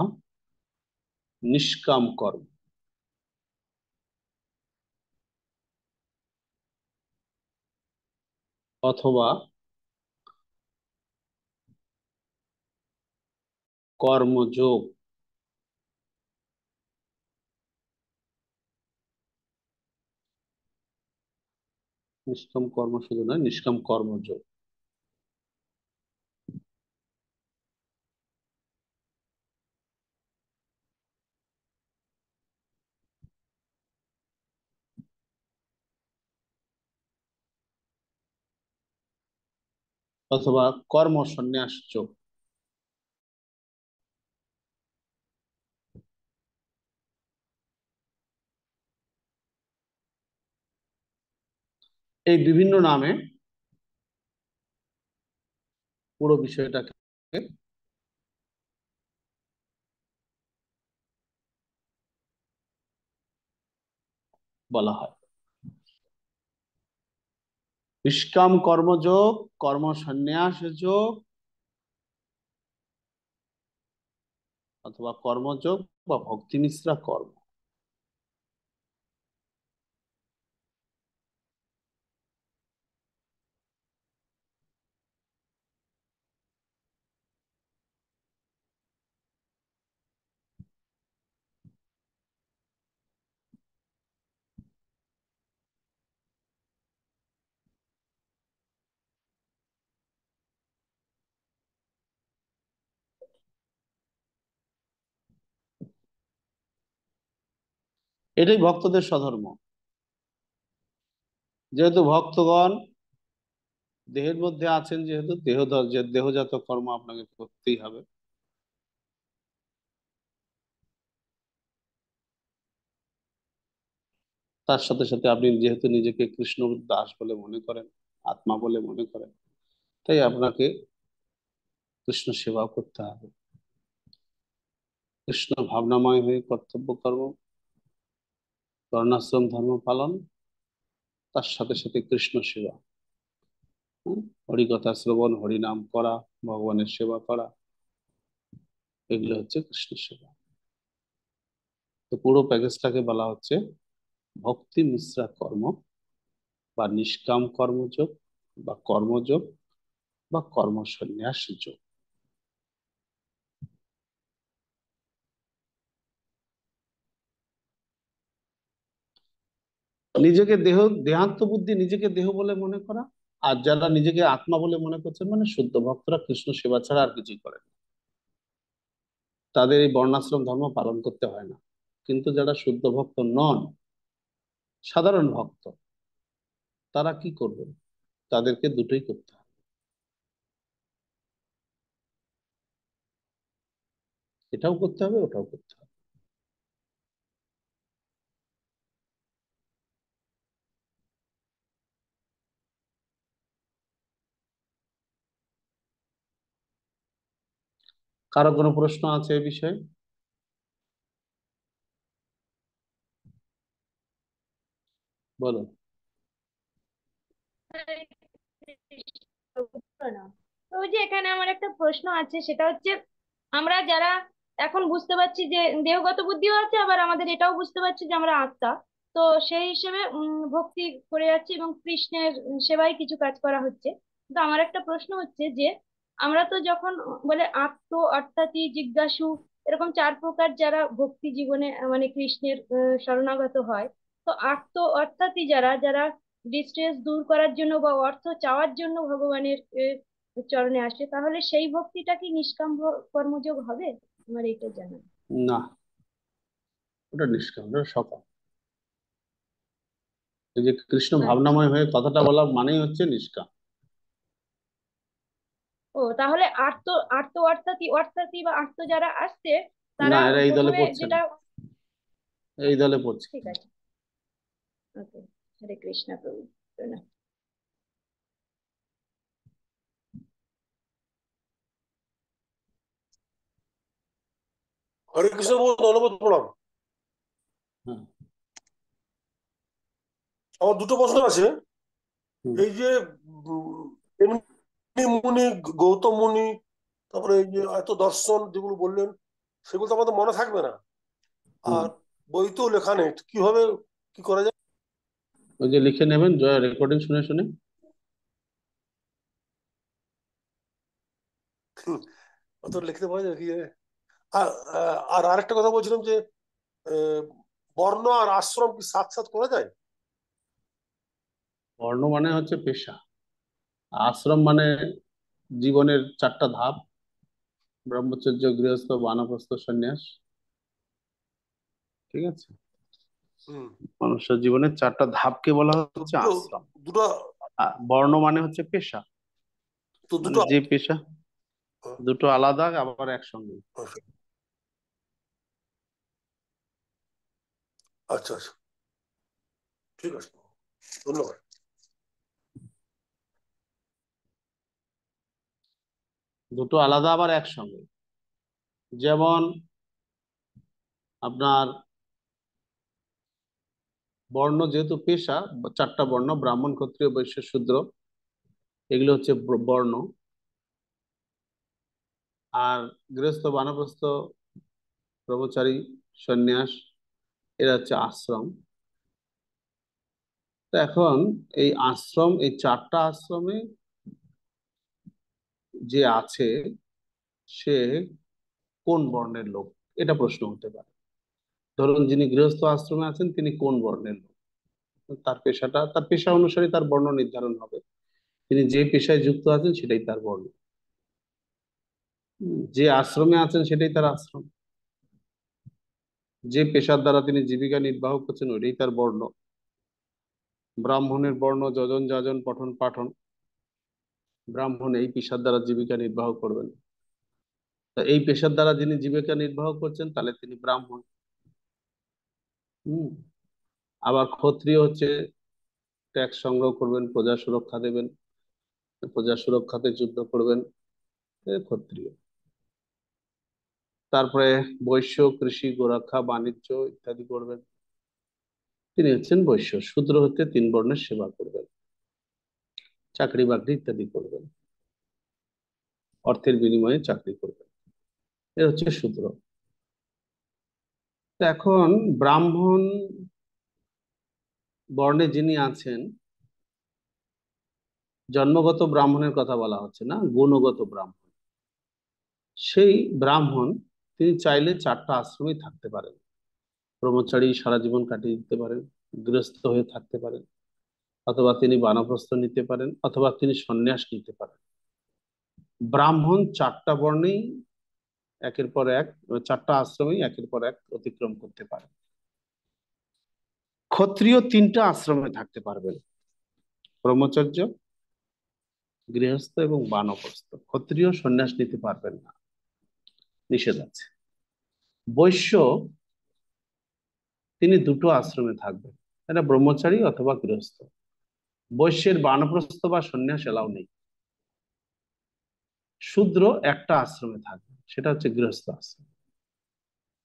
নিষ্কাম কর্ম অথবা কর্মযোগ নিষ্কাম কর্ম শুধু নয় নিষ্কাম কর্মযোগ অথবা কর্ম সন্ন্যাস যোগ এই বিভিন্ন নামে পুরো বিষয়টাকে বলা হয় নিষ্কাম কর্মযোগ কর্ম সন্ন্যাস যোগ অথবা কর্মযোগ বা ভক্তি মিশ্রা কর্ম এটাই ভক্তদের স্বধর্ম যেহেতু ভক্তগণ দেহের মধ্যে আছেন যেহেতু দেহ দেহজাত কর্ম আপনাকে করতেই হবে তার সাথে সাথে আপনি যেহেতু নিজেকে কৃষ্ণ দাস বলে মনে করেন আত্মা বলে মনে করেন তাই আপনাকে কৃষ্ণ সেবা করতে হবে কৃষ্ণ ভাবনাময় হয়ে কর্তব্য কর্ম বর্ণাশ্রম ধর্ম পালন তার সাথে সাথে কৃষ্ণ সেবা হরিকথা শ্রবণ হরিনাম করা ভগবানের সেবা করা এগুলো হচ্ছে কৃষ্ণ সেবা তো পুরো প্যাকেজটাকে বলা হচ্ছে ভক্তি মিশ্রা কর্ম বা নিষ্কাম কর্মযোগ বা কর্মযোগ বা কর্মসন্ন্যাস যোগ নিজেকে দেহ দেহান্ত বুদ্ধি নিজেকে দেহ বলে মনে করা আর যারা নিজেকে আত্মা বলে মনে করছেন মানে শুদ্ধ ভক্তরা কৃষ্ণ সেবা ছাড়া আর কিছুই করেন তাদের এই বর্ণাশ্রম ধর্ম পালন করতে হয় না কিন্তু যারা শুদ্ধ ভক্ত নন সাধারণ ভক্ত তারা কি করবে তাদেরকে দুটোই করতে হবে এটাও করতে হবে ওটাও করতে হবে কারো কোনো প্রশ্ন আছে এ বিষয়ে বলো ওই যে এখানে আমার একটা প্রশ্ন আছে সেটা হচ্ছে আমরা যারা এখন বুঝতে পারছি যে দেহগত বুদ্ধিও আছে আবার আমাদের এটাও বুঝতে পারছি যে আমরা আত্মা তো সেই হিসেবে ভক্তি করে যাচ্ছি এবং কৃষ্ণের সেবায় কিছু কাজ করা হচ্ছে তো আমার একটা প্রশ্ন হচ্ছে যে আমরা তো যখন বলে আত্ম অর্থাৎই জিজ্ঞাসু এরকম চার প্রকার যারা ভক্তি জীবনে মানে কৃষ্ণের শরণাগত হয় তো আত্ম অর্থাৎই যারা যারা ডিস্ট্রেস দূর করার জন্য বা অর্থ চাওয়ার জন্য ভগবানের চরণে আসে তাহলে সেই ভক্তিটা কি নিষ্কাম কর্মযোগ হবে আমার এটা জানা না ওটা নিষ্কাম সকাম এই যে কৃষ্ণ আচ্ছা। ভাবনাময় হয়ে কথাটা বলা মানেই হচ্ছে নিষ্কাম ও তাহলে আর্ত আর্ত অর্থাৎই অর্থাৎই বা যারা আসছে তারা এই দলে পড়ছে এই দলে পড়ছে ঠিক আছে ওকে হরে কৃষ্ণ প্রভু হরে কৃষ্ণ প্রণাম আমার দুটো প্রশ্ন আছে এই যে এমনি মুনি গৌতম মুনি তারপরে এই যে এত দর্শন যেগুলো বললেন সেগুলো তো আমাদের মনে থাকবে না আর বই তো লেখা নেই কিভাবে কি করা যায় ওই যে লিখে নেবেন রেকর্ডিং শুনে শুনে অত লিখতে পারা যায় কি আর আরেকটা কথা বলছিলাম যে বর্ণ আর আশ্রম কি সাথ সাথ করা যায় বর্ণ মানে হচ্ছে পেশা আশ্রম মানে জীবনের চারটা ধাপ ব্রহ্মচর্য গৃহস্থ বানপ্রস্থ সন্ন্যাস ঠিক আছে মানুষের জীবনের চারটা ধাপকে বলা হচ্ছে আশ্রম দুটো বর্ণ মানে হচ্ছে পেশা দুটো মানে যে পেশা দুটো আলাদা আবার একসঙ্গে আচ্ছা আচ্ছা, আচ্ছা। ঠিক আছে ধন্যবাদ দুটো আলাদা আবার একসঙ্গে যেমন আপনার বর্ণ যেহেতু পেশা চারটা বর্ণ ব্রাহ্মণ ক্ষত্রিয় বৈশ্য শূদ্র এগুলো হচ্ছে বর্ণ আর গৃহস্থ বানপ্রস্থ ব্রহ্মচারী সন্ন্যাস এরা হচ্ছে আশ্রম এখন এই আশ্রম এই চারটা আশ্রমে যে আছে সে কোন বর্ণের লোক এটা প্রশ্ন হতে পারে ধরুন যিনি গৃহস্থ আশ্রমে আছেন তিনি কোন বর্ণের লোক তার পেশাটা তার পেশা অনুসারে তার বর্ণ নির্ধারণ হবে তিনি যে পেশায় যুক্ত আছেন সেটাই তার বর্ণ যে আশ্রমে আছেন সেটাই তার আশ্রম যে পেশার দ্বারা তিনি জীবিকা নির্বাহ করছেন ওইটাই তার বর্ণ ব্রাহ্মণের বর্ণ যজন যাজন পঠন পাঠন ব্রাহ্মণ এই পেশার দ্বারা জীবিকা নির্বাহ করবেন তা এই পেশার দ্বারা যিনি জীবিকা নির্বাহ করছেন তাহলে তিনি ব্রাহ্মণ হম আবার ক্ষত্রিয় হচ্ছে ট্যাক্স সংগ্রহ করবেন প্রজা সুরক্ষা দেবেন প্রজা সুরক্ষাতে যুদ্ধ করবেন ক্ষত্রিয় তারপরে বৈশ্য কৃষি গোরক্ষা বাণিজ্য ইত্যাদি করবেন তিনি হচ্ছেন বৈশ্য শূদ্র হতে তিন বর্ণের সেবা করবেন চাকরি বাকরি ইত্যাদি করবেন অর্থের বিনিময়ে চাকরি করবেন এ হচ্ছে সূত্র এখন ব্রাহ্মণ বর্ণে যিনি আছেন জন্মগত ব্রাহ্মণের কথা বলা হচ্ছে না গুণগত ব্রাহ্মণ সেই ব্রাহ্মণ তিনি চাইলে চারটা আশ্রমেই থাকতে পারেন ব্রহ্মচারী সারা জীবন কাটিয়ে দিতে পারেন গৃহস্থ হয়ে থাকতে পারেন অথবা তিনি বানপ্রস্থ নিতে পারেন অথবা তিনি সন্ন্যাস নিতে পারেন ব্রাহ্মণ চারটা বর্ণেই একের পর এক চারটা আশ্রমেই একের পর এক অতিক্রম করতে পারে ক্ষত্রিয় তিনটা আশ্রমে থাকতে পারবেন ব্রহ্মচর্য গৃহস্থ এবং বানপ্রস্থ ক্ষত্রিয় সন্ন্যাস নিতে পারবেন না নিষেধ আছে বৈশ্য তিনি দুটো আশ্রমে থাকবেন এটা ব্রহ্মচারী অথবা গৃহস্থ বৈশ্যের বানপ্রস্থ বা সন্ন্যাস এলাও নেই শূদ্র একটা আশ্রমে থাকে সেটা হচ্ছে গৃহস্থ আশ্রম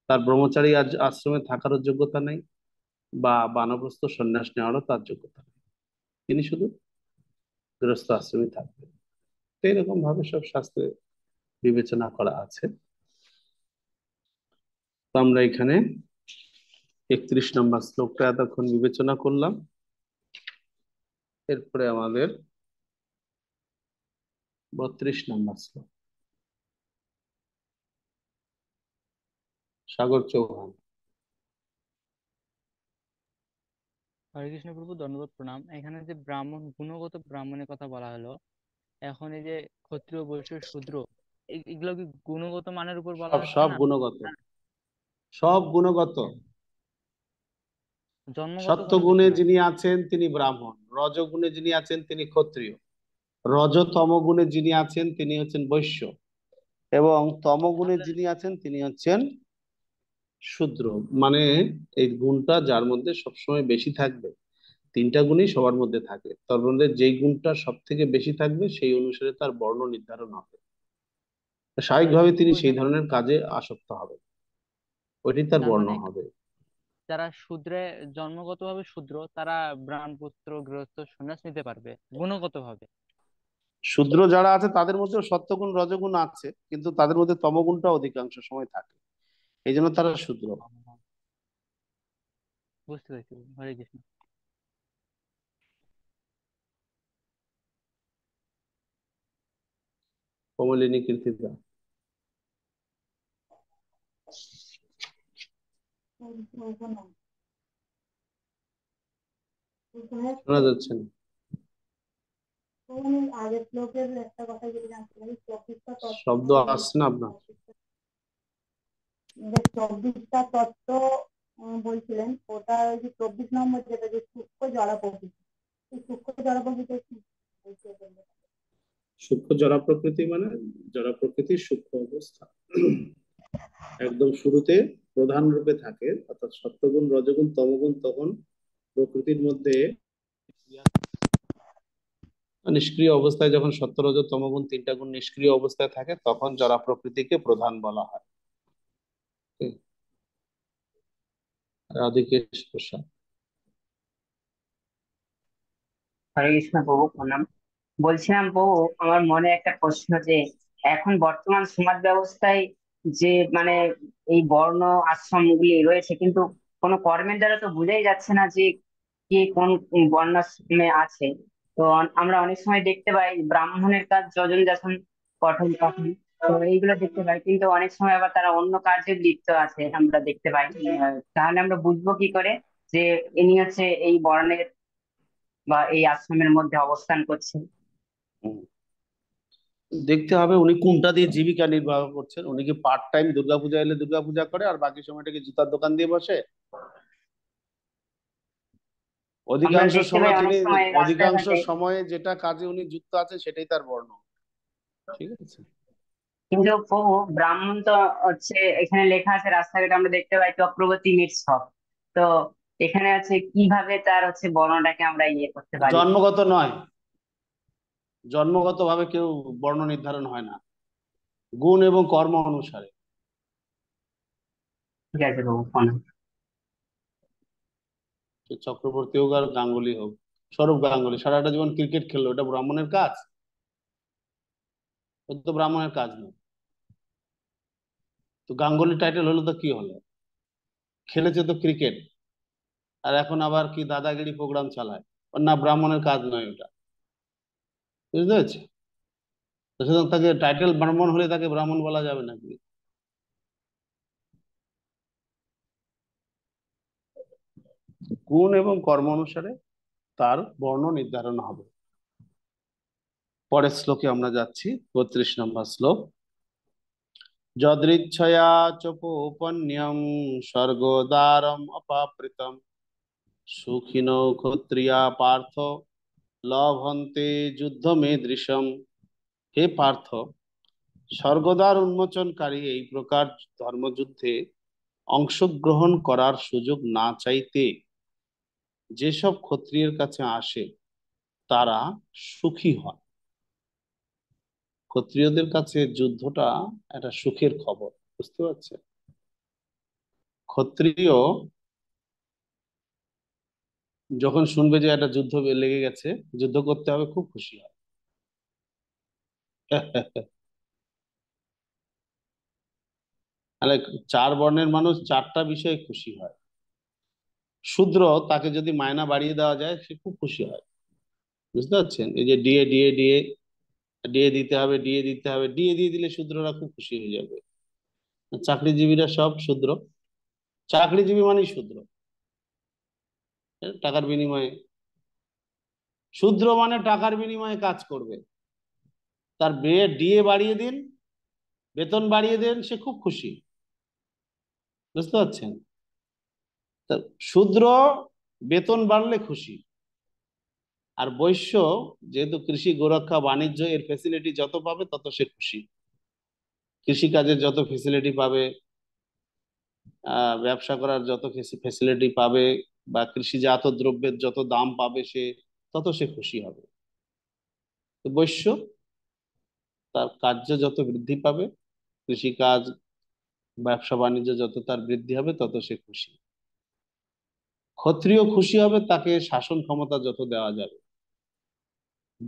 তার ব্রহ্মচারী আশ্রমে থাকারও যোগ্যতা নেই বা বানপ্রস্থ সন্ন্যাস নেওয়ারও তার যোগ্যতা নেই তিনি শুধু গৃহস্থ আশ্রমে থাকবেন এরকম ভাবে সব শাস্ত্রে বিবেচনা করা আছে তো আমরা এখানে একত্রিশ নম্বর শ্লোকটা এতক্ষণ বিবেচনা করলাম এরপরে আমাদের বত্রিশ নম্বর শ্লোক সাগর চৌহান হরে কৃষ্ণ প্রভু ধন্যবাদ প্রণাম এখানে যে ব্রাহ্মণ গুণগত ব্রাহ্মণের কথা বলা হলো এখন এই যে ক্ষত্রিয় বৈশ্য শূদ্র এগুলো কি গুণগত মানের উপর বলা সব গুণগত সব গুণগত সত্যগুণে যিনি আছেন তিনি ব্রাহ্মণ রজগুণে যিনি আছেন তিনি ক্ষত্রিয় রজতম গুণে যিনি আছেন তিনি হচ্ছেন বৈশ্য এবং তমগুণে আচ্ছা। যিনি আছেন তিনি হচ্ছেন শূদ্র মানে এই গুণটা যার মধ্যে সবসময় বেশি থাকবে তিনটা গুণই সবার মধ্যে থাকে তার মধ্যে যেই গুণটা সব থেকে বেশি থাকবে সেই অনুসারে তার বর্ণ নির্ধারণ হবে স্বাভাবিকভাবে তিনি সেই ধরনের কাজে আসক্ত হবে ওইটি তার বর্ণ মানে হবে যারা শূদ্রে জন্মগতভাবে শূদ্র তারা ব্রাহ্মপুত্র গৃহস্থ সন্ন্যাস নিতে পারবে গুণগতভাবে শূদ্র যারা আছে তাদের মধ্যে সত্যগুণ রজগুণ আছে কিন্তু তাদের মধ্যে তমগুণটা অধিকাংশ সময় থাকে এই জন্য তারা শূদ্র বুঝতে পেরেছি হরে কৃষ্ণ কমলিনী কীর্তিদা শোনা যাচ্ছে না আগের শ্লোকের একটা কথা যদি জানতে পারি চব্বিশটা শব্দ আসছে না আপনার চব্বিশটা তত্ত্ব বলছিলেন ওটা ওই যে চব্বিশ নম্বর যেটা যে সূক্ষ্ম জড়া প্রকৃতি সূক্ষ্ম জড়া প্রকৃতি সূক্ষ্ম জড়া প্রকৃতি মানে জড়া প্রকৃতির সূক্ষ্ম অবস্থা একদম শুরুতে প্রধান রূপে থাকে অর্থাৎ সত্যগুণ রজগুণ তমগুণ তখন প্রকৃতির মধ্যে নিষ্ক্রিয় অবস্থায় যখন সত্যরজ তমগুণ তিনটা গুণ নিষ্ক্রিয় অবস্থায় থাকে তখন জরা প্রকৃতিকে প্রধান বলা হয় প্রভু বলছিলাম প্রভু আমার মনে একটা প্রশ্ন যে এখন বর্তমান সমাজ ব্যবস্থায় যে মানে এই বর্ণ আশ্রম গুলি রয়েছে কিন্তু কোনো কর্মের দ্বারা তো বোঝাই যাচ্ছে না যে কে কোন বর্ণাশ্রমে আছে তো আমরা অনেক সময় দেখতে পাই ব্রাহ্মণের কাজ যজন যখন কঠন কঠোর তো এইগুলো দেখতে পাই কিন্তু অনেক সময় আবার তারা অন্য কাজে লিপ্ত আছে আমরা দেখতে পাই তাহলে আমরা বুঝবো কি করে যে ইনি হচ্ছে এই বর্ণের বা এই আশ্রমের মধ্যে অবস্থান করছেন দেখতে হবে উনি কোনটা দিয়ে জীবিকা নির্বাহ করছেন উনি কি পার্ট টাইম দুর্গাপূজা এলে দুর্গাপূজা করে আর বাকি সময়টাকে জুতার দোকান দিয়ে বসে অধিকাংশ সময় তিনি অধিকাংশ সময়ে যেটা কাজে উনি যুক্ত আছে সেটাই তার বর্ণ ঠিক আছে কিন্তু প্রভু ব্রাহ্মণ তো হচ্ছে এখানে লেখা আছে রাস্তাঘাটে আমরা দেখতে পাই চক্রবর্তী মিটস তো এখানে আছে কিভাবে তার হচ্ছে বর্ণটাকে আমরা ইয়ে করতে পারি জন্মগত নয় জন্মগতভাবে কেউ বর্ণ নির্ধারণ হয় না গুণ এবং কর্ম অনুসারে চক্রবর্তী হোক আর গাঙ্গুলি হোক সৌরভ গাঙ্গুলি সারাটা জীবন ক্রিকেট খেললো এটা ব্রাহ্মণের কাজ তো ব্রাহ্মণের কাজ নয় তো গাঙ্গুলি টাইটেল হলো তো কি হলো খেলেছে তো ক্রিকেট আর এখন আবার কি দাদাগিরি প্রোগ্রাম চালায় না ব্রাহ্মণের কাজ নয় ওটা বুঝতে পেরেছি সুতরাং তাকে টাইটেল ব্রাহ্মণ হলে তাকে ব্রাহ্মণ বলা যাবে নাকি গুণ এবং কর্ম অনুসারে তার বর্ণ নির্ধারণ হবে পরের শ্লোকে আমরা যাচ্ছি বত্রিশ নম্বর শ্লোক যদৃচ্ছয়া চোপন্যম স্বর্গদারম অপাপৃতম সুখিন ক্ষত্রিয়া পার্থ লভন্তে যুদ্ধ মে দৃশ্যম হে পার্থ স্বর্গদার উন্মোচনকারী এই প্রকার ধর্মযুদ্ধে অংশগ্রহণ করার সুযোগ না চাইতে যেসব ক্ষত্রিয়ের কাছে আসে তারা সুখী হয় ক্ষত্রিয়দের কাছে যুদ্ধটা একটা সুখের খবর বুঝতে পারছেন ক্ষত্রিয় যখন শুনবে যে একটা যুদ্ধ লেগে গেছে যুদ্ধ করতে হবে খুব খুশি হয় তাহলে চার বর্ণের মানুষ চারটা বিষয়ে খুশি হয় শূদ্র তাকে যদি মায়না বাড়িয়ে দেওয়া যায় সে খুব খুশি হয় বুঝতে পারছেন এই যে ডিএ ডিএ ডিএ ডিএ দিতে হবে ডিএ দিতে হবে ডিএ দিয়ে দিলে শূদ্ররা খুব খুশি হয়ে যাবে চাকরিজীবীরা সব শূদ্র চাকরিজীবী মানেই শূদ্র টাকার বিনিময়ে শূদ্র মানে টাকার বিনিময়ে কাজ করবে তার বিয়ে ডিএ বাড়িয়ে দিন বেতন বাড়িয়ে দেন সে খুব খুশি বুঝতে পারছেন শূদ্র বেতন বাড়লে খুশি আর বৈশ্য যেহেতু কৃষি গোরক্ষা বাণিজ্য এর ফেসিলিটি যত পাবে তত সে খুশি কাজের যত ফেসিলিটি পাবে ব্যবসা করার যত ফেসিলিটি পাবে বা কৃষিজাত দ্রব্যের যত দাম পাবে সে তত সে খুশি হবে বৈশ্য তার কার্য যত বৃদ্ধি পাবে কৃষিকাজ ব্যবসা বাণিজ্য যত তার বৃদ্ধি হবে তত সে খুশি ক্ষত্রিয় খুশি হবে তাকে শাসন ক্ষমতা যত দেওয়া যাবে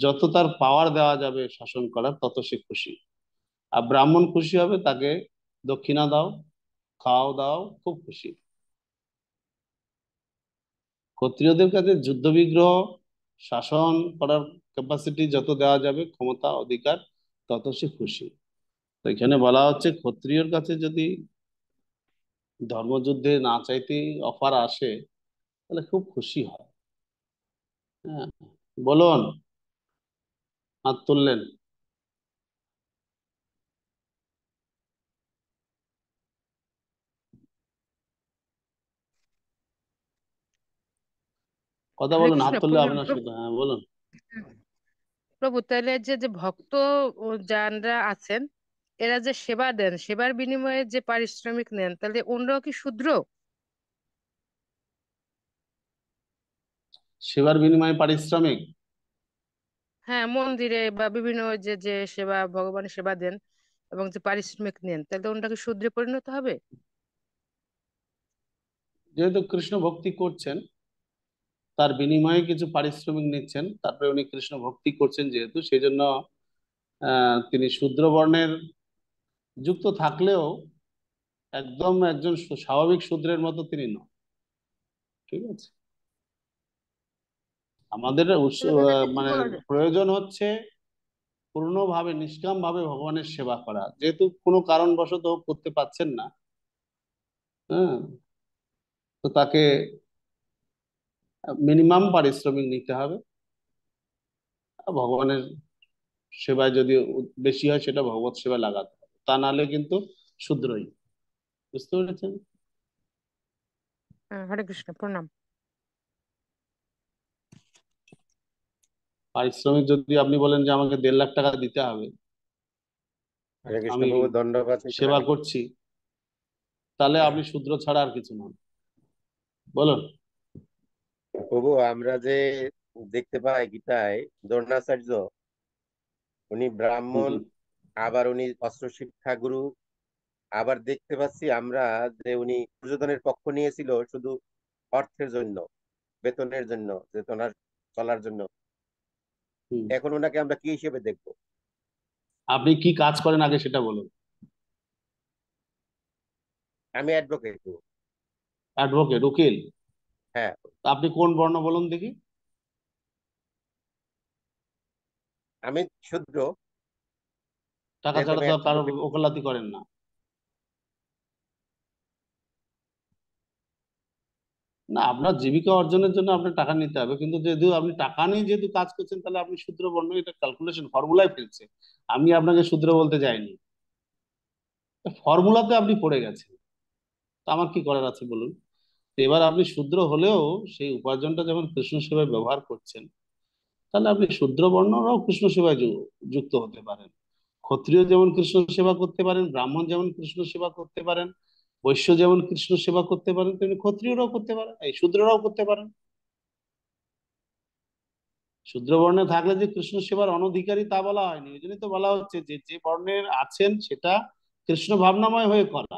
যত তার পাওয়ার দেওয়া যাবে শাসন করার তত সে খুশি আর ব্রাহ্মণ খুশি হবে তাকে দক্ষিণা দাও খাওয়াও দাও খুব খুশি ক্ষত্রিয়দের কাছে যুদ্ধবিগ্রহ শাসন করার ক্যাপাসিটি যত দেওয়া যাবে ক্ষমতা অধিকার তত সে খুশি তো এখানে বলা হচ্ছে ক্ষত্রিয়র কাছে যদি ধর্মযুদ্ধে না চাইতে অফার আসে তাহলে খুব খুশি হয় হ্যাঁ বলুন হাত তুললেন কথা বলুন হাত তুললে আপনার সুবিধা হ্যাঁ বলুন প্রভু তাহলে যে যে ভক্ত যারা আছেন এরা যে সেবা দেন সেবার বিনিময়ে যে পারিশ্রমিক নেন তাহলে অন্যরাও কি শূদ্র সেবার বিনিময়ে পারিশ্রমিক হ্যাঁ মন্দিরে বা বিভিন্ন যে যে সেবা ভগবানের সেবা দেন এবং যে পারিশ্রমিক নেন তাহলে ওনটা কি শূদ্রে পরিণত হবে যেহেতু কৃষ্ণ ভক্তি করছেন তার বিনিময়ে কিছু পারিশ্রমিক নিচ্ছেন তারপরে উনি কৃষ্ণ ভক্তি করছেন যেহেতু সেই জন্য তিনি শূদ্রবর্ণের যুক্ত থাকলেও একদম একজন স্বাভাবিক শূদ্রের মতো তিনি নন ঠিক আছে আমাদের মানে প্রয়োজন হচ্ছে পূর্ণভাবে নিষ্কাম ভাবে ভগবানের সেবা করা যেহেতু কোনো কারণবশত করতে পারছেন না হ্যাঁ তো তাকে মিনিমাম পারিশ্রমিক নিতে হবে ভগবানের সেবায় যদি বেশি হয় সেটা ভগবত সেবা লাগাতে হবে তা নাহলে কিন্তু শুদ্রই বুঝতে পেরেছেন হ্যাঁ, হরে কৃষ্ণ প্রণাম পারিশ্রমিক যদি আপনি বলেন যে আমাকে দেড় লাখ টাকা দিতে হবে সেবা করছি তাহলে আপনি শূদ্র ছাড়া আর কিছু নন বলুন প্রভু আমরা যে দেখতে পাই গীতায় দ্রোণাচার্য উনি ব্রাহ্মণ আবার উনি অস্ত্র শিক্ষা গুরু আবার দেখতে পাচ্ছি আমরা যে উনি দুর্যোধনের পক্ষ নিয়েছিল শুধু অর্থের জন্য বেতনের জন্য বেতনার চলার জন্য এখন ওনাকে আমরা কি হিসেবে দেখব আপনি কি কাজ করেন আগে সেটা বলুন আমি অ্যাডভোকেট অ্যাডভোকেট উকিল হ্যাঁ আপনি কোন বর্ণ বলুন দেখি আমি শুদ্র টাকা ছাড়া তো কারো ওকালাতি করেন না না আপনার জীবিকা অর্জনের জন্য আপনার টাকা নিতে হবে কিন্তু যেহেতু আপনি টাকা নিয়ে যেহেতু কাজ করছেন তাহলে আপনি শূদ্র বর্ণ এটা ক্যালকুলেশন ফর্মুলায় ফেলছে আমি আপনাকে শূদ্র বলতে যাইনি ফর্মুলাতে আপনি পড়ে গেছেন তো আমার কি করার আছে বলুন এবার আপনি শূদ্র হলেও সেই উপার্জনটা যখন কৃষ্ণ সেবায় ব্যবহার করছেন তাহলে আপনি শূদ্র বর্ণরাও কৃষ্ণ সেবায় যুক্ত হতে পারেন ক্ষত্রিয় যেমন কৃষ্ণ সেবা করতে পারেন ব্রাহ্মণ যেমন কৃষ্ণ সেবা করতে পারেন বৈশ্য যেমন কৃষ্ণ সেবা করতে পারেন তেমনি ক্ষত্রিয়রাও করতে পারেন এই শূদ্ররাও করতে পারেন শূদ্র বর্ণে থাকলে যে কৃষ্ণ সেবার অনধিকারী তা বলা হয়নি ওই জন্যই তো বলা হচ্ছে যে যে বর্ণের আছেন সেটা কৃষ্ণ ভাবনাময় হয়ে করা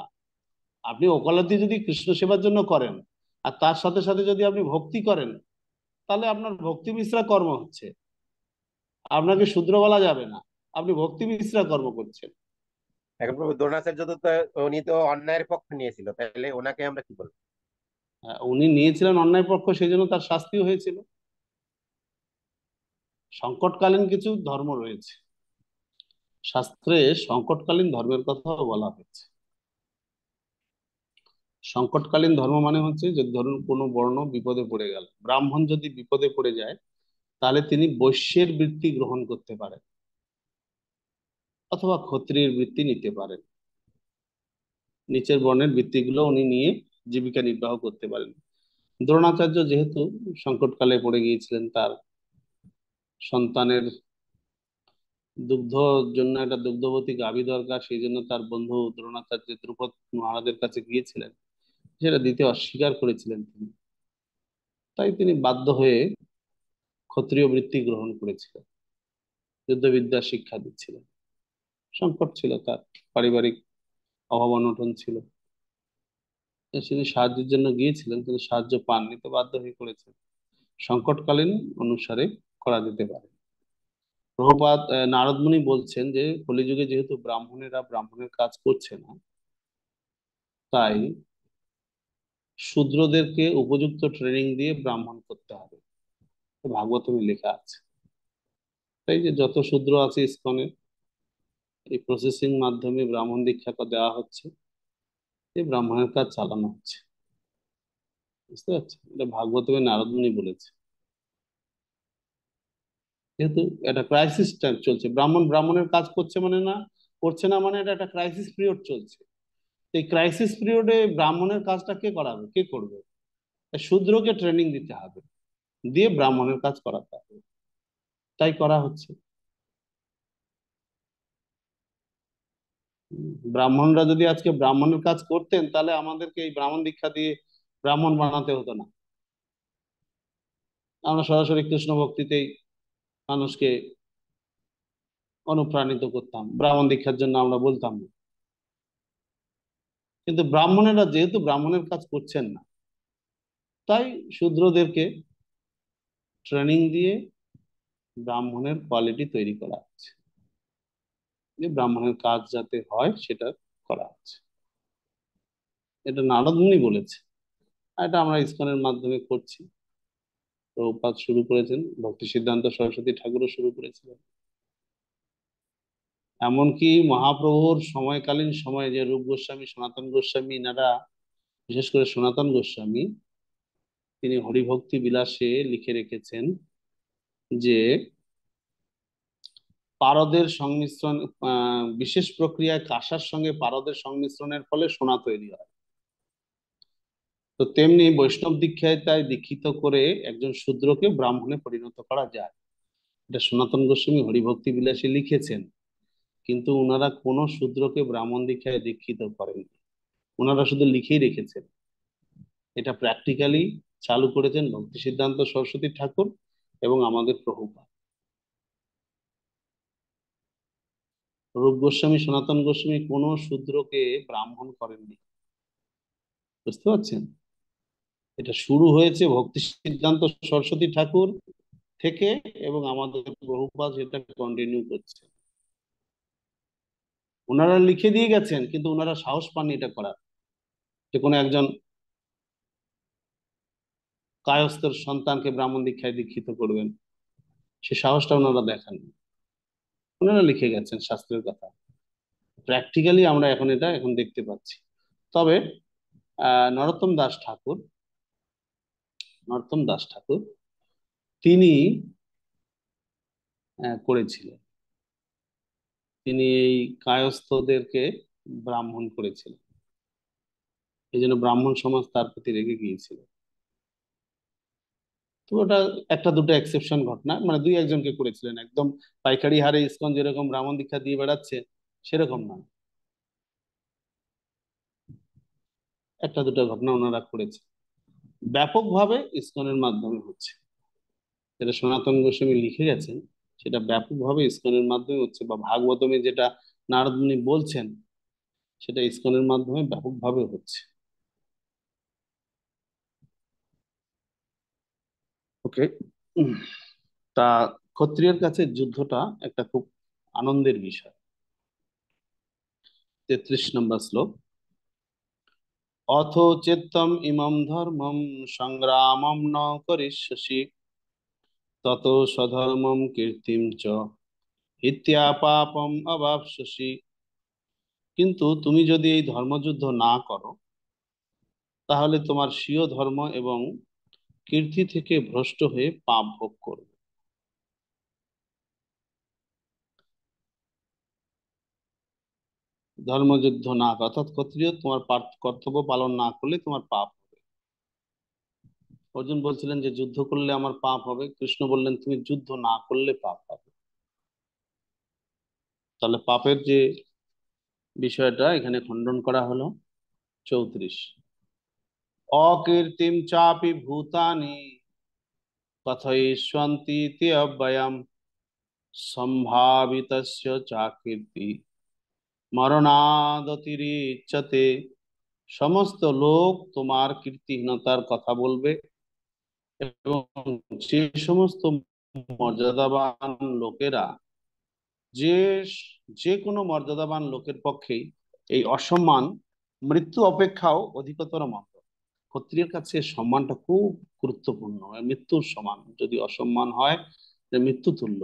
আপনি ওকালতি যদি কৃষ্ণ সেবার জন্য করেন আর তার সাথে সাথে যদি আপনি ভক্তি করেন তাহলে আপনার ভক্তি মিশ্রা কর্ম হচ্ছে আপনাকে শূদ্র বলা যাবে না আপনি ভক্তি মিশ্রা কর্ম করছেন এখন দ্রোণাচার্য উনি তো অন্যায়ের পক্ষ নিয়েছিল তাহলে ওনাকে আমরা কি বলবো হ্যাঁ, উনি নিয়েছিলেন অন্যায় পক্ষ সেই জন্য তার শাস্তি হয়েছিল সংকটকালীন কিছু ধর্ম রয়েছে শাস্ত্রে সংকটকালীন ধর্মের কথাও বলা হয়েছে সংকটকালীন ধর্ম মানে হচ্ছে যদি ধরুন কোনো বর্ণ বিপদে পড়ে গেল ব্রাহ্মণ যদি বিপদে পড়ে যায় তাহলে তিনি বৈশ্যের বৃত্তি গ্রহণ করতে পারেন অথবা ক্ষত্রিয়ের বৃত্তি নিতে পারেন নিচের বর্ণের বৃত্তিগুলো উনি নিয়ে জীবিকা নির্বাহ করতে পারেন দ্রোণাচার্য যেহেতু সংকটকালে পড়ে গিয়েছিলেন তার সন্তানের দুগ্ধ জন্য একটা দুগ্ধবতী গাভী দরকার সেই জন্য তার বন্ধু দ্রোণাচার্য দ্রুপদ মহারাজের কাছে গিয়েছিলেন সেটা দিতে অস্বীকার করেছিলেন তিনি তাই তিনি বাধ্য হয়ে ক্ষত্রিয় বৃত্তি গ্রহণ করেছিলেন যুদ্ধবিদ্যা শিক্ষা দিচ্ছিলেন সংকট ছিল তার পারিবারিক অভাব অনটন ছিল তিনি সাহায্যের জন্য গিয়েছিলেন তিনি সাহায্য পাননি তো বাধ্য হয়ে করেছেন সংকটকালীন অনুসারে করা যেতে পারে প্রভুপাত নারদমণি বলছেন যে কলিযুগে যেহেতু ব্রাহ্মণেরা ব্রাহ্মণের কাজ করছে না তাই শূদ্রদেরকে উপযুক্ত ট্রেনিং দিয়ে ব্রাহ্মণ করতে হবে ভাগবতমে লেখা আছে তাই যে যত শূদ্র আছে ইস্কনে এই প্রসেসিং মাধ্যমে ব্রাহ্মণ দীক্ষা দেওয়া হচ্ছে এই ব্রাহ্মণের কাজ চালানো হচ্ছে বুঝতে পারছি এটা ভাগবতমে নারদমণি বলেছে যেহেতু একটা ক্রাইসিস চলছে ব্রাহ্মণ ব্রাহ্মণের কাজ করছে মানে না করছে না মানে এটা একটা ক্রাইসিস পিরিয়ড চলছে এই ক্রাইসিস পিরিয়ডে ব্রাহ্মণের কাজটা কে করাবে কে করবে শূদ্রকে ট্রেনিং দিতে হবে দিয়ে ব্রাহ্মণের কাজ করাতে হবে তাই করা হচ্ছে ব্রাহ্মণরা যদি আজকে ব্রাহ্মণের কাজ করতেন তাহলে আমাদেরকে এই ব্রাহ্মণ দীক্ষা দিয়ে ব্রাহ্মণ বানাতে হতো না আমরা সরাসরি কৃষ্ণ ভক্তিতেই মানুষকে অনুপ্রাণিত করতাম ব্রাহ্মণ দীক্ষার জন্য আমরা বলতাম না কিন্তু ব্রাহ্মণেরা যেহেতু ব্রাহ্মণের কাজ করছেন না তাই শূদ্রদেরকে ট্রেনিং দিয়ে ব্রাহ্মণের কোয়ালিটি তৈরি করা হচ্ছে যে ব্রাহ্মণের কাজ যাতে হয় সেটা করা হচ্ছে এটা নারদমুনি বলেছে এটা আমরা ইস্কনের মাধ্যমে করছি প্রভুপাত শুরু করেছেন ভক্তি সিদ্ধান্ত সরস্বতী ঠাকুরও শুরু করেছিলেন এমনকি মহাপ্রভুর সময়কালীন সময়ে যে রূপ গোস্বামী সনাতন গোস্বামী ইনারা বিশেষ করে সনাতন গোস্বামী তিনি হরিভক্তি বিলাসে লিখে রেখেছেন যে পারদের সংমিশ্রণ বিশেষ প্রক্রিয়ায় কাঁসার সঙ্গে পারদের সংমিশ্রণের ফলে সোনা তৈরি হয় তো তেমনি বৈষ্ণব দীক্ষায় তাই দীক্ষিত করে একজন শূদ্রকে ব্রাহ্মণে পরিণত করা যায় এটা সনাতন গোস্বামী হরিভক্তি বিলাসে লিখেছেন কিন্তু ওনারা কোনো শূদ্রকে ব্রাহ্মণ দীক্ষায় দীক্ষিত করেননি ওনারা শুধু লিখেই রেখেছেন এটা প্র্যাকটিক্যালি চালু করেছেন ভক্তি সিদ্ধান্ত সরস্বতী ঠাকুর এবং আমাদের প্রভুপা রূপ গোস্বামী সনাতন গোস্বামী কোন শূদ্রকে ব্রাহ্মণ করেননি বুঝতে পারছেন এটা শুরু হয়েছে ভক্তি সিদ্ধান্ত সরস্বতী ঠাকুর থেকে এবং আমাদের প্রভুপা সেটা কন্টিনিউ করছে ওনারা লিখে দিয়ে গেছেন কিন্তু ওনারা সাহস পাননি এটা করার যে কোনো একজন কায়স্থর সন্তানকে ব্রাহ্মণ দীক্ষায় দীক্ষিত করবেন সে সাহসটা ওনারা দেখাননি ওনারা লিখে গেছেন শাস্ত্রের কথা প্র্যাকটিক্যালি আমরা এখন এটা এখন দেখতে পাচ্ছি তবে নরোত্তম দাস ঠাকুর নরোত্তম দাস ঠাকুর তিনি করেছিলেন তিনি এই কায়স্থদেরকে ব্রাহ্মণ করেছিলেন এই জন্য ব্রাহ্মণ সমাজ তার প্রতি রেগে গিয়েছিল তো ওটা একটা দুটো এক্সেপশন ঘটনা মানে দুই একজনকে করেছিলেন একদম পাইকারি হারে ইস্কন যেরকম ব্রাহ্মণ দীক্ষা দিয়ে বেড়াচ্ছে সেরকম না একটা দুটো ঘটনা ওনারা করেছে ব্যাপকভাবে ইস্কনের মাধ্যমে হচ্ছে এটা সনাতন গোস্বামী লিখে গেছেন সেটা ব্যাপকভাবে ইস্কনের মাধ্যমে হচ্ছে বা ভাগবতমে যেটা নারদমণি বলছেন সেটা ইস্কনের মাধ্যমে ব্যাপকভাবে হচ্ছে ওকে তা ক্ষত্রিয়ের কাছে যুদ্ধটা একটা খুব আনন্দের বিষয় তেত্রিশ নম্বর শ্লোক অথ চেতম ইমম ধর্মম সংগ্রামম ন করিষ্যসি তত সধর্মম কীর্তিম চ হিত্যা পাপম অবাপসি কিন্তু তুমি যদি এই ধর্মযুদ্ধ না করো তাহলে তোমার স্বীয় ধর্ম এবং কীর্তি থেকে ভ্রষ্ট হয়ে পাপ ভোগ করবে ধর্মযুদ্ধ না অর্থাৎ ক্ষত্রিয় তোমার কর্তব্য পালন না করলে তোমার পাপ অর্জুন বলছিলেন যে যুদ্ধ করলে আমার পাপ হবে কৃষ্ণ বললেন তুমি যুদ্ধ না করলে পাপ হবে তাহলে পাপের যে বিষয়টা এখানে খণ্ডন করা হলো চৌত্রিশ অকীর্তিম চাপি ভূতানি কথয়িষ্বন্তি সম্ভাবিত চাকীর্তি মরণাদতিরিচ্ছতে সমস্ত লোক তোমার কীর্তিহীনতার কথা বলবে এবং যে সমস্ত মর্যাদাবান লোকেরা যে যে কোনো মর্যাদাবান লোকের পক্ষে এই অসম্মান মৃত্যু অপেক্ষাও অধিকতর মন্দ ক্ষত্রিয়ের কাছে সম্মানটা খুব গুরুত্বপূর্ণ মৃত্যুর সমান যদি অসম্মান হয় মৃত্যু তুল্য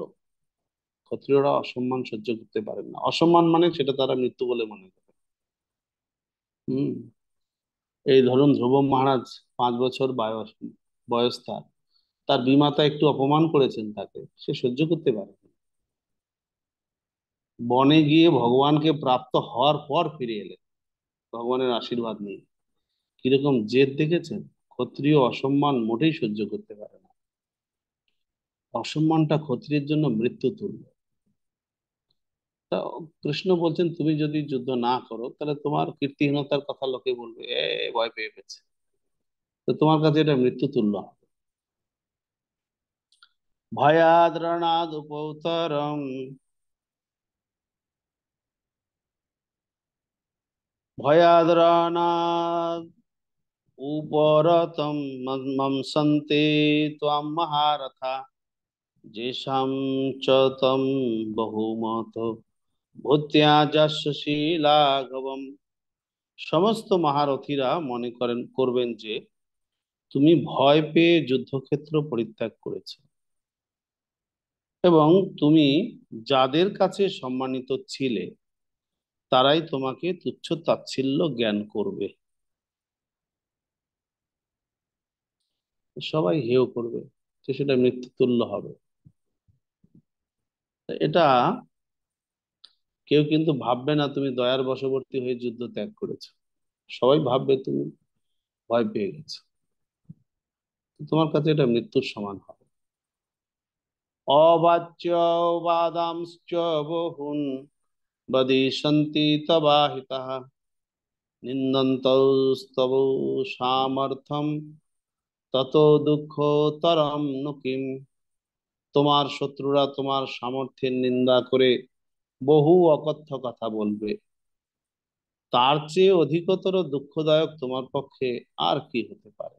ক্ষত্রিয়রা অসম্মান সহ্য করতে পারেন না অসম্মান মানে সেটা তারা মৃত্যু বলে মনে করে হম এই ধরুন ধ্রুব মহারাজ পাঁচ বছর বয়স বয়স তার তার বিমাতা একটু অপমান করেছেন তাকে সে সহ্য করতে পারে বনে গিয়ে ভগবানকে প্রাপ্ত হওয়ার পর ফিরে এলেন ভগবানের আশীর্বাদ নিয়ে কিরকম জেদ দেখেছেন ক্ষত্রিয় অসম্মান মোটেই সহ্য করতে পারে না অসম্মানটা ক্ষত্রিয়ের জন্য মৃত্যু তুল্য তা কৃষ্ণ বলছেন তুমি যদি যুদ্ধ না করো তাহলে তোমার কীর্তিহীনতার কথা লোকে বলবে এ ভয় পেয়ে গেছে তো তোমার কাছে এটা মৃত্যু তুল্য ভয়াদ্রণাদ উপৌতরং ভয়াদ্রণাদ উপরতম মমসন্তে ত্বম মহারথা যেষাম চ তম বহুমত ভূত্যা যশশী সমস্ত মহারথীরা মনে করেন করবেন যে তুমি ভয় পেয়ে যুদ্ধক্ষেত্র পরিত্যাগ করেছ এবং তুমি যাদের কাছে সম্মানিত ছিলে তারাই তোমাকে তুচ্ছ তাচ্ছিল্য জ্ঞান করবে সবাই হেয় করবে যে সেটা মৃত্যুতুল্য হবে এটা কেউ কিন্তু ভাববে না তুমি দয়ার বশবর্তী হয়ে যুদ্ধ ত্যাগ করেছ সবাই ভাববে তুমি ভয় পেয়ে গেছো তোমার কাছে এটা মৃত্যুর সমান হবে অবাচ্য বাদাংশ্চ বহুন বদিশন্তি তবাহিতা নিন্দন্তস্তব সামর্থম তত দুঃখতরম নুকিম তোমার শত্রুরা তোমার সামর্থ্যের নিন্দা করে বহু অকথ্য কথা বলবে তার চেয়ে অধিকতর দুঃখদায়ক তোমার পক্ষে আর কি হতে পারে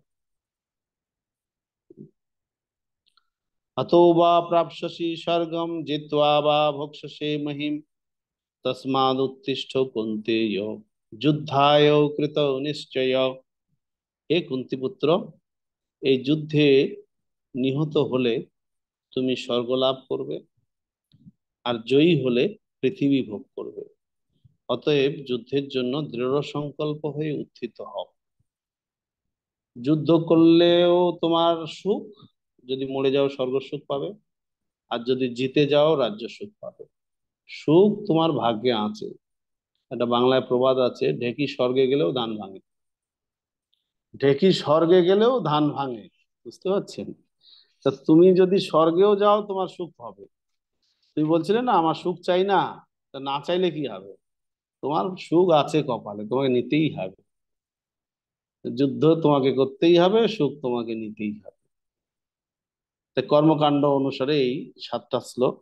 অথবা প্রাপসি স্বর্গম জিতা বা वा মহিম महिम् তসমাদুত্তিষ্ঠ কুন্তেয় যুদ্ধায় কৃত নিশ্চয় হে কুন্তিপুত্র এই যুদ্ধে নিহত হলে তুমি স্বর্গ লাভ করবে আর জয়ী হলে পৃথিবী ভোগ করবে অতএব যুদ্ধের জন্য দৃঢ় সংকল্প হয়ে উত্থিত হও যুদ্ধ করলেও তোমার সুখ যদি মরে যাও স্বর্গ সুখ পাবে আর যদি জিতে যাও রাজ্য সুখ পাবে সুখ তোমার ভাগ্যে আছে একটা বাংলায় প্রবাদ আছে ঢেকি স্বর্গে গেলেও ধান ভাঙে ঢেকি স্বর্গে গেলেও ধান ভাঙে বুঝতে পারছেন তা তুমি যদি স্বর্গেও যাও তোমার সুখ হবে তুমি বলছিলে না আমার সুখ চাই না তা না চাইলে কি হবে তোমার সুখ আছে কপালে তোমাকে নিতেই হবে যুদ্ধ তোমাকে করতেই হবে সুখ তোমাকে নিতেই হবে তাই কর্মকাণ্ড অনুসারে এই সাতটা শ্লোক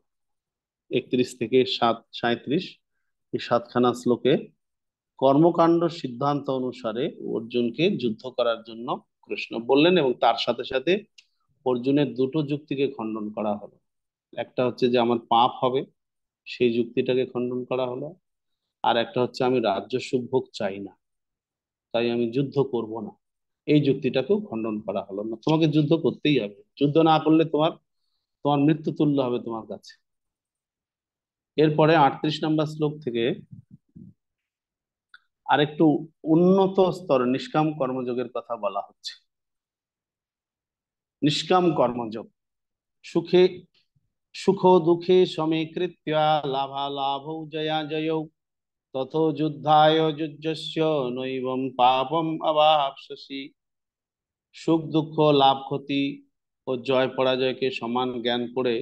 একত্রিশ থেকে সাত সাঁত্রিশ এই সাতখানা শ্লোকে কর্মকাণ্ড সিদ্ধান্ত অনুসারে অর্জুনকে যুদ্ধ করার জন্য কৃষ্ণ বললেন এবং তার সাথে সাথে অর্জুনের দুটো যুক্তিকে খণ্ডন করা হলো একটা হচ্ছে যে আমার পাপ হবে সেই যুক্তিটাকে খণ্ডন করা হলো আর একটা হচ্ছে আমি রাজ্য ভোগ চাই না তাই আমি যুদ্ধ করব না এই যুক্তিটাকেও খণ্ডন করা হলো না তোমাকে যুদ্ধ করতেই হবে যুদ্ধ না করলে তোমার তোমার মৃত্যু তুল্য হবে তোমার কাছে এরপরে আটত্রিশ নম্বর শ্লোক থেকে আরেকটু উন্নত স্তর নিষ্কাম কর্মযোগের কথা বলা হচ্ছে নিষ্কাম কর্মযোগ সুখে সুখ দুঃখে সমীকৃত্যা লাভা লাভ জয়া জয় তথো যুদ্ধায় নৈবম পাপম অবাপসি সুখ দুঃখ লাভ ক্ষতি ও জয় পরাজয়কে সমান জ্ঞান করে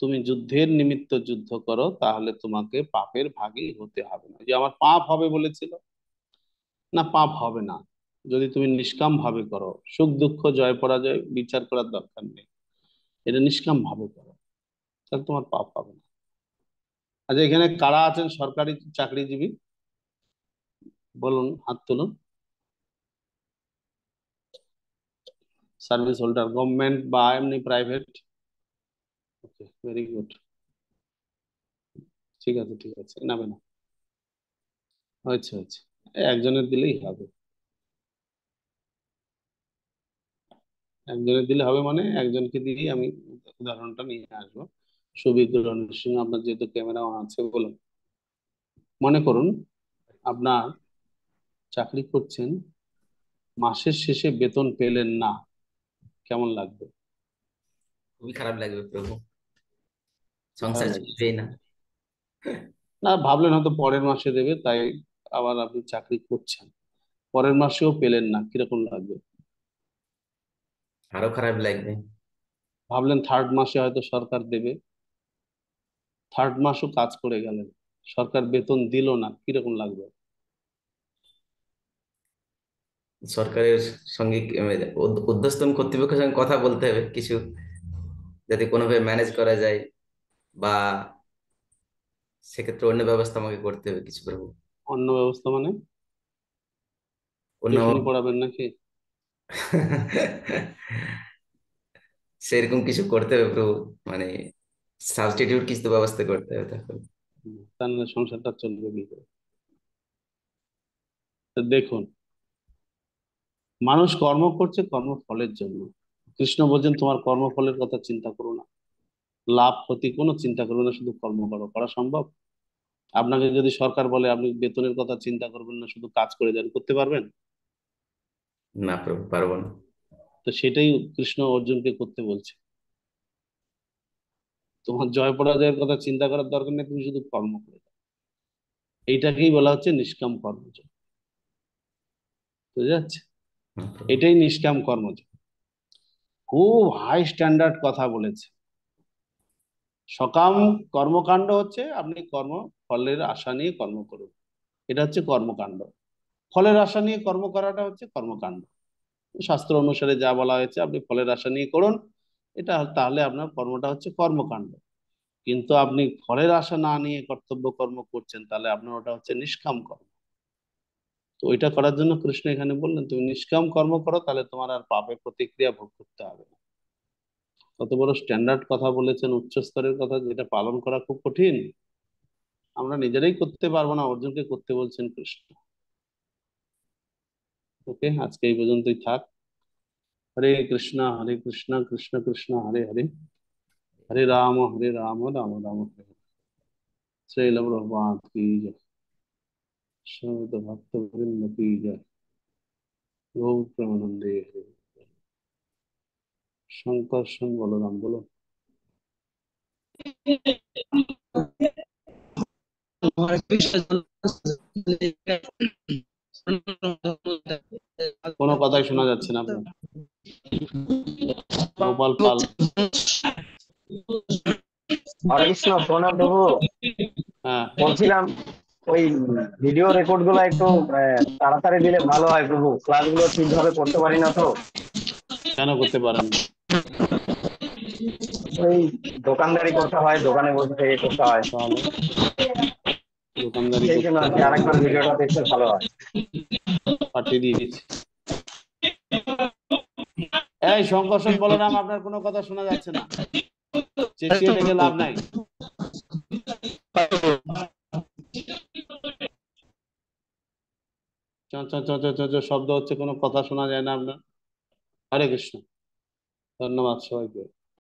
তুমি যুদ্ধের নিমিত্ত যুদ্ধ করো তাহলে তোমাকে পাপের ভাগে হতে হবে না যে আমার পাপ হবে বলেছিল না পাপ হবে না যদি তুমি নিষ্কাম ভাবে করো সুখ দুঃখ জয় পরাজয় বিচার করার দরকার নেই এটা নিষ্কাম ভাবে করো তাহলে তোমার পাপ হবে না আচ্ছা এখানে কারা আছেন সরকারি চাকরিজীবী বলুন হাত তুলুন সার্ভিস হোল্ডার গভর্নমেন্ট বা এমনি প্রাইভেট ওকে ভেরি গুড ঠিক আছে ঠিক আছে নাবে না আচ্ছা আচ্ছা একজনের দিলেই হবে একজনের দিলে হবে মানে একজনকে দিয়েই আমি উদাহরণটা নিয়ে আসবো সুবিগ্রহণ সিং আপনার যেহেতু ক্যামেরা অন আছে বলুন মনে করুন আপনার চাকরি করছেন মাসের শেষে বেতন পেলেন না কেমন লাগবে খুবই খারাপ লাগবে প্রভু সংসার হ্যাঁ। চলবেই না না ভাবলেন হয়তো পরের মাসে দেবে তাই আবার আপনি চাকরি করছেন পরের মাসেও পেলেন না কিরকম লাগবে আরো খারাপ লাগবে ভাবলেন থার্ড মাসে হয়তো সরকার দেবে থার্ড মাসও কাজ করে গেলেন সরকার বেতন দিল না কিরকম লাগবে সরকারের সঙ্গে উদ্যস্তম কর্তৃপক্ষের সঙ্গে কথা বলতে হবে কিছু যাতে কোনোভাবে ম্যানেজ করা যায় বা সেক্ষেত্রে অন্য ব্যবস্থা আমাকে করতে হবে কিছু প্রভু অন্য ব্যবস্থা মানে অন্য পড়াবেন নাকি সেরকম কিছু করতে হবে প্রভু মানে সাবস্টিটিউট কিছু ব্যবস্থা করতে হবে তখন তাহলে সংসারটা চলবে কি করে দেখুন মানুষ কর্ম করছে কর্মফলের জন্য কৃষ্ণ বলছেন তোমার কর্মফলের কথা চিন্তা করো না লাভ ক্ষতি কোনো চিন্তা করবে না শুধু কর্ম করো করা সম্ভব আপনাকে যদি সরকার বলে আপনি বেতনের কথা চিন্তা করবেন না শুধু কাজ করে দেন করতে পারবেন না পারবো না তো সেটাই কৃষ্ণ অর্জুনকে করতে বলছে তোমার জয় পরাজয়ের কথা চিন্তা করার দরকার নেই তুমি শুধু কর্ম করে দাও এইটাকেই বলা হচ্ছে নিষ্কাম কর্মযোগ বুঝা যাচ্ছে এটাই নিষ্কাম কর্মযোগ খুব হাই স্ট্যান্ডার্ড কথা বলেছে সকাম কর্মকাণ্ড হচ্ছে আপনি কর্ম ফলের আশা নিয়ে কর্ম করুন এটা হচ্ছে কর্মকাণ্ড ফলের আশা নিয়ে কর্ম করাটা হচ্ছে কর্মকাণ্ড শাস্ত্র অনুসারে যা বলা হয়েছে আপনি ফলের আশা নিয়ে করুন এটা তাহলে আপনার কর্মটা হচ্ছে কর্মকাণ্ড কিন্তু আপনি ফলের আশা না নিয়ে কর্তব্য কর্ম করছেন তাহলে আপনার ওটা হচ্ছে নিষ্কাম কর্ম তো ওইটা করার জন্য কৃষ্ণ এখানে বললেন তুমি নিষ্কাম কর্ম করো তাহলে তোমার আর পাপে প্রতিক্রিয়া ভোগ করতে হবে না কত বড় স্ট্যান্ডার্ড কথা বলেছেন উচ্চ স্তরের কথা যেটা পালন করা খুব কঠিন আমরা নিজেরাই করতে পারবো না অর্জুনকে করতে বলছেন কৃষ্ণ ওকে আজকে এই পর্যন্তই থাক হরে কৃষ্ণ হরে কৃষ্ণ কৃষ্ণ কৃষ্ণ হরে হরে হরে রাম হরে রাম রাম রাম হরে শ্রীল প্রভুপাত কি ভক্ত বৃন্দ কি জয় হরে শঙ্কর্ষণ বলো কোনো কথাই শোনা যাচ্ছে না আপনার গোপাল পাল হ্যাঁ। বলছিলাম ওই ভিডিও রেকর্ড গুলো একটু তাড়াতাড়ি দিলে ভালো হয় প্রভু ক্লাস গুলো ঠিকভাবে করতে পারি না তো কেন করতে পারেন ওই দোকানদারি করতে হয় দোকানে বসে থেকে করতে হয় দোকানদারি আরেকবার ভিডিওটা এই শঙ্কর সেন বলরাম আপনার কোনো কথা শোনা যাচ্ছে না চেঁচিয়ে ডেকে লাভ নাই শব্দ হচ্ছে কোনো কথা শোনা যায় না আপনার হরে কৃষ্ণ ধন্যবাদ সবাইকে